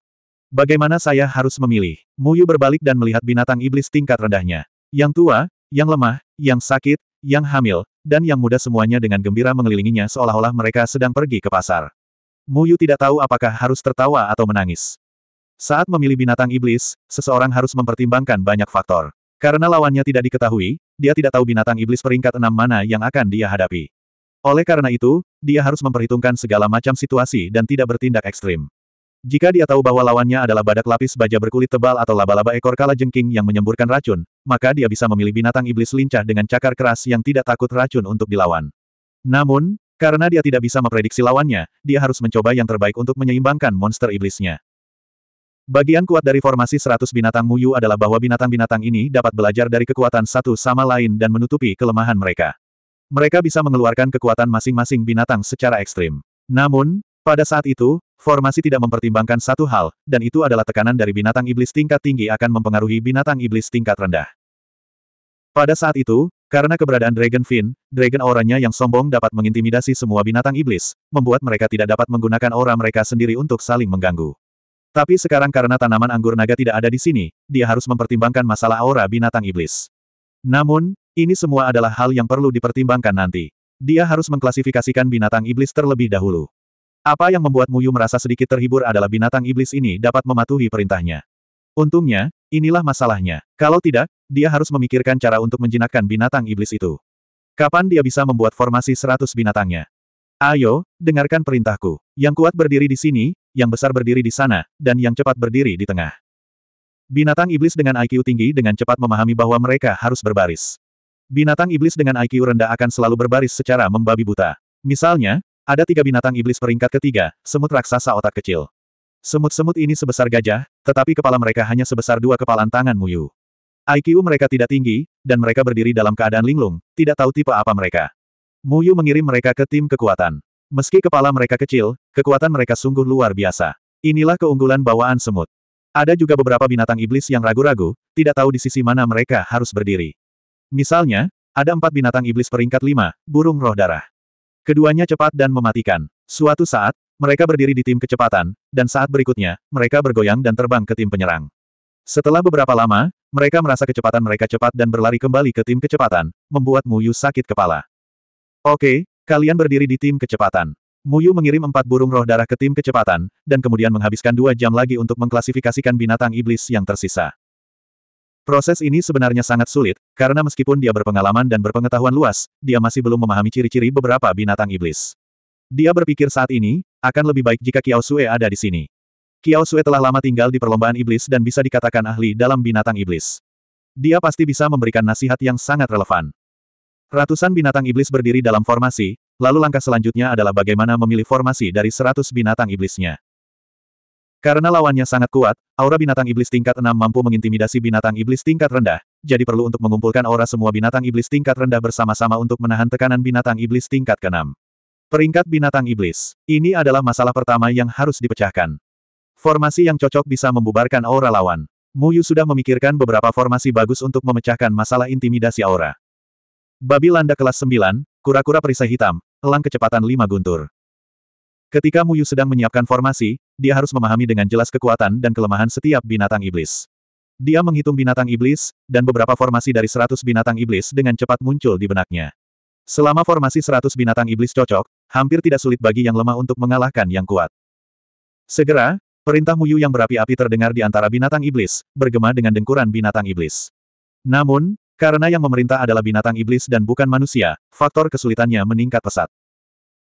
Bagaimana saya harus memilih? Muyu berbalik dan melihat binatang iblis tingkat rendahnya. Yang tua, yang lemah, yang sakit, yang hamil, dan yang muda semuanya dengan gembira mengelilinginya seolah-olah mereka sedang pergi ke pasar. Muyu tidak tahu apakah harus tertawa atau menangis. Saat memilih binatang iblis, seseorang harus mempertimbangkan banyak faktor. Karena lawannya tidak diketahui, dia tidak tahu binatang iblis peringkat enam mana yang akan dia hadapi. Oleh karena itu, dia harus memperhitungkan segala macam situasi dan tidak bertindak ekstrim. Jika dia tahu bahwa lawannya adalah badak lapis baja berkulit tebal atau laba-laba ekor kala jengking yang menyemburkan racun, maka dia bisa memilih binatang iblis lincah dengan cakar keras yang tidak takut racun untuk dilawan. Namun, karena dia tidak bisa memprediksi lawannya, dia harus mencoba yang terbaik untuk menyeimbangkan monster iblisnya. Bagian kuat dari formasi 100 binatang Muyu adalah bahwa binatang-binatang ini dapat belajar dari kekuatan satu sama lain dan menutupi kelemahan mereka. Mereka bisa mengeluarkan kekuatan masing-masing binatang secara ekstrim. Namun, pada saat itu, Formasi tidak mempertimbangkan satu hal, dan itu adalah tekanan dari binatang iblis tingkat tinggi akan mempengaruhi binatang iblis tingkat rendah. Pada saat itu, karena keberadaan Dragon Fin, Dragon auranya yang sombong dapat mengintimidasi semua binatang iblis, membuat mereka tidak dapat menggunakan aura mereka sendiri untuk saling mengganggu. Tapi sekarang karena tanaman anggur naga tidak ada di sini, dia harus mempertimbangkan masalah aura binatang iblis. Namun, ini semua adalah hal yang perlu dipertimbangkan nanti. Dia harus mengklasifikasikan binatang iblis terlebih dahulu. Apa yang membuat Muyu merasa sedikit terhibur adalah binatang iblis ini dapat mematuhi perintahnya. Untungnya, inilah masalahnya. Kalau tidak, dia harus memikirkan cara untuk menjinakkan binatang iblis itu. Kapan dia bisa membuat formasi seratus binatangnya? Ayo, dengarkan perintahku. Yang kuat berdiri di sini, yang besar berdiri di sana, dan yang cepat berdiri di tengah. Binatang iblis dengan IQ tinggi dengan cepat memahami bahwa mereka harus berbaris. Binatang iblis dengan IQ rendah akan selalu berbaris secara membabi buta. Misalnya, ada tiga binatang iblis peringkat ketiga, semut raksasa otak kecil. Semut-semut ini sebesar gajah, tetapi kepala mereka hanya sebesar dua kepalan tangan Muyu. IQ mereka tidak tinggi, dan mereka berdiri dalam keadaan linglung, tidak tahu tipe apa mereka. Muyu mengirim mereka ke tim kekuatan. Meski kepala mereka kecil, kekuatan mereka sungguh luar biasa. Inilah keunggulan bawaan semut. Ada juga beberapa binatang iblis yang ragu-ragu, tidak tahu di sisi mana mereka harus berdiri. Misalnya, ada empat binatang iblis peringkat lima, burung roh darah. Keduanya cepat dan mematikan. Suatu saat, mereka berdiri di tim kecepatan, dan saat berikutnya, mereka bergoyang dan terbang ke tim penyerang. Setelah beberapa lama, mereka merasa kecepatan mereka cepat dan berlari kembali ke tim kecepatan, membuat Muyu sakit kepala. Oke, kalian berdiri di tim kecepatan. Muyu mengirim empat burung roh darah ke tim kecepatan, dan kemudian menghabiskan dua jam lagi untuk mengklasifikasikan binatang iblis yang tersisa. Proses ini sebenarnya sangat sulit, karena meskipun dia berpengalaman dan berpengetahuan luas, dia masih belum memahami ciri-ciri beberapa binatang iblis. Dia berpikir saat ini, akan lebih baik jika Kiao Sue ada di sini. Kiao Sue telah lama tinggal di perlombaan iblis dan bisa dikatakan ahli dalam binatang iblis. Dia pasti bisa memberikan nasihat yang sangat relevan. Ratusan binatang iblis berdiri dalam formasi, lalu langkah selanjutnya adalah bagaimana memilih formasi dari seratus binatang iblisnya. Karena lawannya sangat kuat, aura binatang iblis tingkat 6 mampu mengintimidasi binatang iblis tingkat rendah, jadi perlu untuk mengumpulkan aura semua binatang iblis tingkat rendah bersama-sama untuk menahan tekanan binatang iblis tingkat ke-6. Peringkat binatang iblis. Ini adalah masalah pertama yang harus dipecahkan. Formasi yang cocok bisa membubarkan aura lawan. Muyu sudah memikirkan beberapa formasi bagus untuk memecahkan masalah intimidasi aura. Babi landa kelas 9, kura-kura perisai hitam, elang kecepatan 5 guntur. Ketika Muyu sedang menyiapkan formasi, dia harus memahami dengan jelas kekuatan dan kelemahan setiap binatang iblis. Dia menghitung binatang iblis, dan beberapa formasi dari seratus binatang iblis dengan cepat muncul di benaknya. Selama formasi seratus binatang iblis cocok, hampir tidak sulit bagi yang lemah untuk mengalahkan yang kuat. Segera, perintah Muyu yang berapi-api terdengar di antara binatang iblis, bergema dengan dengkuran binatang iblis. Namun, karena yang memerintah adalah binatang iblis dan bukan manusia, faktor kesulitannya meningkat pesat.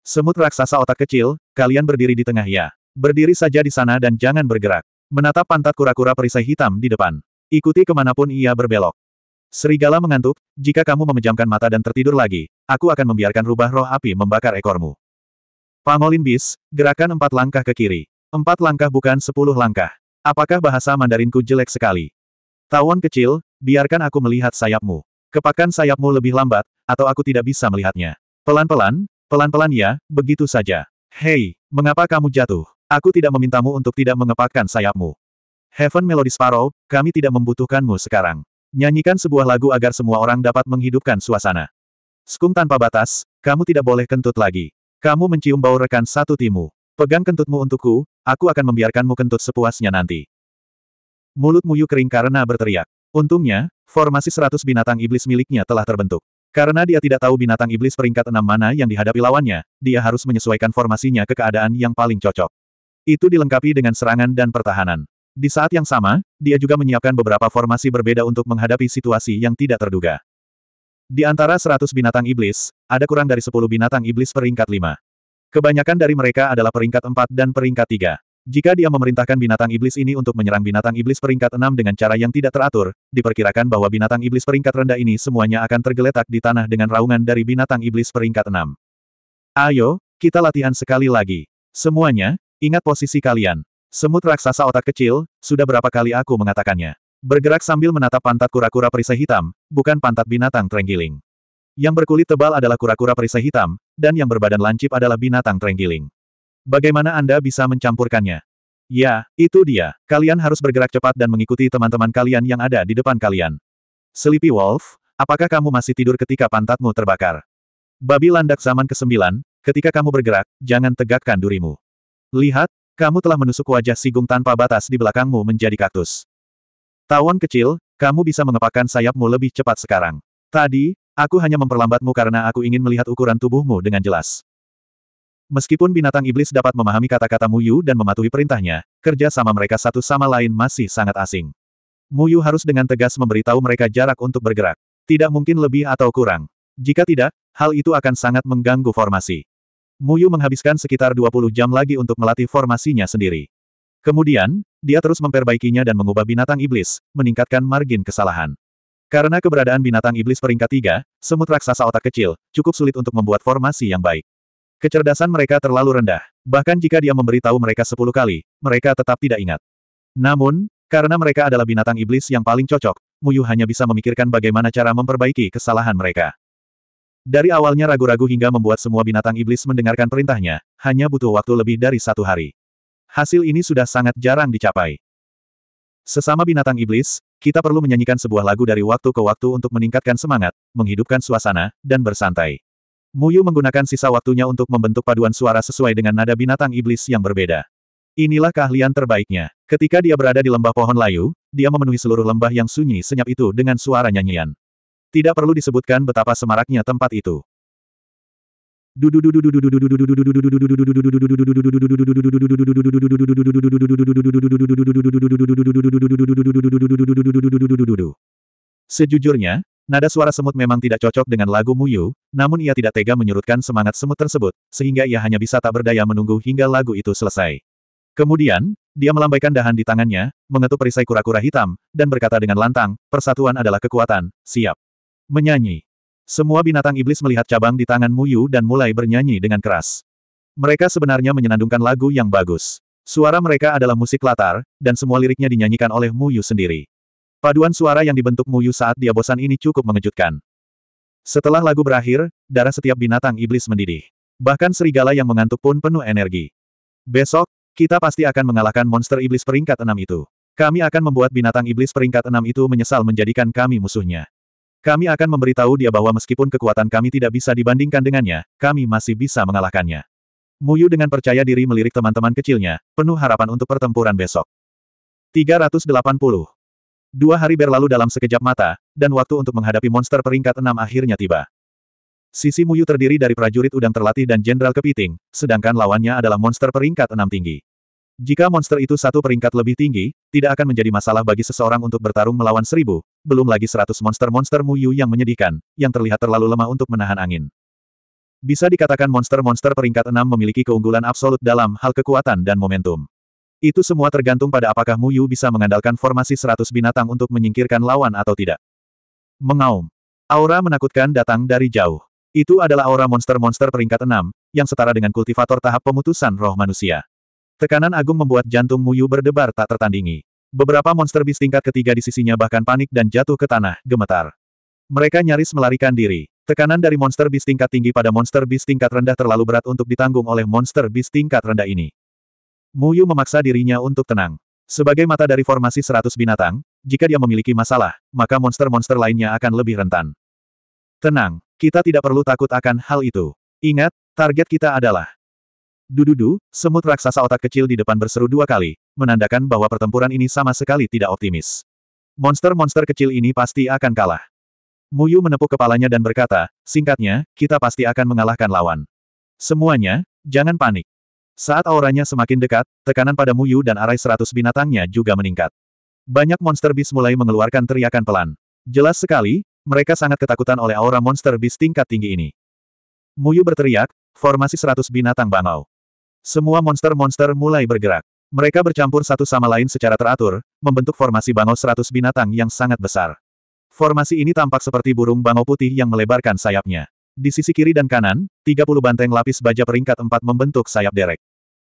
Semut raksasa otak kecil, kalian berdiri di tengah ya. Berdiri saja di sana dan jangan bergerak. Menatap pantat kura-kura perisai hitam di depan. Ikuti kemanapun ia berbelok. Serigala mengantuk, jika kamu memejamkan mata dan tertidur lagi, aku akan membiarkan rubah roh api membakar ekormu. Pangolin bis, gerakan empat langkah ke kiri. Empat langkah bukan sepuluh langkah. Apakah bahasa Mandarinku jelek sekali? Tawon kecil, biarkan aku melihat sayapmu. Kepakan sayapmu lebih lambat, atau aku tidak bisa melihatnya. Pelan-pelan, pelan pelan ya, begitu saja. Hei, mengapa kamu jatuh? Aku tidak memintamu untuk tidak mengepakkan sayapmu. Heaven Melody Sparrow, kami tidak membutuhkanmu sekarang. Nyanyikan sebuah lagu agar semua orang dapat menghidupkan suasana. Skum tanpa batas, kamu tidak boleh kentut lagi. Kamu mencium bau rekan satu timu. Pegang kentutmu untukku, aku akan membiarkanmu kentut sepuasnya nanti. Mulut Muyu kering karena berteriak. Untungnya, formasi seratus binatang iblis miliknya telah terbentuk. Karena dia tidak tahu binatang iblis peringkat enam mana yang dihadapi lawannya, dia harus menyesuaikan formasinya ke keadaan yang paling cocok. Itu dilengkapi dengan serangan dan pertahanan. Di saat yang sama, dia juga menyiapkan beberapa formasi berbeda untuk menghadapi situasi yang tidak terduga. Di antara seratus binatang iblis, ada kurang dari sepuluh binatang iblis peringkat lima. Kebanyakan dari mereka adalah peringkat empat dan peringkat tiga. Jika dia memerintahkan binatang iblis ini untuk menyerang binatang iblis peringkat 6 dengan cara yang tidak teratur, diperkirakan bahwa binatang iblis peringkat rendah ini semuanya akan tergeletak di tanah dengan raungan dari binatang iblis peringkat 6. Ayo, kita latihan sekali lagi. Semuanya, ingat posisi kalian. Semut raksasa otak kecil, sudah berapa kali aku mengatakannya. Bergerak sambil menatap pantat kura-kura perisai hitam, bukan pantat binatang trenggiling. Yang berkulit tebal adalah kura-kura perisai hitam, dan yang berbadan lancip adalah binatang trenggiling. Bagaimana Anda bisa mencampurkannya? Ya, itu dia. Kalian harus bergerak cepat dan mengikuti teman-teman kalian yang ada di depan kalian. Sleepy Wolf, apakah kamu masih tidur ketika pantatmu terbakar? Babi landak zaman ke-9, ketika kamu bergerak, jangan tegakkan durimu. Lihat, kamu telah menusuk wajah sigung tanpa batas di belakangmu menjadi kaktus. Tawon kecil, kamu bisa mengepakkan sayapmu lebih cepat sekarang. Tadi, aku hanya memperlambatmu karena aku ingin melihat ukuran tubuhmu dengan jelas. Meskipun binatang iblis dapat memahami kata-kata Muyu dan mematuhi perintahnya, kerja sama mereka satu sama lain masih sangat asing. Muyu harus dengan tegas memberitahu mereka jarak untuk bergerak. Tidak mungkin lebih atau kurang. Jika tidak, hal itu akan sangat mengganggu formasi. Muyu menghabiskan sekitar 20 jam lagi untuk melatih formasinya sendiri. Kemudian, dia terus memperbaikinya dan mengubah binatang iblis, meningkatkan margin kesalahan. Karena keberadaan binatang iblis peringkat 3, semut raksasa otak kecil, cukup sulit untuk membuat formasi yang baik. Kecerdasan mereka terlalu rendah. Bahkan jika dia memberitahu mereka sepuluh kali, mereka tetap tidak ingat. Namun, karena mereka adalah binatang iblis yang paling cocok, Muyu hanya bisa memikirkan bagaimana cara memperbaiki kesalahan mereka. Dari awalnya ragu-ragu hingga membuat semua binatang iblis mendengarkan perintahnya, hanya butuh waktu lebih dari satu hari. Hasil ini sudah sangat jarang dicapai. Sesama binatang iblis, kita perlu menyanyikan sebuah lagu dari waktu ke waktu untuk meningkatkan semangat, menghidupkan suasana, dan bersantai. Muyu menggunakan sisa waktunya untuk membentuk paduan suara sesuai dengan nada binatang iblis yang berbeda. Inilah keahlian terbaiknya. Ketika dia berada di lembah pohon layu, dia memenuhi seluruh lembah yang sunyi senyap itu dengan suara nyanyian. Tidak perlu disebutkan betapa semaraknya tempat itu. Sejujurnya, Nada suara semut memang tidak cocok dengan lagu Muyu, namun ia tidak tega menyurutkan semangat semut tersebut, sehingga ia hanya bisa tak berdaya menunggu hingga lagu itu selesai. Kemudian, dia melambaikan dahan di tangannya, mengetuk perisai kura-kura hitam, dan berkata dengan lantang, persatuan adalah kekuatan, siap. Menyanyi. Semua binatang iblis melihat cabang di tangan Muyu dan mulai bernyanyi dengan keras. Mereka sebenarnya menyenandungkan lagu yang bagus. Suara mereka adalah musik latar, dan semua liriknya dinyanyikan oleh Muyu sendiri. Paduan suara yang dibentuk Muyu saat dia bosan ini cukup mengejutkan. Setelah lagu berakhir, darah setiap binatang iblis mendidih. Bahkan serigala yang mengantuk pun penuh energi. Besok, kita pasti akan mengalahkan monster iblis peringkat enam itu. Kami akan membuat binatang iblis peringkat enam itu menyesal menjadikan kami musuhnya. Kami akan memberitahu dia bahwa meskipun kekuatan kami tidak bisa dibandingkan dengannya, kami masih bisa mengalahkannya. Muyu dengan percaya diri melirik teman-teman kecilnya, penuh harapan untuk pertempuran besok. 380 Dua hari berlalu dalam sekejap mata, dan waktu untuk menghadapi monster peringkat enam akhirnya tiba. Sisi Muyu terdiri dari prajurit udang terlatih dan jenderal kepiting, sedangkan lawannya adalah monster peringkat enam tinggi. Jika monster itu satu peringkat lebih tinggi, tidak akan menjadi masalah bagi seseorang untuk bertarung melawan seribu, belum lagi seratus monster-monster Muyu yang menyedihkan, yang terlihat terlalu lemah untuk menahan angin. Bisa dikatakan monster-monster peringkat enam memiliki keunggulan absolut dalam hal kekuatan dan momentum. Itu semua tergantung pada apakah Mu Yu bisa mengandalkan formasi seratus binatang untuk menyingkirkan lawan atau tidak. Mengaum. Aura menakutkan datang dari jauh. Itu adalah aura monster-monster peringkat enam, yang setara dengan kultivator tahap pemutusan roh manusia. Tekanan agung membuat jantung Mu Yu berdebar tak tertandingi. Beberapa monster bis tingkat ketiga di sisinya bahkan panik dan jatuh ke tanah, gemetar. Mereka nyaris melarikan diri. Tekanan dari monster bis tingkat tinggi pada monster bis tingkat rendah terlalu berat untuk ditanggung oleh monster bis tingkat rendah ini. Muyu memaksa dirinya untuk tenang. Sebagai mata dari formasi seratus binatang, jika dia memiliki masalah, maka monster-monster lainnya akan lebih rentan. Tenang, kita tidak perlu takut akan hal itu. Ingat, target kita adalah Dududu, semut raksasa otak kecil di depan berseru dua kali, menandakan bahwa pertempuran ini sama sekali tidak optimis. Monster-monster kecil ini pasti akan kalah. Muyu menepuk kepalanya dan berkata, singkatnya, kita pasti akan mengalahkan lawan. Semuanya, jangan panik. Saat auranya semakin dekat, tekanan pada Muyu dan arai seratus binatangnya juga meningkat. Banyak monster bis mulai mengeluarkan teriakan pelan. Jelas sekali, mereka sangat ketakutan oleh aura monster bis tingkat tinggi ini. Muyu berteriak, formasi seratus binatang bangau. Semua monster-monster mulai bergerak. Mereka bercampur satu sama lain secara teratur, membentuk formasi bangau seratus binatang yang sangat besar. Formasi ini tampak seperti burung bangau putih yang melebarkan sayapnya. Di sisi kiri dan kanan, 30 banteng lapis baja peringkat 4 membentuk sayap derek.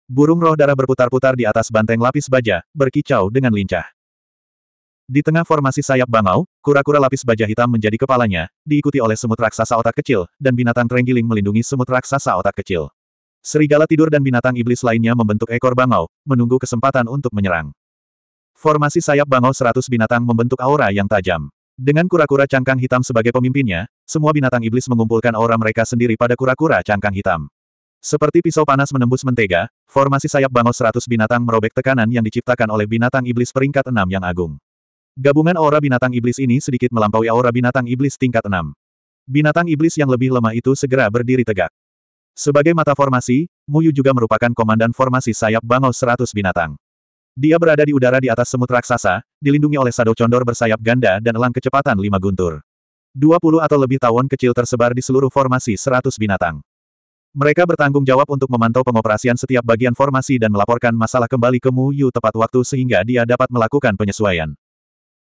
Burung roh darah berputar-putar di atas banteng lapis baja, berkicau dengan lincah. Di tengah formasi sayap bangau, kura-kura lapis baja hitam menjadi kepalanya, diikuti oleh semut raksasa otak kecil, dan binatang terenggiling melindungi semut raksasa otak kecil. Serigala tidur dan binatang iblis lainnya membentuk ekor bangau, menunggu kesempatan untuk menyerang. Formasi sayap bangau seratus binatang membentuk aura yang tajam. Dengan kura-kura cangkang hitam sebagai pemimpinnya, semua binatang iblis mengumpulkan aura mereka sendiri pada kura-kura cangkang hitam. Seperti pisau panas menembus mentega, formasi sayap bangau seratus binatang merobek tekanan yang diciptakan oleh binatang iblis peringkat enam yang agung. Gabungan aura binatang iblis ini sedikit melampaui aura binatang iblis tingkat enam. Binatang iblis yang lebih lemah itu segera berdiri tegak. Sebagai mata formasi, Muyu juga merupakan komandan formasi sayap bangau seratus binatang. Dia berada di udara di atas semut raksasa, dilindungi oleh sado condor bersayap ganda dan elang kecepatan lima guntur. 20 atau lebih tawon kecil tersebar di seluruh formasi seratus binatang. Mereka bertanggung jawab untuk memantau pengoperasian setiap bagian formasi dan melaporkan masalah kembali ke Mu Yu tepat waktu sehingga dia dapat melakukan penyesuaian.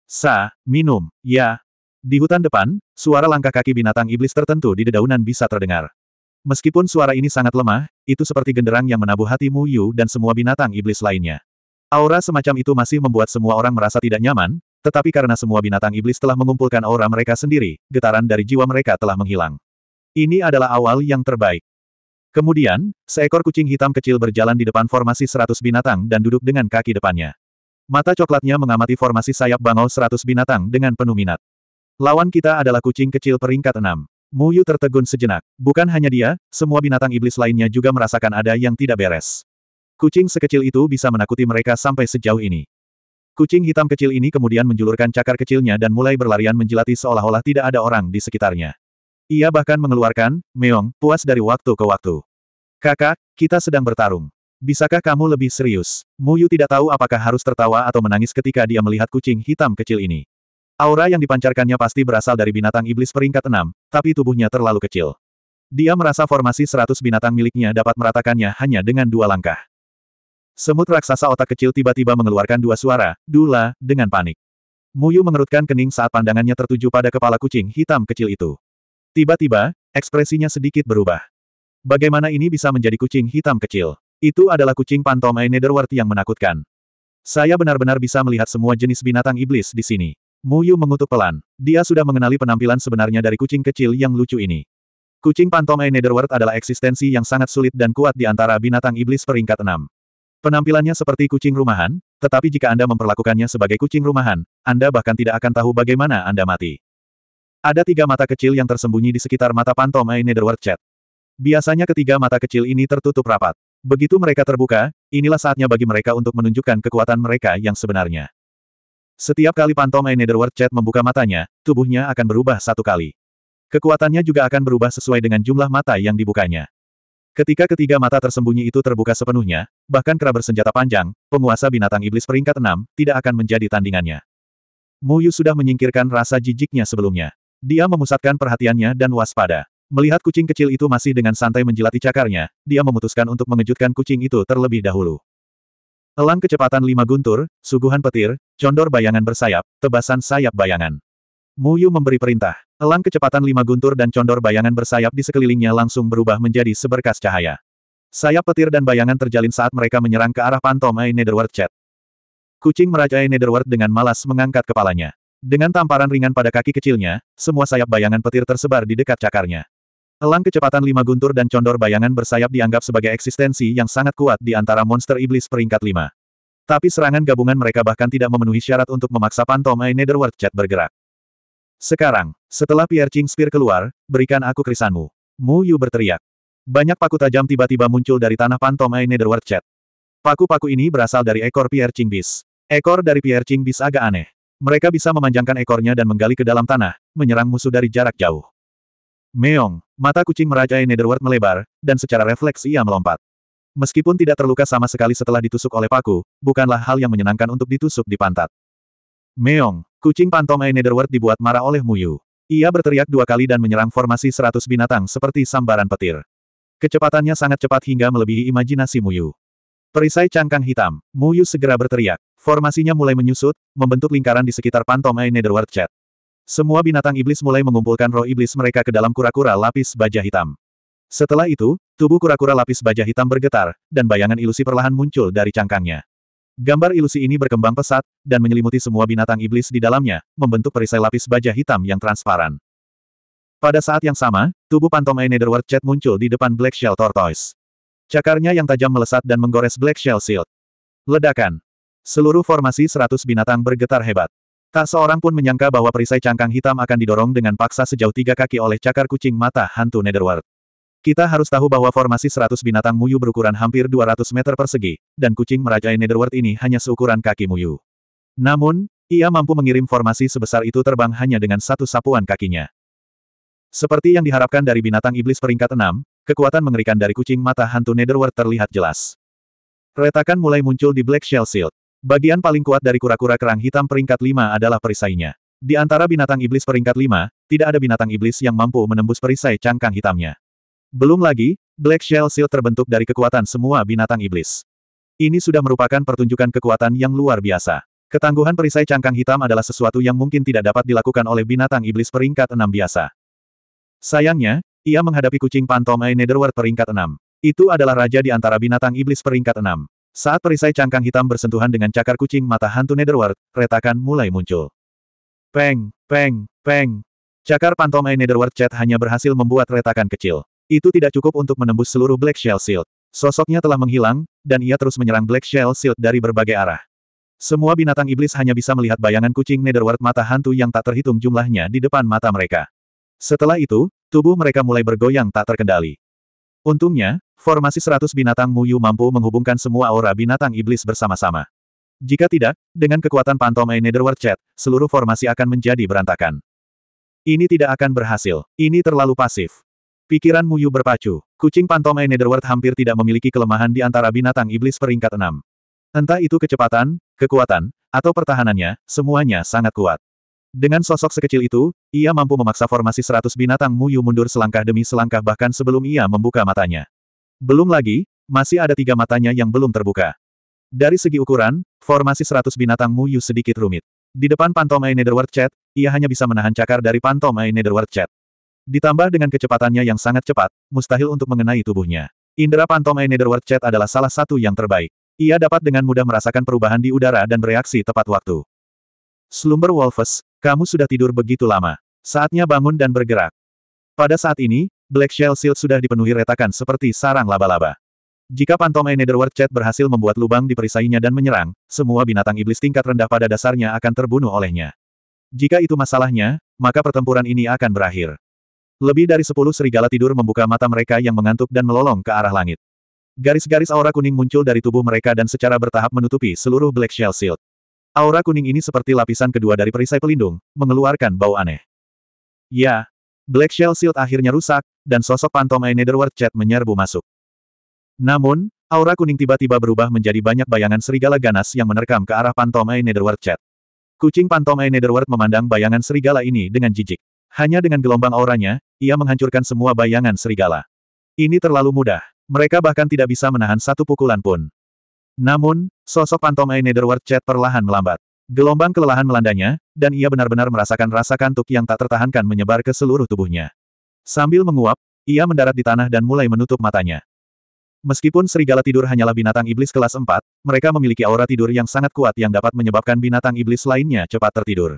Sa, minum, ya. Di hutan depan, suara langkah kaki binatang iblis tertentu di dedaunan bisa terdengar. Meskipun suara ini sangat lemah, itu seperti genderang yang menabuh hati Mu Yu dan semua binatang iblis lainnya. Aura semacam itu masih membuat semua orang merasa tidak nyaman, tetapi karena semua binatang iblis telah mengumpulkan aura mereka sendiri, getaran dari jiwa mereka telah menghilang. Ini adalah awal yang terbaik. Kemudian, seekor kucing hitam kecil berjalan di depan formasi seratus binatang dan duduk dengan kaki depannya. Mata coklatnya mengamati formasi sayap bangau seratus binatang dengan penuh minat. Lawan kita adalah kucing kecil peringkat enam. Muyu tertegun sejenak. Bukan hanya dia, semua binatang iblis lainnya juga merasakan ada yang tidak beres. Kucing sekecil itu bisa menakuti mereka sampai sejauh ini. Kucing hitam kecil ini kemudian menjulurkan cakar kecilnya dan mulai berlarian menjelati seolah-olah tidak ada orang di sekitarnya. Ia bahkan mengeluarkan, Meong, puas dari waktu ke waktu. Kakak, kita sedang bertarung. Bisakah kamu lebih serius? Mu Yu tidak tahu apakah harus tertawa atau menangis ketika dia melihat kucing hitam kecil ini. Aura yang dipancarkannya pasti berasal dari binatang iblis peringkat enam, tapi tubuhnya terlalu kecil. Dia merasa formasi seratus binatang miliknya dapat meratakannya hanya dengan dua langkah. Semut raksasa otak kecil tiba-tiba mengeluarkan dua suara, Dula, dengan panik. Muyu mengerutkan kening saat pandangannya tertuju pada kepala kucing hitam kecil itu. Tiba-tiba, ekspresinya sedikit berubah. Bagaimana ini bisa menjadi kucing hitam kecil? Itu adalah kucing pantomai Netherworld yang menakutkan. Saya benar-benar bisa melihat semua jenis binatang iblis di sini. Muyu mengutuk pelan. Dia sudah mengenali penampilan sebenarnya dari kucing kecil yang lucu ini. Kucing pantomai Netherworld adalah eksistensi yang sangat sulit dan kuat di antara binatang iblis peringkat 6. Penampilannya seperti kucing rumahan, tetapi jika Anda memperlakukannya sebagai kucing rumahan, Anda bahkan tidak akan tahu bagaimana Anda mati. Ada tiga mata kecil yang tersembunyi di sekitar mata pantomai Netherworld Chat. Biasanya ketiga mata kecil ini tertutup rapat. Begitu mereka terbuka, inilah saatnya bagi mereka untuk menunjukkan kekuatan mereka yang sebenarnya. Setiap kali pantomai Netherworld Chat membuka matanya, tubuhnya akan berubah satu kali. Kekuatannya juga akan berubah sesuai dengan jumlah mata yang dibukanya. Ketika ketiga mata tersembunyi itu terbuka sepenuhnya, bahkan kera bersenjata panjang, penguasa binatang iblis peringkat enam, tidak akan menjadi tandingannya. Muyu sudah menyingkirkan rasa jijiknya sebelumnya. Dia memusatkan perhatiannya dan waspada. Melihat kucing kecil itu masih dengan santai menjilati cakarnya, dia memutuskan untuk mengejutkan kucing itu terlebih dahulu. Elang kecepatan lima guntur, suguhan petir, condor bayangan bersayap, tebasan sayap bayangan. Muyu memberi perintah. Elang kecepatan lima guntur dan condor bayangan bersayap di sekelilingnya langsung berubah menjadi seberkas cahaya. Sayap petir dan bayangan terjalin saat mereka menyerang ke arah pantomai Netherworld Chat. Kucing merajai Netherworld dengan malas mengangkat kepalanya. Dengan tamparan ringan pada kaki kecilnya, semua sayap bayangan petir tersebar di dekat cakarnya. Elang kecepatan lima guntur dan condor bayangan bersayap dianggap sebagai eksistensi yang sangat kuat di antara monster iblis peringkat lima. Tapi serangan gabungan mereka bahkan tidak memenuhi syarat untuk memaksa Phantom Eye Netherworld Chat bergerak. Sekarang, setelah Piercing Spear keluar, berikan aku krisanmu. Mu Yu berteriak. Banyak paku tajam tiba-tiba muncul dari tanah Phantom Eye Netherworld Chat. Paku-paku ini berasal dari ekor Piercing Ching Beast. Ekor dari Piercing Ching Beast agak aneh. Mereka bisa memanjangkan ekornya dan menggali ke dalam tanah, menyerang musuh dari jarak jauh. Meong, mata kucing merajai Netherworld melebar, dan secara refleks ia melompat. Meskipun tidak terluka sama sekali setelah ditusuk oleh paku, bukanlah hal yang menyenangkan untuk ditusuk di pantat. Meong, kucing pantomai Netherworld dibuat marah oleh Muyu. Ia berteriak dua kali dan menyerang formasi seratus binatang seperti sambaran petir. Kecepatannya sangat cepat hingga melebihi imajinasi Muyu. Perisai cangkang hitam, Muyu segera berteriak. Formasinya mulai menyusut, membentuk lingkaran di sekitar pantomai Netherworld Chat. Semua binatang iblis mulai mengumpulkan roh iblis mereka ke dalam kura-kura lapis baja hitam. Setelah itu, tubuh kura-kura lapis baja hitam bergetar, dan bayangan ilusi perlahan muncul dari cangkangnya. Gambar ilusi ini berkembang pesat, dan menyelimuti semua binatang iblis di dalamnya, membentuk perisai lapis baja hitam yang transparan. Pada saat yang sama, tubuh pantomai Netherworld Chat muncul di depan Black Shell Tortoise. Cakarnya yang tajam melesat dan menggores Black Shell Shield. Ledakan. Seluruh formasi seratus binatang bergetar hebat. Tak seorang pun menyangka bahwa perisai cangkang hitam akan didorong dengan paksa sejauh tiga kaki oleh cakar kucing mata hantu Netherworld. Kita harus tahu bahwa formasi seratus binatang muyu berukuran hampir 200 meter persegi, dan kucing merajai Netherworld ini hanya seukuran kaki muyu. Namun, ia mampu mengirim formasi sebesar itu terbang hanya dengan satu sapuan kakinya. Seperti yang diharapkan dari binatang iblis peringkat 6, Kekuatan mengerikan dari kucing mata hantu Netherworld terlihat jelas. Retakan mulai muncul di Black Shell Shield. Bagian paling kuat dari kura-kura kerang hitam peringkat 5 adalah perisainya. Di antara binatang iblis peringkat 5, tidak ada binatang iblis yang mampu menembus perisai cangkang hitamnya. Belum lagi, Black Shell Shield terbentuk dari kekuatan semua binatang iblis. Ini sudah merupakan pertunjukan kekuatan yang luar biasa. Ketangguhan perisai cangkang hitam adalah sesuatu yang mungkin tidak dapat dilakukan oleh binatang iblis peringkat 6 biasa. Sayangnya, ia menghadapi kucing pantomai Netherworld peringkat 6. Itu adalah raja di antara binatang iblis peringkat 6. Saat perisai cangkang hitam bersentuhan dengan cakar kucing mata hantu Netherworld, retakan mulai muncul. Peng, peng, peng. Cakar pantomai Netherworld Chat hanya berhasil membuat retakan kecil. Itu tidak cukup untuk menembus seluruh Black Shell Shield. Sosoknya telah menghilang, dan ia terus menyerang Black Shell Shield dari berbagai arah. Semua binatang iblis hanya bisa melihat bayangan kucing Netherworld mata hantu yang tak terhitung jumlahnya di depan mata mereka. Setelah itu, Tubuh mereka mulai bergoyang tak terkendali. Untungnya, formasi seratus binatang Muyu mampu menghubungkan semua aura binatang iblis bersama-sama. Jika tidak, dengan kekuatan pantomai Netherworld Chat, seluruh formasi akan menjadi berantakan. Ini tidak akan berhasil, ini terlalu pasif. Pikiran Muyu berpacu, kucing pantomai Netherworld hampir tidak memiliki kelemahan di antara binatang iblis peringkat enam. Entah itu kecepatan, kekuatan, atau pertahanannya, semuanya sangat kuat. Dengan sosok sekecil itu, ia mampu memaksa formasi seratus binatang Muyu mundur selangkah demi selangkah bahkan sebelum ia membuka matanya. Belum lagi, masih ada tiga matanya yang belum terbuka. Dari segi ukuran, formasi seratus binatang Muyu sedikit rumit. Di depan Pantomai Netherworld Chat, ia hanya bisa menahan cakar dari Pantomai Netherworld Chat. Ditambah dengan kecepatannya yang sangat cepat, mustahil untuk mengenai tubuhnya. Indra Pantomai Netherworld Chat adalah salah satu yang terbaik. Ia dapat dengan mudah merasakan perubahan di udara dan bereaksi tepat waktu. Slumber Wolves, kamu sudah tidur begitu lama. Saatnya bangun dan bergerak. Pada saat ini, Black Shell Shield sudah dipenuhi retakan seperti sarang laba-laba. Jika pantomai Netherworld Chat berhasil membuat lubang di perisainya dan menyerang, semua binatang iblis tingkat rendah pada dasarnya akan terbunuh olehnya. Jika itu masalahnya, maka pertempuran ini akan berakhir. Lebih dari sepuluh serigala tidur membuka mata mereka yang mengantuk dan melolong ke arah langit. Garis-garis aura kuning muncul dari tubuh mereka dan secara bertahap menutupi seluruh Black Shell Shield. Aura kuning ini seperti lapisan kedua dari perisai pelindung, mengeluarkan bau aneh. Ya, Black Shell Shield akhirnya rusak, dan sosok pantomai Netherworld Chat menyerbu masuk. Namun, aura kuning tiba-tiba berubah menjadi banyak bayangan serigala ganas yang menerkam ke arah pantomai Netherworld Chat. Kucing pantomai Netherworld memandang bayangan serigala ini dengan jijik. Hanya dengan gelombang auranya, ia menghancurkan semua bayangan serigala. Ini terlalu mudah. Mereka bahkan tidak bisa menahan satu pukulan pun. Namun, sosok pantomai Netherworld Chat perlahan melambat. Gelombang kelelahan melandanya, dan ia benar-benar merasakan rasa kantuk yang tak tertahankan menyebar ke seluruh tubuhnya. Sambil menguap, ia mendarat di tanah dan mulai menutup matanya. Meskipun serigala tidur hanyalah binatang iblis kelas 4, mereka memiliki aura tidur yang sangat kuat yang dapat menyebabkan binatang iblis lainnya cepat tertidur.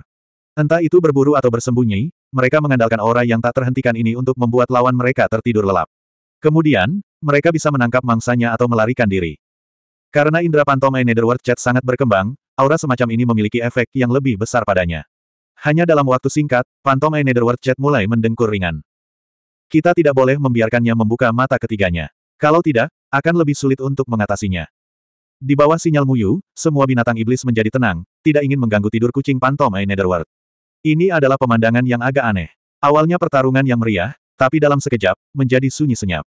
Entah itu berburu atau bersembunyi, mereka mengandalkan aura yang tak terhentikan ini untuk membuat lawan mereka tertidur lelap. Kemudian, mereka bisa menangkap mangsanya atau melarikan diri. Karena indera pantomai Netherworld Chat sangat berkembang, aura semacam ini memiliki efek yang lebih besar padanya. Hanya dalam waktu singkat, pantomai Netherworld Chat mulai mendengkur ringan. Kita tidak boleh membiarkannya membuka mata ketiganya. Kalau tidak, akan lebih sulit untuk mengatasinya. Di bawah sinyal Muyu, semua binatang iblis menjadi tenang, tidak ingin mengganggu tidur kucing pantomai Netherworld. Ini adalah pemandangan yang agak aneh. Awalnya pertarungan yang meriah, tapi dalam sekejap, menjadi sunyi senyap.